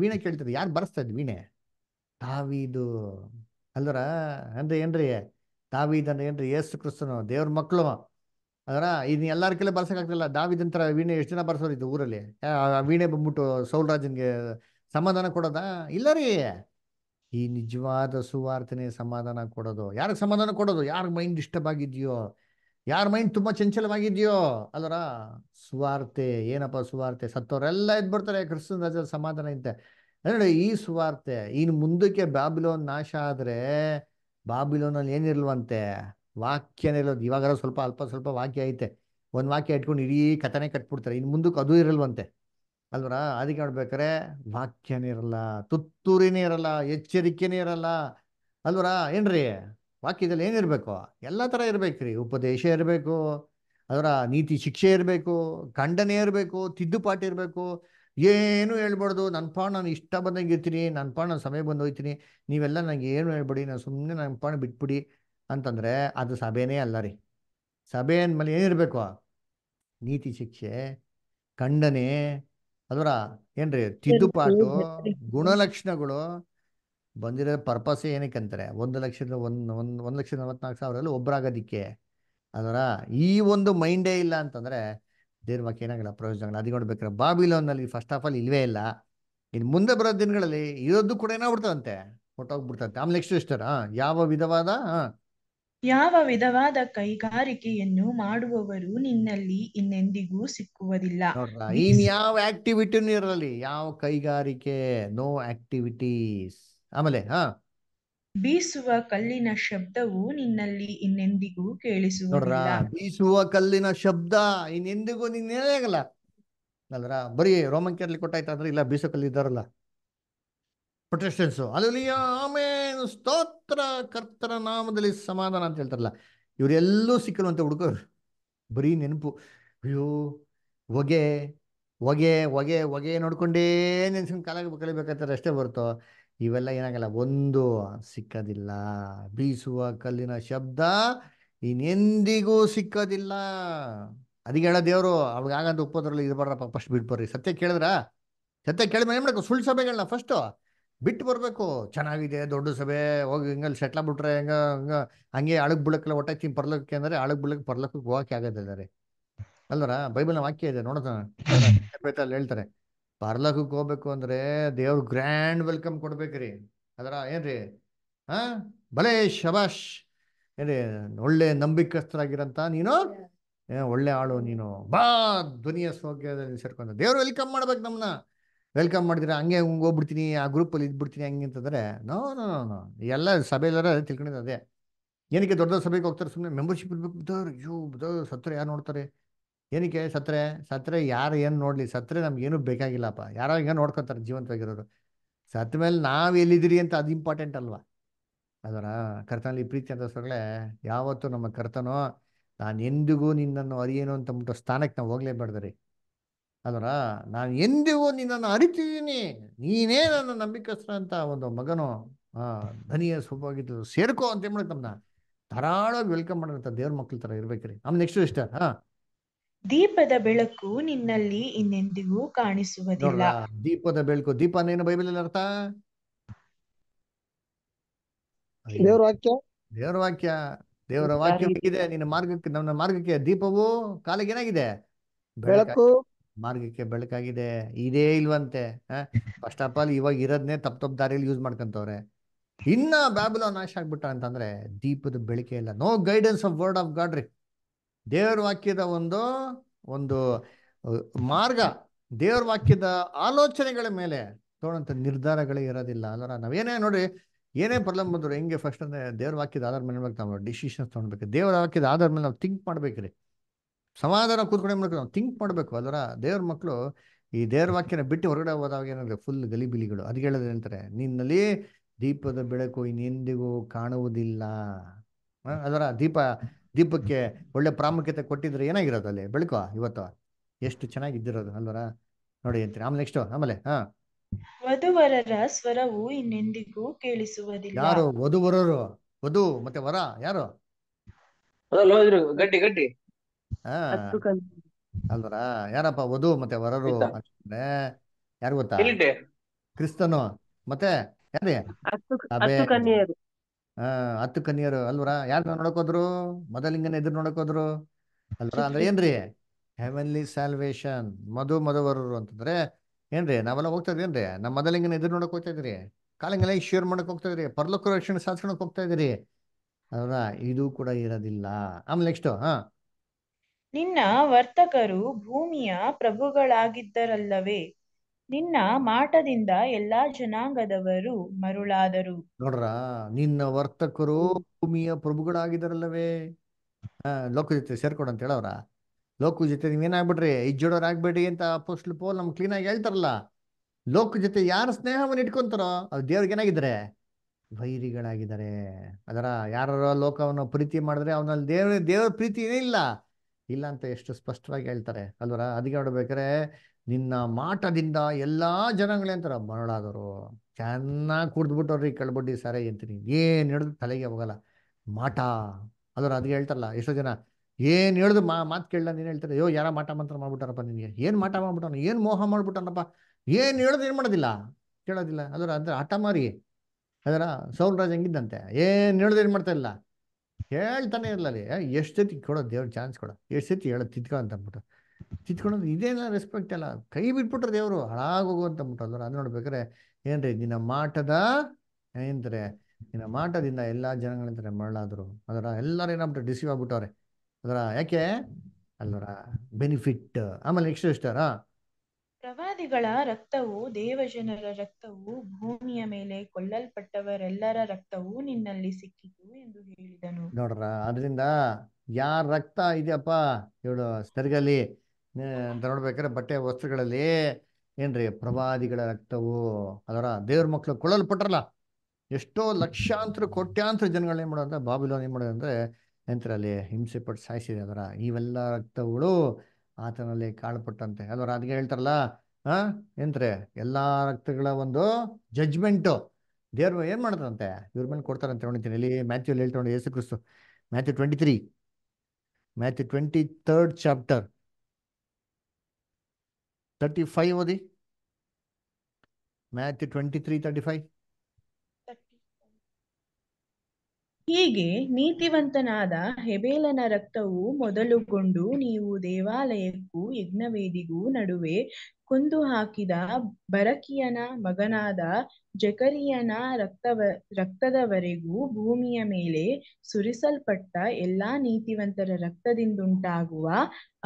ವೀಣೆ ಕೇಳ್ತಿದ್ದ ಯಾರು ಬರ್ಸ್ತಾ ಇದ್ ವೀಣೆ ತಾವೀದು ಅಲ್ವರ ಅಂದ್ರೆ ಏನ್ರಿ ದಾವಿದ್ ಅಂದ್ರೆ ಏನ್ರಿ ಯೇಸು ಕ್ರಿಸ್ತನು ದೇವ್ರ ಮಕ್ಕಳು ಅದರ ಇದನ್ನ ಎಲ್ಲಾರ ಬರ್ಸಕ್ ಬರ್ಸಕ್ಕಾಗ್ತಿಲ್ಲ ದಾವಿದ್ ಅಂತರ ವೀಣೆ ಎಷ್ಟು ಜನ ಬರ್ಸೋರು ಇದು ಊರಲ್ಲಿ ವೀಣೆ ಬಂದ್ಬಿಟ್ಟು ಸೌಲರಾಜನ್ಗೆ ಸಮಾಧಾನ ಕೊಡೋದಾ ಇಲ್ಲ ರೀ ಈ ನಿಜವಾದ ಸುವಾರ್ತನೆ ಸಮಾಧಾನ ಕೊಡೋದು ಯಾರಿಗೆ ಸಮಾಧಾನ ಕೊಡೋದು ಯಾರ ಮೈಂಡ್ ಡಿಸ್ಟರ್ಬ್ ಆಗಿದೆಯೋ ಯಾರ ಮೈಂಡ್ ತುಂಬಾ ಚಂಚಲವಾಗಿದ್ಯೋ ಅಲ್ಲರ ಸುವಾರ್ತೆ ಏನಪ್ಪ ಸುವಾರ್ತೆ ಸತ್ತವರೆಲ್ಲ ಎದ್ಬಿಡ್ತಾರೆ ಕ್ರಿಸ್ತನ್ ರಾಜ್ಯದ ಸಮಾಧಾನ ಇದ್ದೆ ಅಂದ್ರೆ ಈ ಸುವಾರ್ತೆ ಇನ್ನು ಮುಂದಕ್ಕೆ ಬಾಬಿಲೋನ್ ನಾಶ ಆದರೆ ಬಾಬಿಲೋನಲ್ಲಿ ಏನಿರ್ಲ್ವಂತೆ ವಾಕ್ಯನೇ ಇರೋದು ಇವಾಗಾರ ಸ್ವಲ್ಪ ಅಲ್ಪ ಸ್ವಲ್ಪ ವಾಕ್ಯ ಐತೆ ಒಂದ್ ವಾಕ್ಯ ಇಟ್ಕೊಂಡು ಇಡೀ ಕಥನೆ ಕಟ್ಬಿಡ್ತಾರೆ ಇನ್ನು ಮುಂದಕ್ಕೆ ಅದು ಇರಲ್ವಂತೆ ಅಲ್ವರ ಅದಕ್ಕೆ ನೋಡ್ಬೇಕಾರೆ ವಾಕ್ಯನೇ ಇರಲ್ಲ ತುತ್ತೂರಿನೇ ಇರಲ್ಲ ಎಚ್ಚರಿಕೆನೇ ಇರಲ್ಲ ಅಲ್ವರ ಏನ್ರಿ ವಾಕ್ಯದಲ್ಲಿ ಏನಿರಬೇಕು ಎಲ್ಲ ಥರ ಇರಬೇಕು ರೀ ಉಪದೇಶ ಇರಬೇಕು ಅದರ ನೀತಿ ಶಿಕ್ಷೆ ಇರಬೇಕು ಖಂಡನೆ ಇರಬೇಕು ತಿದ್ದುಪಾಟಿ ಇರಬೇಕು ಏನು ಹೇಳ್ಬಾರ್ದು ನನ್ನ ಪಾಣ ನಾನು ಇಷ್ಟ ಬಂದಂಗೆ ಇರ್ತೀನಿ ನನ್ನ ಪಾಣ ನಾನು ಸಮಯ ಬಂದು ಹೋಗ್ತೀನಿ ನೀವೆಲ್ಲ ನನಗೆ ಏನು ಹೇಳ್ಬಿಡಿ ನಾನು ಸುಮ್ಮನೆ ನನ್ನ ಪಾಣ ಬಿಟ್ಬಿಡಿ ಅಂತಂದರೆ ಅದು ಸಭೆನೇ ಅಲ್ಲ ರೀ ಸಭೆ ಅಂದಮೇಲೆ ಏನಿರಬೇಕು ನೀತಿ ಶಿಕ್ಷೆ ಖಂಡನೆ ಅದರ ಏನ್ರಿ ತಿದ್ದುಪಾಟು ಗುಣಲಕ್ಷಣಗಳು ಬಂದಿರೋ ಪರ್ಪಸ್ ಏನಕ್ಕೆ ಅಂತಾರೆ ಒಂದು ಲಕ್ಷದ ಒಂದು ಒಂದು ಒಂದು ಲಕ್ಷದ ನಲವತ್ನಾಲ್ಕು ಸಾವಿರದಲ್ಲಿ ಒಬ್ಬರಾಗೋದಿಕ್ಕೆ ಅದರ ಈ ಒಂದು ಮೈಂಡೇ ಇಲ್ಲ ಅಂತಂದರೆ ದೇರ್ಮಕ್ಕೆ ಏನಾಗಲ್ಲ ಪ್ರಯೋಜನಗಳು ಅದಕ್ಕೆ ನೋಡ್ಬೇಕಾರೆ ಬಾಬಿಲೋನಲ್ಲಿ ಫಸ್ಟ್ ಆಫ್ ಆಲ್ ಇಲ್ವೇ ಇಲ್ಲ ಇನ್ನು ಮುಂದೆ ಬರೋ ದಿನಗಳಲ್ಲಿ ಇರೋದು ಕೂಡ ಏನಾಗ್ಬಿಡ್ತದಂತೆ ಹೊಟ್ಟೋಗ್ಬಿಡ್ತಂತೆ ಆಮೇಲೆ ನೆಕ್ಸ್ಟ್ ಇಷ್ಟರ ಯಾವ ವಿಧವಾದ ಯಾವ ವಿಧವಾದ ಕೈಗಾರಿಕೆಯನ್ನು ಮಾಡುವವರು ನಿನ್ನಲ್ಲಿ ಇನ್ನೆಂದಿಗೂ ಸಿಕ್ಕುವುದಿಲ್ಲ ಇನ್ ಯಾವ ಆಕ್ಟಿವಿಟಿನೂ ಇರಲಿ ಯಾವ ಕೈಗಾರಿಕೆ ನೋ ಆಕ್ಟಿವಿಟೀಸ್ ಆಮೇಲೆ ಹಾ ಬೀಸುವ ಕಲ್ಲಿನ ಶಬ್ದವು ನಿನ್ನಲ್ಲಿ ಇನ್ನೆಂದಿಗೂ ಕೇಳಿಸುವ ಬೀಸುವ ಕಲ್ಲಿನ ಶಬ್ದ ಇನ್ನೆಂದಿಗೂ ನಿನ್ನ ಆಗಲ್ಲ ಅಲ್ರ ಬರೀ ರೋಮನ್ ಕೇರ್ಲಿ ಅಂದ್ರೆ ಇಲ್ಲ ಬೀಸೋ ಕಲ್ಲಿ ಇದ್ದಾರಲ್ಲ ಪ್ರೊಟೆಸ್ಟೆನ್ಸ್ ಅಲ್ಲಿ ಸ್ತೋತ್ರ ಕರ್ತರ ನಾಮದಲ್ಲಿ ಸಮಾಧಾನ ಅಂತ ಹೇಳ್ತಾರಲ್ಲ ಇವರೆಲ್ಲೂ ಅಂತ ಹುಡುಗರು ಬರೀ ನೆನಪು ಅಯ್ಯೋ ಹೊಗೆ ಹೊಗೆ ಹೊಗೆ ಹೊಗೆ ನೋಡ್ಕೊಂಡೇ ನೆನ್ಸ್ಕೊಂಡು ಕಾಲಾಗ ಕಳಿಬೇಕಾಗ್ತಾರೆ ಅಷ್ಟೇ ಬರ್ತೋ ಇವೆಲ್ಲ ಏನಾಗಲ್ಲ ಒಂದು ಸಿಕ್ಕದಿಲ್ಲ ಬೀಸುವ ಕಲ್ಲಿನ ಶಬ್ದ ಇನ್ನೆಂದಿಗೂ ಸಿಕ್ಕದಿಲ್ಲ ಅದಿಗ ಹೇಳ ದೇವರು ಅವಾಗ ಆಗಂತ ಉಪ್ಪದ್ರಲ್ಲಿ ಇರಬಾರ್ದಪ್ಪ ಫಸ್ಟ್ ಬಿಟ್ಟು ಬರ್ರಿ ಸತ್ಯ ಕೇಳಿದ್ರ ಸತ್ಯ ಕೇಳಿದ್ರೆ ಏನು ಮಾಡಬೇಕು ಸುಳ್ಳು ಸಭೆಗಳನ್ನ ಫಸ್ಟು ಬಿಟ್ಟು ಬರಬೇಕು ಚೆನ್ನಾಗಿದೆ ದೊಡ್ಡ ಸಭೆ ಹೋಗಿ ಹಿಂಗಲ್ಲಿ ಸೆಟ್ಲ ಬಿಟ್ರೆ ಹಂಗ ಹಂಗ ಹಂಗೆ ಅಳಗ್ ಬುಳಕ್ಕೆಲ್ಲ ಹೊಟ್ಟೆ ತಿನ್ ಪರ್ಲಕ್ಕೆ ಅಂದ್ರೆ ಅಳಗ್ ಬಿಳಕ್ ಪರ್ಲಕ್ಕೆ ಹೋಗಕ್ಕೆ ಆಗದಿದ್ದಾರೆ ಅಲ್ವರ ನ ವಾಕ್ಯ ಇದೆ ನೋಡೋಣ ಹೇಳ್ತಾರೆ ಪಾರ್ಲಕ ಹೋಗ್ಬೇಕು ಅಂದರೆ ದೇವ್ರ ಗ್ರ್ಯಾಂಡ್ ವೆಲ್ಕಮ್ ಕೊಡ್ಬೇಕ್ರಿ ಅದರ ಏನ್ರಿ ಹಾ ಭಲೇ ಶಬಾಷ್ ಏನ್ರಿ ಒಳ್ಳೆ ನಂಬಿಕಸ್ಥರಾಗಿರಂತ ನೀನು ಒಳ್ಳೆ ಆಳು ನೀನು ಬಾ ಧ್ವನಿಯ ಸೌಖ್ಯದಲ್ಲಿ ಸೇರ್ಕೊಂಡ ದೇವ್ರು ವೆಲ್ಕಮ್ ಮಾಡ್ಬೇಕು ನಮ್ಮನ್ನ ವೆಲ್ಕಮ್ ಮಾಡಿದ್ರೆ ಹಂಗೆ ಹಂಗೆ ಹೋಗ್ಬಿಡ್ತೀನಿ ಆ ಗ್ರೂಪಲ್ಲಿ ಇದ್ಬಿಡ್ತೀನಿ ಹಂಗೆ ಅಂತಂದರೆ ನೋ ನೋ ನೋ ಎಲ್ಲ ಅದೇ ತಿಳ್ಕೊಂಡಿದ್ದೆ ಅದೇ ಏನಕ್ಕೆ ದೊಡ್ಡ ದೊಡ್ಡ ಸಭೆಗೆ ಹೋಗ್ತಾರೆ ಸುಮ್ಮನೆ ಮೆಂಬರ್ಶಿಪ್ ಇರ್ಬೇಕು ಬಿದ್ದವ್ರು ಅಯ್ಯೋ ಬದವ್ರು ಸತ್ತರು ಯಾರು ನೋಡ್ತಾರೆ ಏನಕ್ಕೆ ಸತ್ರೆ ಸತ್ರೆ ಯಾರು ಏನು ನೋಡಲಿ ಸತ್ರೆ ನಮ್ಗೇನು ಬೇಕಾಗಿಲ್ಲಪ್ಪ ಯಾರೋ ಹಿಂಗೆ ನೋಡ್ಕೊತಾರೆ ಜೀವಂತವಾಗಿರೋರು ಸತ್ ಮೇಲೆ ನಾವು ಎಲ್ಲಿದ್ದೀರಿ ಅಂತ ಅದು ಇಂಪಾರ್ಟೆಂಟ್ ಅಲ್ವಾ ಅದರ ಕರ್ತನಲ್ಲಿ ಪ್ರೀತಿ ಅಂತ ಸರ್ಗಳೇ ಯಾವತ್ತೂ ನಮ್ಮ ಕರ್ತನೋ ನಾನು ಎಂದಿಗೂ ನಿನ್ನನ್ನು ಅರಿಯೇನು ಅಂತ ಸ್ಥಾನಕ್ಕೆ ನಾವು ರೀ ಅದರ ನಾನು ಎಂದಿಗೂ ನಿನ್ನನ್ನು ಅರಿತಿದ್ದೀನಿ ನೀನೇ ನನ್ನ ನಂಬಿಕಸ್ತ್ರ ಅಂತ ಒಂದು ಮಗನು ಧನಿಯ ಸ್ವಭಾಗಿದ್ದು ಸೇರ್ಕೋ ಅಂತ ಹೇಳ್ಬಿಡಕ್ಕೆ ನಮ್ಮನ್ನ ಧಾರಾಳವಾಗಿ ವೆಲ್ಕಮ್ ಮಾಡೋಂಥ ದೇವ್ರ ಮಕ್ಳ ಥರ ರೀ ನಮ್ಮ ನೆಕ್ಸ್ಟ್ ಇಷ್ಟ ಹಾಂ ದೀಪದ ಬೆಳಕು ನಿನ್ನಲ್ಲಿ ಇನ್ನೆಂದಿಗೂ ಕಾಣಿಸುವುದಿಲ್ಲ ದೀಪದ ಬೆಳಕು ದೀಪ ಏನು ಬೈಬಲ್ ಅಲ್ಲಿ ಅರ್ಥ ದೇವರ ವಾಕ್ಯ ದೇವರ ವಾಕ್ಯ ದೇವರ ವಾಕ್ಯ ಇದೆ ನಿನ್ನ ಮಾರ್ಗಕ್ಕೆ ನಮ್ಮ ಮಾರ್ಗಕ್ಕೆ ದೀಪವು ಕಾಲಿಗೆ ಏನಾಗಿದೆ ಬೆಳಕು ಮಾರ್ಗಕ್ಕೆ ಬೆಳಕಾಗಿದೆ ಇದೇ ಇಲ್ವಂತೆ ಫಸ್ಟ್ ಆಫ್ ಆಲ್ ಇವಾಗ ಇರೋದ್ನೇ ತಪ್ಪು ತಪ್ಪು ದಾರಿಯಲ್ಲಿ ಯೂಸ್ ಮಾಡ್ಕೊಂತವ್ರೆ ಇನ್ನ ಬ್ಯಾಬಲ ನಾಶ ಆಗ್ಬಿಟ್ಟ ಅಂತಂದ್ರೆ ದೀಪದ ಬೆಳಕೆ ಇಲ್ಲ no guidance of word of ಗಾಡ್ರಿ ದೇವರ ವಾಕ್ಯದ ಒಂದು ಒಂದು ಮಾರ್ಗ ದೇವರ ವಾಕ್ಯದ ಆಲೋಚನೆಗಳ ಮೇಲೆ ತೋಳಂಥ ನಿರ್ಧಾರಗಳೇ ಇರೋದಿಲ್ಲ ಅಲ್ಲರ ನಾವೇನೇ ನೋಡಿ ಏನೇ ಪ್ರಾಬ್ಲಮ್ ಬಂದ್ರು ಹೆಂಗೆ ಫಸ್ಟ್ ಅಂದ್ರೆ ದೇವ್ರ ವಾಕ್ಯದ ಆಧಾರ ಮೇಲೆ ನಾವು ಡಿಸಿಷನ್ಸ್ ತೊಗೊಳ್ಬೇಕು ದೇವರ ವಾಕ್ಯದ ಆಧಾರ ಮೇಲೆ ನಾವು ಥಿಂಕ್ ಮಾಡ್ಬೇಕ್ರಿ ಸಮಾಧಾನ ಕೂತ್ಕೊಂಡೆ ಮೂಲಕ ನಾವು ಥಿಂಕ್ ಮಾಡಬೇಕು ಅದರ ದೇವ್ರ ಮಕ್ಕಳು ಈ ದೇವ್ರ ವಾಕ್ಯನ ಬಿಟ್ಟು ಹೊರಗಡೆ ಹೋದಾಗ ಏನಂದ್ರೆ ಫುಲ್ ಗಲಿಬಿಲಿಗಳು ಅದು ಹೇಳಿದ್ರೆ ಅಂತಾರೆ ನಿನ್ನಲ್ಲಿ ದೀಪದ ಬೆಳಕು ಇನ್ನೆಂದಿಗೂ ಕಾಣುವುದಿಲ್ಲ ಅದರ ದೀಪ ದೀಪಕ್ಕೆ ಒಳ್ಳೆ ಪ್ರಾಮುಖ್ಯತೆ ಕೊಟ್ಟಿದ್ರೆ ಏನಾಗಿರೋದು ಅಲ್ಲಿ ಬೆಳಕು ಇವತ್ತು ಎಷ್ಟು ಚೆನ್ನಾಗಿದ್ದಿರೋದು ಅಲ್ವರ ನೋಡಿ ಅಂತೀರಿ ಆಮೇಲೆ ನೆಕ್ಸ್ಟ್ ಆಮೇಲೆ ಹಾ ವಧುವರರ ಸ್ವರವು ಇನ್ನೆಂದಿಗೂ ಕೇಳಿಸುವುದಿಲ್ಲ ಯಾರು ವಧುವರರು ವಧು ಮತ್ತೆ ವರ ಯಾರು ಗಡ್ಡಿ ಗಟ್ಟಿ ಅಲ್ವರ ಯಾರಪ್ಪ ವಧು ಮತ್ತೆ ವರರು ಯಾರು ಗೊತ್ತಾ ಕ್ರಿಸ್ತನು ಮತ್ತೆ ಯಾರೇ ಹತ್ತು ಕನ್ಯರು ಅಲ್ವರ ಯಾರು ನೋಡಕೋದ್ರು ಮೊದಲಿಂಗನ ಎದುರು ನೋಡಕೋದ್ರು ಅಲ್ವರ ಅಂದ್ರೆ ಏನ್ರಿ ಹೆವನ್ಲಿ ಸ್ಯಾಲ್ವೇಶನ್ ಮಧು ಮಧುವರರು ಅಂತಂದ್ರೆ ಏನ್ರಿ ನಾವೆಲ್ಲ ಹೋಗ್ತಾ ಇದ್ರಿ ನಮ್ಮ ಮೊದಲಿಂಗನ ಎದುರು ನೋಡಕ್ ಹೋಗ್ತಾ ಇದ್ರಿ ಕಾಲಿಂಗಲ್ಲ ಶೇರ್ ಮಾಡಕ್ ಹೋಗ್ತಾ ಇದ್ರಿ ಪರ್ಲೋಕ ರಕ್ಷಣೆ ಸಾಧಿಸ್ಕೊಳಕ್ ಹೋಗ್ತಾ ಇದ್ರಿ ಇದು ಕೂಡ ಇರೋದಿಲ್ಲ ಆಮೇಲೆ ನೆಕ್ಸ್ಟ್ ಹಾ ನಿನ್ನ ವರ್ತಕರು ಭೂಮಿಯ ಪ್ರಭುಗಳಾಗಿದ್ದರಲ್ಲವೇ ನಿನ್ನ ಮಾಟದಿಂದ ಎಲ್ಲಾ ಜನಾಂಗದವರು ಮರುಳಾದರು ನೋಡ್ರ ನಿನ್ನ ವರ್ತಕರು ಭೂಮಿಯ ಪ್ರಭುಗಳಾಗಿದ್ದಾರಲ್ಲವೇ ಲೋಕ ಜೊತೆ ಸೇರ್ಕೊಡಂತ ಅಂತ ಹೇಳವ್ರ ಲೋಕ ಜೊತೆ ನೀವೇನಾಗ್ಬಿಡ್ರಿ ಇಜ್ಜೋಡೋರ್ ಆಗ್ಬೇಡಿ ಅಂತ ಪೋಸ್ಟ್ ಪೋಲ್ ನಮ್ಗೆ ಕ್ಲೀನ್ ಆಗಿ ಹೇಳ್ತಾರಲ್ಲ ಲೋಕ ಜೊತೆ ಯಾರ ಸ್ನೇಹವನ್ನು ಇಟ್ಕೊಂತಾರೋ ಅದು ದೇವ್ರಿಗೆ ಏನಾಗಿದ್ದಾರೆ ವೈರಿಗಳಾಗಿದ್ದಾರೆ ಅದರ ಯಾರ ಲೋಕವನ್ನು ಪ್ರೀತಿ ಮಾಡಿದ್ರೆ ಅವನಲ್ಲಿ ದೇವ್ರ ದೇವರ ಪ್ರೀತಿ ಏನೇ ಇಲ್ಲ ಅಂತ ಎಷ್ಟು ಸ್ಪಷ್ಟವಾಗಿ ಹೇಳ್ತಾರೆ ಅಲ್ವರ ಅದಕ್ಕೆ ನೋಡ್ಬೇಕಾರೆ ನಿನ್ನ ಮಾಟದಿಂದ ಎಲ್ಲ ಜನಗಳೇಂತಾರ ಮರಳಾದರು ಚೆನ್ನಾಗಿ ಕುಡ್ದ್ಬಿಟ್ಟವ್ರಿ ಕಳ್ಬಡ್ಡಿ ಸರಿ ಅಂತೀನಿ ಏನು ಹಿಡಿದು ತಲೆಗೆ ಹೋಗಲ್ಲ ಮಾಟ ಅದರ ಅದ್ಗೆ ಹೇಳ್ತಾರಲ್ಲ ಎಷ್ಟೋ ಜನ ಏನು ಹೇಳಿದ್ರು ಮಾ ಮಾತು ಕೇಳಲ್ಲ ನೀನು ಹೇಳ್ತಾರೆ ಅಯ್ಯೋ ಯಾರ ಮಾಟ ಮಂತ್ರ ಮಾಡ್ಬಿಟ್ಟಾರಪ್ಪ ನಿನಗೆ ಏನು ಮಾಟ ಮಾಡ್ಬಿಟ್ಟಾನ ಏನು ಮೋಹ ಮಾಡ್ಬಿಟ್ಟಾನಪ್ಪ ಏನು ಹೇಳಿದ್ರು ಏನು ಮಾಡೋದಿಲ್ಲ ಕೇಳೋದಿಲ್ಲ ಅದ್ರ ಅಂದ್ರೆ ಹಠ ಮಾರಿ ಅದರ ಸೌರರಾಜ್ ಹೆಂಗಿದ್ದಂತೆ ಏನು ಹೇಳಿದ್ರು ಏನು ಮಾಡ್ತಾ ಇಲ್ಲ ಹೇಳ್ತಾನೆ ಇರಲಿ ಎಷ್ಟು ಸತಿ ಕೊಡೋ ದೇವ್ರ ಚಾನ್ಸ್ ಕೊಡೋ ಎಷ್ಟು ಸತಿ ಹೇಳೋದು ತಿದ್ಕೊ ಅಂದ್ಬಿಟ್ಟು ಕಿತ್ಕೊಂಡು ಇದೇನ ರೆಸ್ಪೆಕ್ಟ್ ಅಲ್ಲ ಕೈ ಬಿಟ್ಬಿಟ್ರೆ ದೇವರು ಹಾಳಾಗೋಗುವಂತ ಮುಟ್ಟಲ್ವ ಅದು ನೋಡ್ಬೇಕಾರೆ ಏನ್ರಿ ನಿನ್ನ ಮಾಟದ ಏನಂದ್ರೆ ನಿನ್ನ ಮಾಟದಿಂದ ಎಲ್ಲ ಜನಗಳಿಂದ ಮರಳಾದ್ರು ಅದರ ಎಲ್ಲರೂ ಏನಾಗ್ಬಿಟ್ರೆ ಡಿಸೀವ್ ಆಗ್ಬಿಟ್ಟವ್ರೆ ಅದರ ಯಾಕೆ ಅಲ್ಲರ ಬೆನಿಫಿಟ್ ಆಮೇಲೆ ನೆಕ್ಸ್ಟ್ ಎಷ್ಟಾರ ಪ್ರವಾದಿಗಳ ರಕ್ತವು ದೇವಜನರ ರಕ್ತವು ಭೂಮಿಯ ಮೇಲೆ ಕೊಲ್ಲಲ್ಪಟ್ಟವರೆಲ್ಲರ ರಕ್ತವು ನಿನ್ನಲ್ಲಿ ಸಿಕ್ಕಿತು ಎಂದು ಹೇಳಿದನು ನೋಡ್ರ ಅದರಿಂದ ಯಾರ ರಕ್ತ ಇದೆಯಪ್ಪ ಹೇಳು ಸರಿಗಲ್ಲಿ ನೋಡ್ಬೇಕಾದ್ರೆ ಬಟ್ಟೆ ವಸ್ತ್ರಗಳಲ್ಲಿ ಏನ್ರಿ ಪ್ರವಾದಿಗಳ ರಕ್ತವು ಅದರ ದೇವ್ರ ಮಕ್ಕಳು ಕೊಳಲ್ಪಟ್ರಲ್ಲ ಎಷ್ಟೋ ಲಕ್ಷಾಂತರ ಕೋಟ್ಯಾಂತರ ಜನಗಳು ಏನ್ ಮಾಡೋದಂತ ಬಾಬಿಲೋನ್ ಏನ್ ಮಾಡೋದಂದ್ರೆ ಎಂತರಲ್ಲಿ ಹಿಂಸೆ ಪಟ್ಟು ಸಾಯಿಸಿದೆ ಅದರ ಇವೆಲ್ಲ ರಕ್ತಗಳು ಆತನಲ್ಲಿ ಕಾಳ್ಪಟ್ಟಂತೆ ಅದರ ಅದಕ್ಕೆ ಹೇಳ್ತಾರಲ್ಲ ಆ ಎಂತ್ರೆ ಎಲ್ಲ ರಕ್ತಗಳ ಒಂದು ಜಜ್ಮೆಂಟು ದೇವ್ರ ಏನು ಮಾಡ್ತಾರಂತೆ ಇವ್ರ ಮೇಲೆ ಕೊಡ್ತಾರಂತೆ ನೋಡಿದ್ದೀನಿ ಇಲ್ಲಿ ಮ್ಯಾಥ್ಯೂ ಹೇಳ್ತಾ ಯೇಸು ಕ್ರಿಸ್ತು Matthew twenty three Matthew twenty third chapter 35 oddi. Math 23, 35. ಹೀಗೆ ನೀತಿವಂತನಾದ ಹೆಬೇಲನ ರಕ್ತವು ಮೊದಲುಗೊಂಡು ನೀವು ದೇವಾಲಯಕ್ಕೂ ಯಜ್ಞವೇದಿಗೂ ನಡುವೆ ಕೊಂದು ಹಾಕಿದ ಬರಕಿಯನ ಮಗನಾದ ಜಕರಿಯನ ರಕ್ತವ ರಕ್ತದವರೆಗೂ ಭೂಮಿಯ ಮೇಲೆ ಸುರಿಸಲ್ಪಟ್ಟ ಎಲ್ಲಾ ನೀತಿವಂತರ ರಕ್ತದಿಂದಂಟಾಗುವ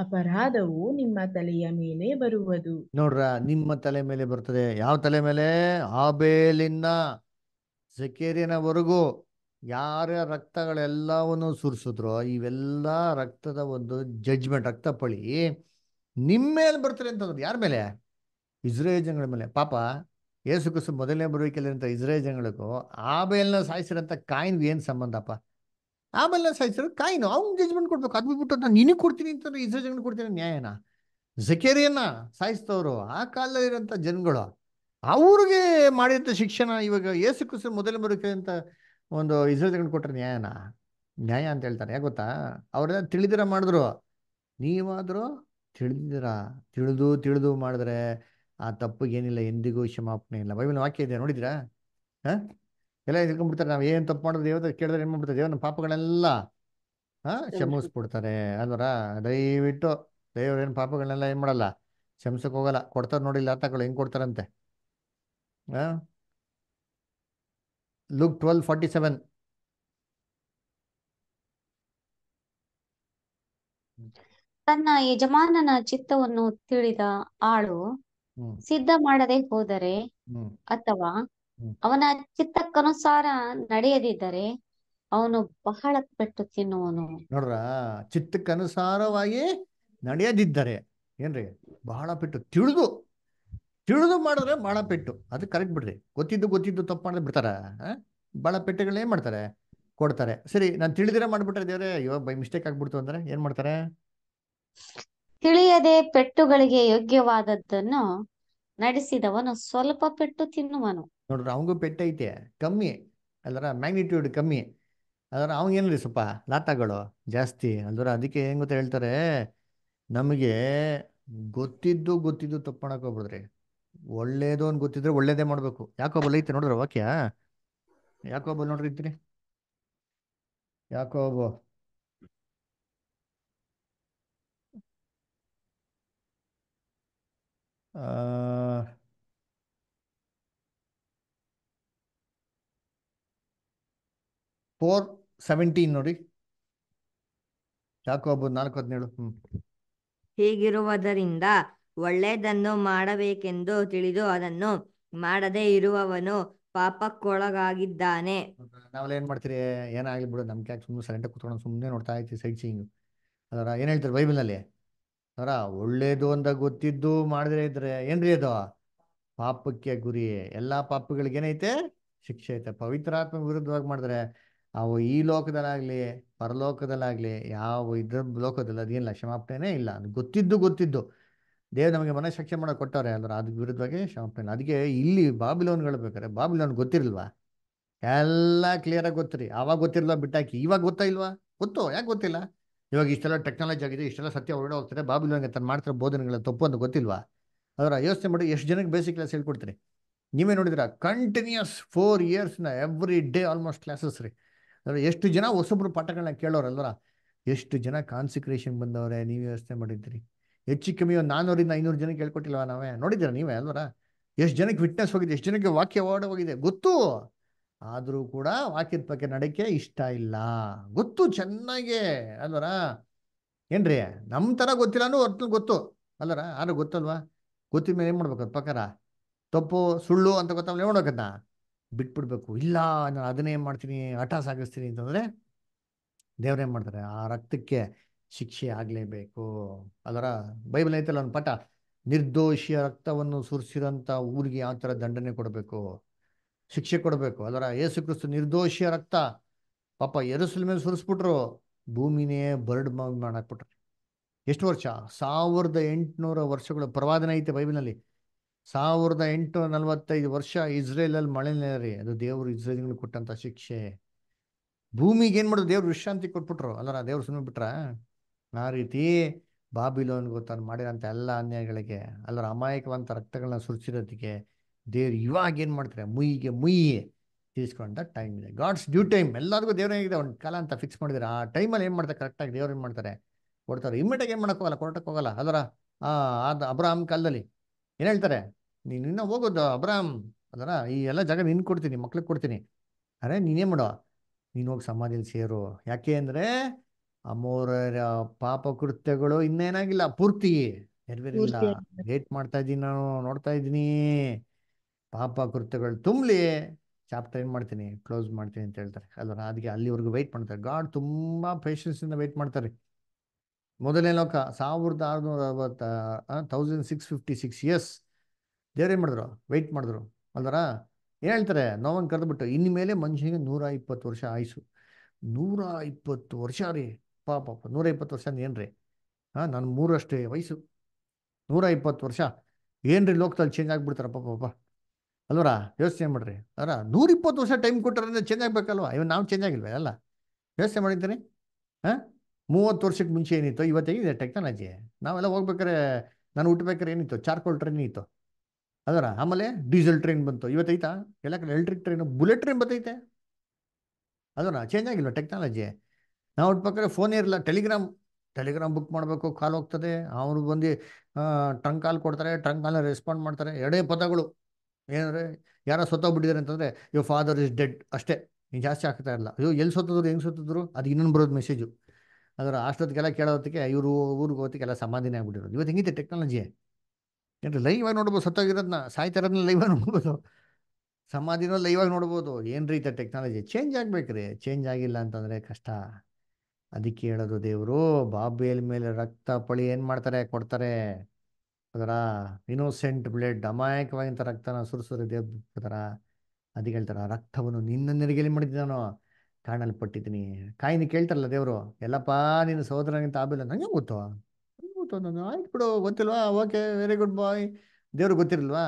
ಅಪರಾಧವು ನಿಮ್ಮ ತಲೆಯ ಮೇಲೆ ಬರುವುದು ನೋಡ್ರ ನಿಮ್ಮ ತಲೆ ಮೇಲೆ ಬರ್ತದೆ ಯಾವ ತಲೆ ಮೇಲೆ ಆಬೇಲಿನ ಜಕೇರಿಯನವರೆಗೂ ಯಾರ ರಕ್ತಗಳೆಲ್ಲವನ್ನು ಸುರಿಸಿದ್ರೋ ಇವೆಲ್ಲ ರಕ್ತದ ಒಂದು ಜಡ್ಜ್ಮೆಂಟ್ ರಕ್ತಪಳಿ ನಿಮ್ಮ ಮೇಲೆ ಬರ್ತಾರೆ ಅಂತಂದ್ರೆ ಯಾರ ಮೇಲೆ ಇಸ್ರೇಲ್ ಜನಗಳ ಮೇಲೆ ಪಾಪ ಏಸು ಕುಸು ಮೊದಲನೇ ಬರುವಿಕೆಯಲ್ಲಿರಂಥ ಇಸ್ರೇಲ್ ಜನಗಳಿಗೂ ಆಬೇಲ್ನ ಸಾಯಿಸಿರೋಂಥ ಕಾಯಿನ್ಗೆ ಏನು ಸಂಬಂಧಪ್ಪ ಆಮೇಲೆ ಸಾಯಿಸಿರೋ ಕಾಯಿನು ಅವ್ನು ಜಜ್ಮೆಂಟ್ ಕೊಡ್ಬೇಕು ಅದು ಬಿಟ್ಬಿಟ್ಟು ನಾನು ನಿನಗೆ ಕೊಡ್ತೀನಿ ಅಂತಂದ್ರೆ ಇಸ್ರೇಲ್ ಜನಗಳು ಕೊಡ್ತೀನಿ ನ್ಯಾಯನ ಜಕೇರಿಯನ್ನ ಸಾಯಿಸ್ತವ್ರು ಆ ಕಾಲದಲ್ಲಿರೋಂಥ ಜನಗಳು ಅವ್ರಿಗೆ ಮಾಡಿದಂಥ ಶಿಕ್ಷಣ ಇವಾಗ ಏಸು ಮೊದಲ ಮೊದಲನೇ ಒಂದು ಇಸ್ರೇಲ್ ತಗೊಂಡು ಕೊಟ್ಟರೆ ನ್ಯಾಯನಾ ನ್ಯಾಯ ಅಂತ ಹೇಳ್ತಾರೆ ಯಾಕೆ ಗೊತ್ತಾ ಅವ್ರೆಲ್ಲ ತಿಳಿದಿರ ಮಾಡಿದ್ರು ನೀವಾದರೂ ತಿಳಿದಿರ ತಿಳಿದು ತಿಳಿದು ಮಾಡಿದ್ರೆ ಆ ತಪ್ಪು ಏನಿಲ್ಲ ಎಂದಿಗೂ ಕ್ಷಮಾಪಣೆ ಇಲ್ಲ ಬೈಬಲ್ ವಾಕ್ಯ ಇದೆ ನೋಡಿದ್ರಾ ಹಾಂ ಎಲ್ಲ ತಿಳ್ಕೊಂಡ್ಬಿಡ್ತಾರೆ ನಾವು ಏನು ತಪ್ಪು ಮಾಡಿದ್ರೆ ದೇವ್ರ ಕೇಳಿದ್ರೆ ಏನು ಮಾಡ್ಬಿಡ್ತಾರೆ ದೇವ್ರ ಪಾಪಗಳೆಲ್ಲ ಹಾಂ ಕ್ಷಮಿಸ್ಬಿಡ್ತಾರೆ ಅಂದ್ರೆ ದಯವಿಟ್ಟು ಏನು ಪಾಪಗಳನ್ನೆಲ್ಲ ಏನು ಮಾಡಲ್ಲ ಕ್ಷಮಿಸೋಕೆ ಹೋಗಲ್ಲ ಕೊಡ್ತಾರೆ ನೋಡಿಲ್ಲ ತಗೊಳ್ಳಿ ಹೆಂಗೆ ಕೊಡ್ತಾರಂತೆ ಹಾಂ ಟ್ವೆಲ್ 12 ಸೆವೆನ್ ತನ್ನ ಯಜಮಾನನ ಚಿತ್ತವನ್ನು ತಿಳಿದ ಆಳು ಸಿದ್ಧ ಮಾಡದೆ ಹೋದರೆ ಅಥವಾ ಅವನ ಚಿತ್ತಕ್ಕನುಸಾರ ನಡೆಯದಿದ್ದರೆ ಅವನು ಬಹಳ ಪೆಟ್ಟು ತಿನ್ನುವನು ನೋಡ್ರ ಚಿತ್ತಕ್ಕನುಸಾರವಾಗಿ ನಡೆಯದಿದ್ದರೆ ಏನ್ರಿ ಬಹಳ ಪೆಟ್ಟು ತಿಳಿದು ತಿಳಿದು ಮಾಡಿದ್ರೆ ಬಹಳ ಪೆಟ್ಟು ಅದು ಕರೆಕ್ಟ್ ಬಿಡ್ರಿ ಗೊತ್ತಿದ್ದು ಗೊತ್ತಿದ್ದು ತಪ್ಪು ಮಾಡಿದ್ರೆ ಬಿಡ್ತಾರ ಭಾಳ ಏನ್ ಮಾಡ್ತಾರೆ ಕೊಡ್ತಾರೆ ಸರಿ ನಾನು ತಿಳಿದ್ರೆ ಮಾಡ್ಬಿಟ್ರೆ ದೇವ್ರೆ ಇವಾಗ ಬೈ ಮಿಸ್ಟೇಕ್ ಆಗ್ಬಿಡ್ತು ಅಂದ್ರೆ ಏನ್ ಮಾಡ್ತಾರೆ ತಿಳಿಯದೆ ಪೆಟ್ಟುಗಳಿಗೆ ಯೋಗ್ಯವಾದದ್ದನ್ನು ನಡೆಸಿದವನು ಸ್ವಲ್ಪ ಪೆಟ್ಟು ತಿನ್ನುವನು ನೋಡ್ರಿ ಅವಂಗೂ ಐತೆ ಕಮ್ಮಿ ಅದರ ಮ್ಯಾಗ್ನಿಟ್ಯೂಡ್ ಕಮ್ಮಿ ಅದರ ಏನ್ರಿ ಸ್ವಲ್ಪ ಲಾಟಗಳು ಜಾಸ್ತಿ ಅಲ್ದ್ರ ಅದಕ್ಕೆ ಹೆಂಗ್ ಗೊತ್ತ ಹೇಳ್ತಾರೆ ನಮಗೆ ಗೊತ್ತಿದ್ದು ಗೊತ್ತಿದ್ದು ತಪ್ಪಣಕ್ ಹೋಗ್ಬಿಡ್ರಿ ಒಳ್ಳೇದು ಅಂತ ಗೊತ್ತಿದ್ರೆ ಒಳ್ಳೇದೇ ಮಾಡಬೇಕು ಯಾಕೋಬಲ್ ಐತೆ ನೋಡಿದ್ರ ವಾಕ್ಯ ಯಾಕೋಬಲ್ ನೋಡ್ರಿ ಇದ್ರಿ ಯಾಕೋಬ ಫೋರ್ ಸೆವೆಂಟೀನ್ ನೋಡಿ ಯಾಕೋಬ ನಾಲ್ಕು ಹದಿನೇಳು ಹ್ಮ್ ಹೀಗಿರುವುದರಿಂದ ಒಳ್ಳೆಯದನ್ನು ಮಾಡಬೇಕೆಂದು ತಿಳಿದು ಅದನ್ನು ಮಾಡದೇ ಇರುವವನು ಪಾಪಕ್ಕೊಳಗಾಗಿದ್ದಾನೆ ನಾವೆಲ್ಲ ಏನ್ ಮಾಡ್ತೀರಿ ಏನಾಗ್ಲಿ ಬಿಡು ನಮ್ಗೆ ಯಾಕೆ ಸುಮ್ಮನೆ ಸೈಲೆಂಟ್ ಕುತ್ಕೊಂಡು ಸುಮ್ಮನೆ ನೋಡ್ತಾ ಇರ್ತೀವಿ ಸೈಟ್ ಅದರ ಏನ್ ಹೇಳ್ತಾರೆ ಬೈಬಲ್ನಲ್ಲಿ ಅದರ ಒಳ್ಳೇದು ಅಂತ ಗೊತ್ತಿದ್ದು ಮಾಡಿದ್ರೆ ಇದ್ರೆ ಏನ್ರಿ ಅದು ಪಾಪಕ್ಕೆ ಗುರಿ ಎಲ್ಲಾ ಪಾಪಗಳಿಗೇನೈತೆ ಏನೈತೆ ಶಿಕ್ಷೆ ಐತೆ ಪವಿತ್ರಾತ್ಮ ವಿರುದ್ಧವಾಗಿ ಮಾಡಿದ್ರೆ ಅವು ಈ ಲೋಕದಲ್ಲಾಗ್ಲಿ ಪರಲೋಕದಲ್ಲಾಗ್ಲಿ ಯಾವ ಇದ್ರ ಲೋಕದಲ್ಲಿ ಅದೇನಿಲ್ಲ ಕ್ಷಮಾಪ್ತೇನೆ ಇಲ್ಲ ಗೊತ್ತಿದ್ದು ಗೊತ್ತಿದ್ದು ದೇವ್ರು ನಮಗೆ ಮನಃಶಕ್ತಿ ಮಾಡೋ ಕೊಟ್ಟವ್ರೆ ಅಂದ್ರೆ ಅದಕ್ಕೆ ವಿರುದ್ಧವಾಗಿ ಶಾಂಪೇನ್ ಅದಕ್ಕೆ ಇಲ್ಲಿ ಬಾಬಿಲೋನ್ಗಳು ಬೇಕಾರೆ ಬಾಬಿಲೋನ್ ಗೊತ್ತಿರಲ್ವಾ ಎಲ್ಲ ಕ್ಲಿಯರಾಗಿ ಗೊತ್ತಿರಿ ಅವಾಗ ಗೊತ್ತಿರಲ್ವಾ ಬಿಟ್ಟಾಕಿ ಇವಾಗ ಗೊತ್ತಾ ಇಲ್ವಾ ಗೊತ್ತು ಯಾಕೆ ಗೊತ್ತಿಲ್ಲ ಇವಾಗ ಇಷ್ಟೆಲ್ಲ ಟೆಕ್ನಾಲಜಿ ಆಗಿದೆ ಇಷ್ಟೆಲ್ಲ ಸತ್ಯ ಹೊರಡೋ ಹೋಗ್ತಾರೆ ಬಾಬಿಲೋನ್ಗೆ ತನ್ನ ಮಾಡ್ತಿರೋ ಬೋಧನೆಗಳ ತಪ್ಪು ಅಂತ ಗೊತ್ತಿಲ್ವಾ ಅದರ ವ್ಯವಸ್ಥೆ ಮಾಡಿ ಎಷ್ಟು ಜನಕ್ಕೆ ಬೇಸಿಕ್ ಕ್ಲಾಸ್ ಹೇಳ್ಕೊಡ್ತೀರಿ ನೀವೇ ನೋಡಿದ್ರ ಕಂಟಿನ್ಯೂಸ್ ಫೋರ್ ಇಯರ್ಸ್ನ ಎವ್ರಿ ಡೇ ಆಲ್ಮೋಸ್ಟ್ ಕ್ಲಾಸಸ್ ರೀ ಅದರ ಎಷ್ಟು ಜನ ಹೊಸೊಬ್ರು ಪಾಠಗಳನ್ನ ಕೇಳೋರಲ್ವರ ಎಷ್ಟು ಜನ ಕಾನ್ಸಿಕ್ರೇಷನ್ ಬಂದವರೇ ನೀವು ವ್ಯವಸ್ಥೆ ಮಾಡಿದ್ರಿ ಹೆಚ್ಚು ಕಮ್ಮಿ ಒಂದು ನಾನ್ನೂರಿಂದ ಐನೂರು ಜನಕ್ಕೆ ಹೇಳ್ಕೊಟ್ಟಿಲ್ವಾ ನಾವೇ ನೋಡಿದ್ದೀರಾ ನೀವೇ ಅಲ್ವರ ಎಷ್ಟು ಜನಕ್ಕೆ ವಿಟ್ನೆಸ್ ಹೋಗಿದೆ ಎಷ್ಟು ಜನಕ್ಕೆ ವಾಕ್ಯ ಅವಾರ್ಡ್ ಹೋಗಿದೆ ಗೊತ್ತು ಆದರೂ ಕೂಡ ವಾಕ್ಯದ ಬಗ್ಗೆ ನಡಕ್ಕೆ ಇಷ್ಟ ಇಲ್ಲ ಗೊತ್ತು ಚೆನ್ನಾಗೆ ಅಲ್ವರ ಏನ್ರಿ ನಮ್ಮ ಥರ ಗೊತ್ತಿಲ್ಲನೂ ಅರ್ಥ ಗೊತ್ತು ಅಲ್ಲರ ಆದ್ರೆ ಗೊತ್ತಲ್ವಾ ಗೊತ್ತಿದ ಮೇಲೆ ಏನು ಮಾಡ್ಬೇಕು ಅದು ತಪ್ಪು ಸುಳ್ಳು ಅಂತ ಏನು ನೋಡೋಕದನ್ನ ಬಿಟ್ಬಿಡ್ಬೇಕು ಇಲ್ಲ ನಾನು ಅದನ್ನೇ ಮಾಡ್ತೀನಿ ಹಠ ಸಾಗಿಸ್ತೀನಿ ಅಂತಂದರೆ ದೇವ್ರೇನು ಮಾಡ್ತಾರೆ ಆ ರಕ್ತಕ್ಕೆ ಶಿಕ್ಷೆ ಆಗಲೇಬೇಕು ಅದರ ಬೈಬಲ್ ಐತಲ್ಲ ಒಂದು ಪಟ ನಿರ್ದೋಷಿಯ ರಕ್ತವನ್ನು ಸುರಿಸಿದಂಥ ಊರಿಗೆ ಯಾವ ಥರ ದಂಡನೆ ಕೊಡಬೇಕು ಶಿಕ್ಷೆ ಕೊಡಬೇಕು ಅದರ ಯೇಸು ಕ್ರಿಸ್ತು ನಿರ್ದೋಷಿಯ ರಕ್ತ ಪಾಪ ಎರಸಲ್ ಮೇಲೆ ಸುರಿಸ್ಬಿಟ್ರು ಭೂಮಿನೇ ಬರಡ್ ಮಾಡಾಕ್ಬಿಟ್ರು ಎಷ್ಟು ವರ್ಷ ಸಾವಿರದ ಎಂಟುನೂರ ವರ್ಷಗಳು ಪ್ರವಾದನ ಐತೆ ಬೈಬಲ್ನಲ್ಲಿ ಸಾವಿರದ ಎಂಟುನೂರ ನಲವತ್ತೈದು ವರ್ಷ ಇಸ್ರೇಲಲ್ಲಿ ಮಳೆ ರೀ ಅದು ದೇವರು ಇಸ್ರೇಲ್ಗಳು ಕೊಟ್ಟಂಥ ಶಿಕ್ಷೆ ಭೂಮಿಗೆ ಏನು ಮಾಡೋದು ದೇವ್ರು ವಿಶ್ರಾಂತಿ ಕೊಟ್ಬಿಟ್ರು ಅಲ್ಲರ ದೇವ್ರು ಸುಮ್ಮನೆ ಬಿಟ್ರಾ ಆ ರೀತಿ ಬಾಬಿಲೋನ್ಗೂ ತಾನು ಮಾಡಿರೋಂಥ ಎಲ್ಲ ಅನ್ಯಾಯಗಳಿಗೆ ಅಲ್ಲರ ಅಮಾಯಕವಂತ ರಕ್ತಗಳನ್ನ ಸುರಿಸಿರೋದಕ್ಕೆ ದೇವ್ರು ಇವಾಗ ಏನು ಮಾಡ್ತಾರೆ ಮುಯಿಗೆ ಮುಯಿ ತೀರಿಸ್ಕೊಂಡ ಟೈಮ್ ಇದೆ ಗಾಡ್ಸ್ ಡ್ಯೂ ಟೈಮ್ ಎಲ್ಲರಿಗೂ ದೇವರಾಗಿದೆ ಒಂದು ಕಾಲ ಅಂತ ಫಿಕ್ಸ್ ಮಾಡಿದ್ರೆ ಆ ಟೈಮಲ್ಲಿ ಏನು ಮಾಡ್ತಾರೆ ಕರೆಕ್ಟಾಗಿ ದೇವ್ರು ಏನು ಮಾಡ್ತಾರೆ ಕೊಡ್ತಾರೆ ಇಮ್ಮಿಡಿಯಾಗಿ ಏನು ಹೋಗಲ್ಲ ಕೊರಟಕ್ಕೆ ಹೋಗಲ್ಲ ಅದರ ಆ ಅದು ಅಬ್ರಾಹಂ ಕಾಲದಲ್ಲಿ ಏನು ಹೇಳ್ತಾರೆ ನೀನು ಇನ್ನೂ ಹೋಗೋದು ಅಬ್ರಾಹಂ ಅದರ ಈ ಎಲ್ಲ ಜಾಗ ನಿನ್ನ ಕೊಡ್ತೀನಿ ಮಕ್ಳಿಗೆ ಕೊಡ್ತೀನಿ ಅರೆ ನೀನೇ ಮಾಡೋ ನೀನು ಹೋಗಿ ಸಮಾಧಿಯಲ್ಲಿ ಸೇರು ಯಾಕೆ ಅಂದರೆ ಅಮ್ಮವ್ರ ಪಾಪ ಕೃತ್ಯಗಳು ಇನ್ನೇನಾಗಿಲ್ಲ ಪೂರ್ತಿ ನೆರವೇರಿಲ್ಲ ಲೇಟ್ ಮಾಡ್ತಾ ಇದ್ದೀನಿ ನಾನು ನೋಡ್ತಾ ಇದ್ದೀನಿ ಪಾಪ ಕೃತ್ಯಗಳು ತುಂಬ್ಲಿ ಚಾಪ್ಟರ್ ಏನ್ ಮಾಡ್ತೀನಿ ಕ್ಲೋಸ್ ಮಾಡ್ತೀನಿ ಅಂತ ಹೇಳ್ತಾರೆ ಅಲ್ವಾ ಅದಕ್ಕೆ ಅಲ್ಲಿವರೆಗೂ ವೆಯ್ಟ್ ಮಾಡ್ತಾರೆ ಗಾಡ್ ತುಂಬಾ ಪೇಷನ್ಸ್ ಇಂದ ವೆಯ್ಟ್ ಮಾಡ್ತಾರೆ ಮೊದಲನೇ ಲೋಕ ಸಾವಿರದ ಆರುನೂರ ಅರವತ್ತ thousand six fifty six years ದೇವ್ರೇನ್ ಮಾಡಿದ್ರು ವೆಯ್ಟ್ ಮಾಡಿದ್ರು ಅಲ್ದಾರ ಏನ್ ಹೇಳ್ತಾರೆ ನೋವನ್ ಕರೆದ್ಬಿಟ್ಟು ಇನ್ಮೇಲೆ ಮನುಷ್ಯನಿಗೆ ನೂರ ಇಪ್ಪತ್ತು ವರ್ಷ ಆಯಿಸು ನೂರ ಇಪ್ಪತ್ತು ವರ್ಷ ರೀ ಪಾಪ ನೂರ ಇಪ್ಪತ್ತು ವರ್ಷ ಏನ್ರಿ ರೀ ಹಾಂ ನಾನು ಮೂರಷ್ಟೇ ವಯಸ್ಸು ನೂರ ಇಪ್ಪತ್ತು ವರ್ಷ ಏನ್ರಿ ಲೋಕದಲ್ಲಿ ಚೇಂಜ್ ಆಗ್ಬಿಡ್ತಾರ ಪಾಪ ಅಲ್ವರ ಯೋಚನೆ ಮಾಡ್ರಿ ನೂರ ಇಪ್ಪತ್ತು ವರ್ಷ ಟೈಮ್ ಕೊಟ್ಟರೆ ಚೇಂಜ್ ಆಗ್ಬೇಕಲ್ವಾ ಇವನ್ ನಾವು ಚೇಂಜ್ ಆಗಿಲ್ವೇ ಅಲ್ಲ ವ್ಯವಸ್ಥೆ ಮಾಡಿದ್ದೀನಿ ಹಾಂ ಮೂವತ್ತು ವರ್ಷಕ್ಕೆ ಮುಂಚೆ ಏನಿತ್ತು ಇವತ್ತೇನಿದೆ ಟೆಕ್ನಾಲಜಿ ನಾವೆಲ್ಲ ಹೋಗ್ಬೇಕಾರೆ ನಾನು ಹುಟ್ಟಬೇಕಾರೆ ಏನಿತ್ತು ಚಾರ್ಕೋಲ್ ಟ್ರೈನ್ ಇತ್ತು ಅದರ ಆಮೇಲೆ ಡೀಸೆಲ್ ಟ್ರೈನ್ ಬಂತು ಇವತ್ತೈತಾ ಎಲ್ಲ ಕಡೆ ಎಲೆಕ್ಟ್ರಿಕ್ ಟ್ರೈನು ಬುಲೆಟ್ ಟ್ರೈನ್ ಬತ್ತೈತೆ ಅದರ ಚೇಂಜ್ ಆಗಿಲ್ವ ಟೆಕ್ನಾಲಜಿ ನಾವು ಹುಡ್ಬೇಕಾದ್ರೆ ಫೋನ್ ಇರಲಿಲ್ಲ ಟೆಲಿಗ್ರಾಮ್ ಟೆಲಿಗ್ರಾಮ್ ಬುಕ್ ಮಾಡಬೇಕು ಕಾಲ್ ಹೋಗ್ತದೆ ಅವರು ಬಂದು ಟ್ರಂಕ್ ಕಾಲ್ ಕೊಡ್ತಾರೆ ಟ್ರಂಕ್ ಕಾಲ್ ರೆಸ್ಪಾಂಡ್ ಮಾಡ್ತಾರೆ ಎರಡೇ ಪದಗಳು ಏನಂದರೆ ಯಾರೋ ಸತ್ತೋಗ್ಬಿಟ್ಟಿದ್ದಾರೆ ಅಂತಂದರೆ ಯೋ ಫಾದರ್ ಇಸ್ ಡೆಡ್ ಅಷ್ಟೇ ಇನ್ನು ಜಾಸ್ತಿ ಆಗ್ತಾ ಇರಲ್ಲ ಅಯ್ಯೋ ಎಲ್ಲಿ ಸತ್ತಿದ್ರು ಹೆಂಗೆ ಸುತ್ತಿದ್ರು ಅದು ಇನ್ನೊಂದು ಬರೋದು ಮೆಸೇಜು ಅದರ ಅಷ್ಟೊತ್ತಿಗೆಲ್ಲ ಕೇಳೋದಕ್ಕೆ ಇವರು ಊರಿಗೆ ಹೋಗೋದಕ್ಕೆಲ್ಲ ಸಮಾಧಿನೇ ಆಗ್ಬಿಟ್ಟಿರೋದು ಇವತ್ತು ಹೆಂಗಿದೆ ಟೆಕ್ನಾಲಜಿ ಲೈವ್ ಆಗಿ ನೋಡ್ಬೋದು ಸತ್ತೋಗಿರೋದನ್ನ ಸಾಯ್ತಾ ಇರೋದನ್ನ ಆಗಿ ನೋಡ್ಬೋದು ಸಮಾಧಿನೂ ಆಗಿ ನೋಡ್ಬೋದು ಏನು ರೀತಿಯ ಟೆಕ್ನಾಲಜಿ ಚೇಂಜ್ ಆಗಬೇಕ್ರಿ ಚೇಂಜ್ ಆಗಿಲ್ಲ ಅಂತಂದರೆ ಕಷ್ಟ ಅದಕ್ಕೆ ಹೇಳೋದು ದೇವರು ಬಾಬೆಲ್ ಮೇಲೆ ರಕ್ತ ಪಳಿ ಏನು ಮಾಡ್ತಾರೆ ಕೊಡ್ತಾರೆ ಅದರ ಇನೋಸೆಂಟ್ ಬ್ಲಡ್ ಅಮಾಯಕವಾಗಿಂತ ರಕ್ತನ ಸುರಿಸಿದ್ರೆ ಅದರ ಅದಕ್ಕೆ ಹೇಳ್ತಾರೆ ರಕ್ತವನ್ನು ನಿನ್ನ ನೆರಿಗೆಲಿ ಮಾಡಿದ್ದೆ ನಾನು ಪಟ್ಟಿದ್ದೀನಿ ಕಾಯಿನ ಕೇಳ್ತಾರಲ್ಲ ದೇವರು ಎಲ್ಲಪ್ಪ ನಿನ್ನ ಸಹೋದರನಿಂತ ಆಬಿಲ್ಲ ನನಗೆ ಗೊತ್ತು ಗೊತ್ತು ನಾನು ಆಯ್ತು ಬಿಡು ಗೊತ್ತಿಲ್ವಾ ಓಕೆ ವೆರಿ ಗುಡ್ ಬಾಯ್ ದೇವ್ರಿಗೆ ಗೊತ್ತಿರಲ್ವಾ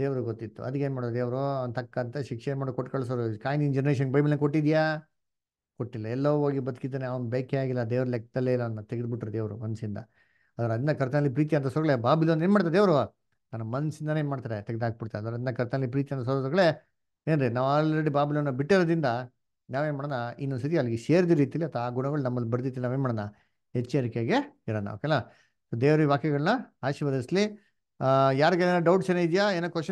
ದೇವ್ರಿಗೆ ಗೊತ್ತಿತ್ತು ಅದಕ್ಕೆ ಏನು ಮಾಡೋದು ದೇವರು ತಕ್ಕಂತ ಶಿಕ್ಷೆ ಮಾಡಿ ಕೊಟ್ಟು ಕಳಿಸೋರು ಕಾಯಿನ ಜನರೇಷನ್ ಬೈಬಲ್ನ ಕೊಟ್ಟಿದ್ಯಾ ಕೊಟ್ಟಿಲ್ಲ ಎಲ್ಲೋ ಹೋಗಿ ಬದುಕಿದ್ದಾನೆ ಅವ್ನು ಬೇಕೇ ಆಗಿಲ್ಲ ದೇವ್ರ ಲೆಕ್ಕದಲ್ಲೇ ಇಲ್ಲ ಅನ್ನ ತೆಗೆದುಬಿಟ್ರೆ ದೇವರು ಮನಸ್ಸಿಂದ ಅದರ ಅದನ್ನ ಕರ್ತನಲ್ಲಿ ಪ್ರೀತಿ ಅಂತ ಸೊಗಳೆ ಬಾಬಿಲು ಏನು ಮಾಡ್ತಾರೆ ದೇವರು ನನ್ನ ಮನಸ್ಸಿಂದಾನೇ ಏನು ಮಾಡ್ತಾರೆ ತೆಗೆದಾಕ್ಬಿಡ್ತಾರೆ ಅದರ ಅದನ್ನ ಕರ್ತನಲ್ಲಿ ಪ್ರೀತಿ ಅಂತ ಸೊಗಳೇ ಏನ್ರಿ ನಾವು ಆಲ್ರೆಡಿ ಬಾಬಿಲನ್ನು ಬಿಟ್ಟಿರೋದ್ರಿಂದ ನಾವೇನು ಮಾಡೋಣ ಇನ್ನೊಂದು ಸರಿ ಅಲ್ಲಿಗೆ ಸೇರಿದ ರೀತಿಲಿ ಅಥವಾ ಆ ಗುಣಗಳು ನಮ್ಮಲ್ಲಿ ಬರ್ದಿತ್ತಿಲ್ಲ ನಾವೇನು ಮಾಡೋಣ ಎಚ್ಚರಿಕೆಗೆ ಇರೋಣ ಓಕೆನಾ ದೇವ್ರ ವಾಕ್ಯಗಳನ್ನ ಆಶೀರ್ವದಿಸ್ಲಿ ಯಾರಿಗೇನೋ ಡೌಟ್ಸ್ ಏನೋ ಇದೆಯಾ ಏನೋ ಕ್ವಶನ್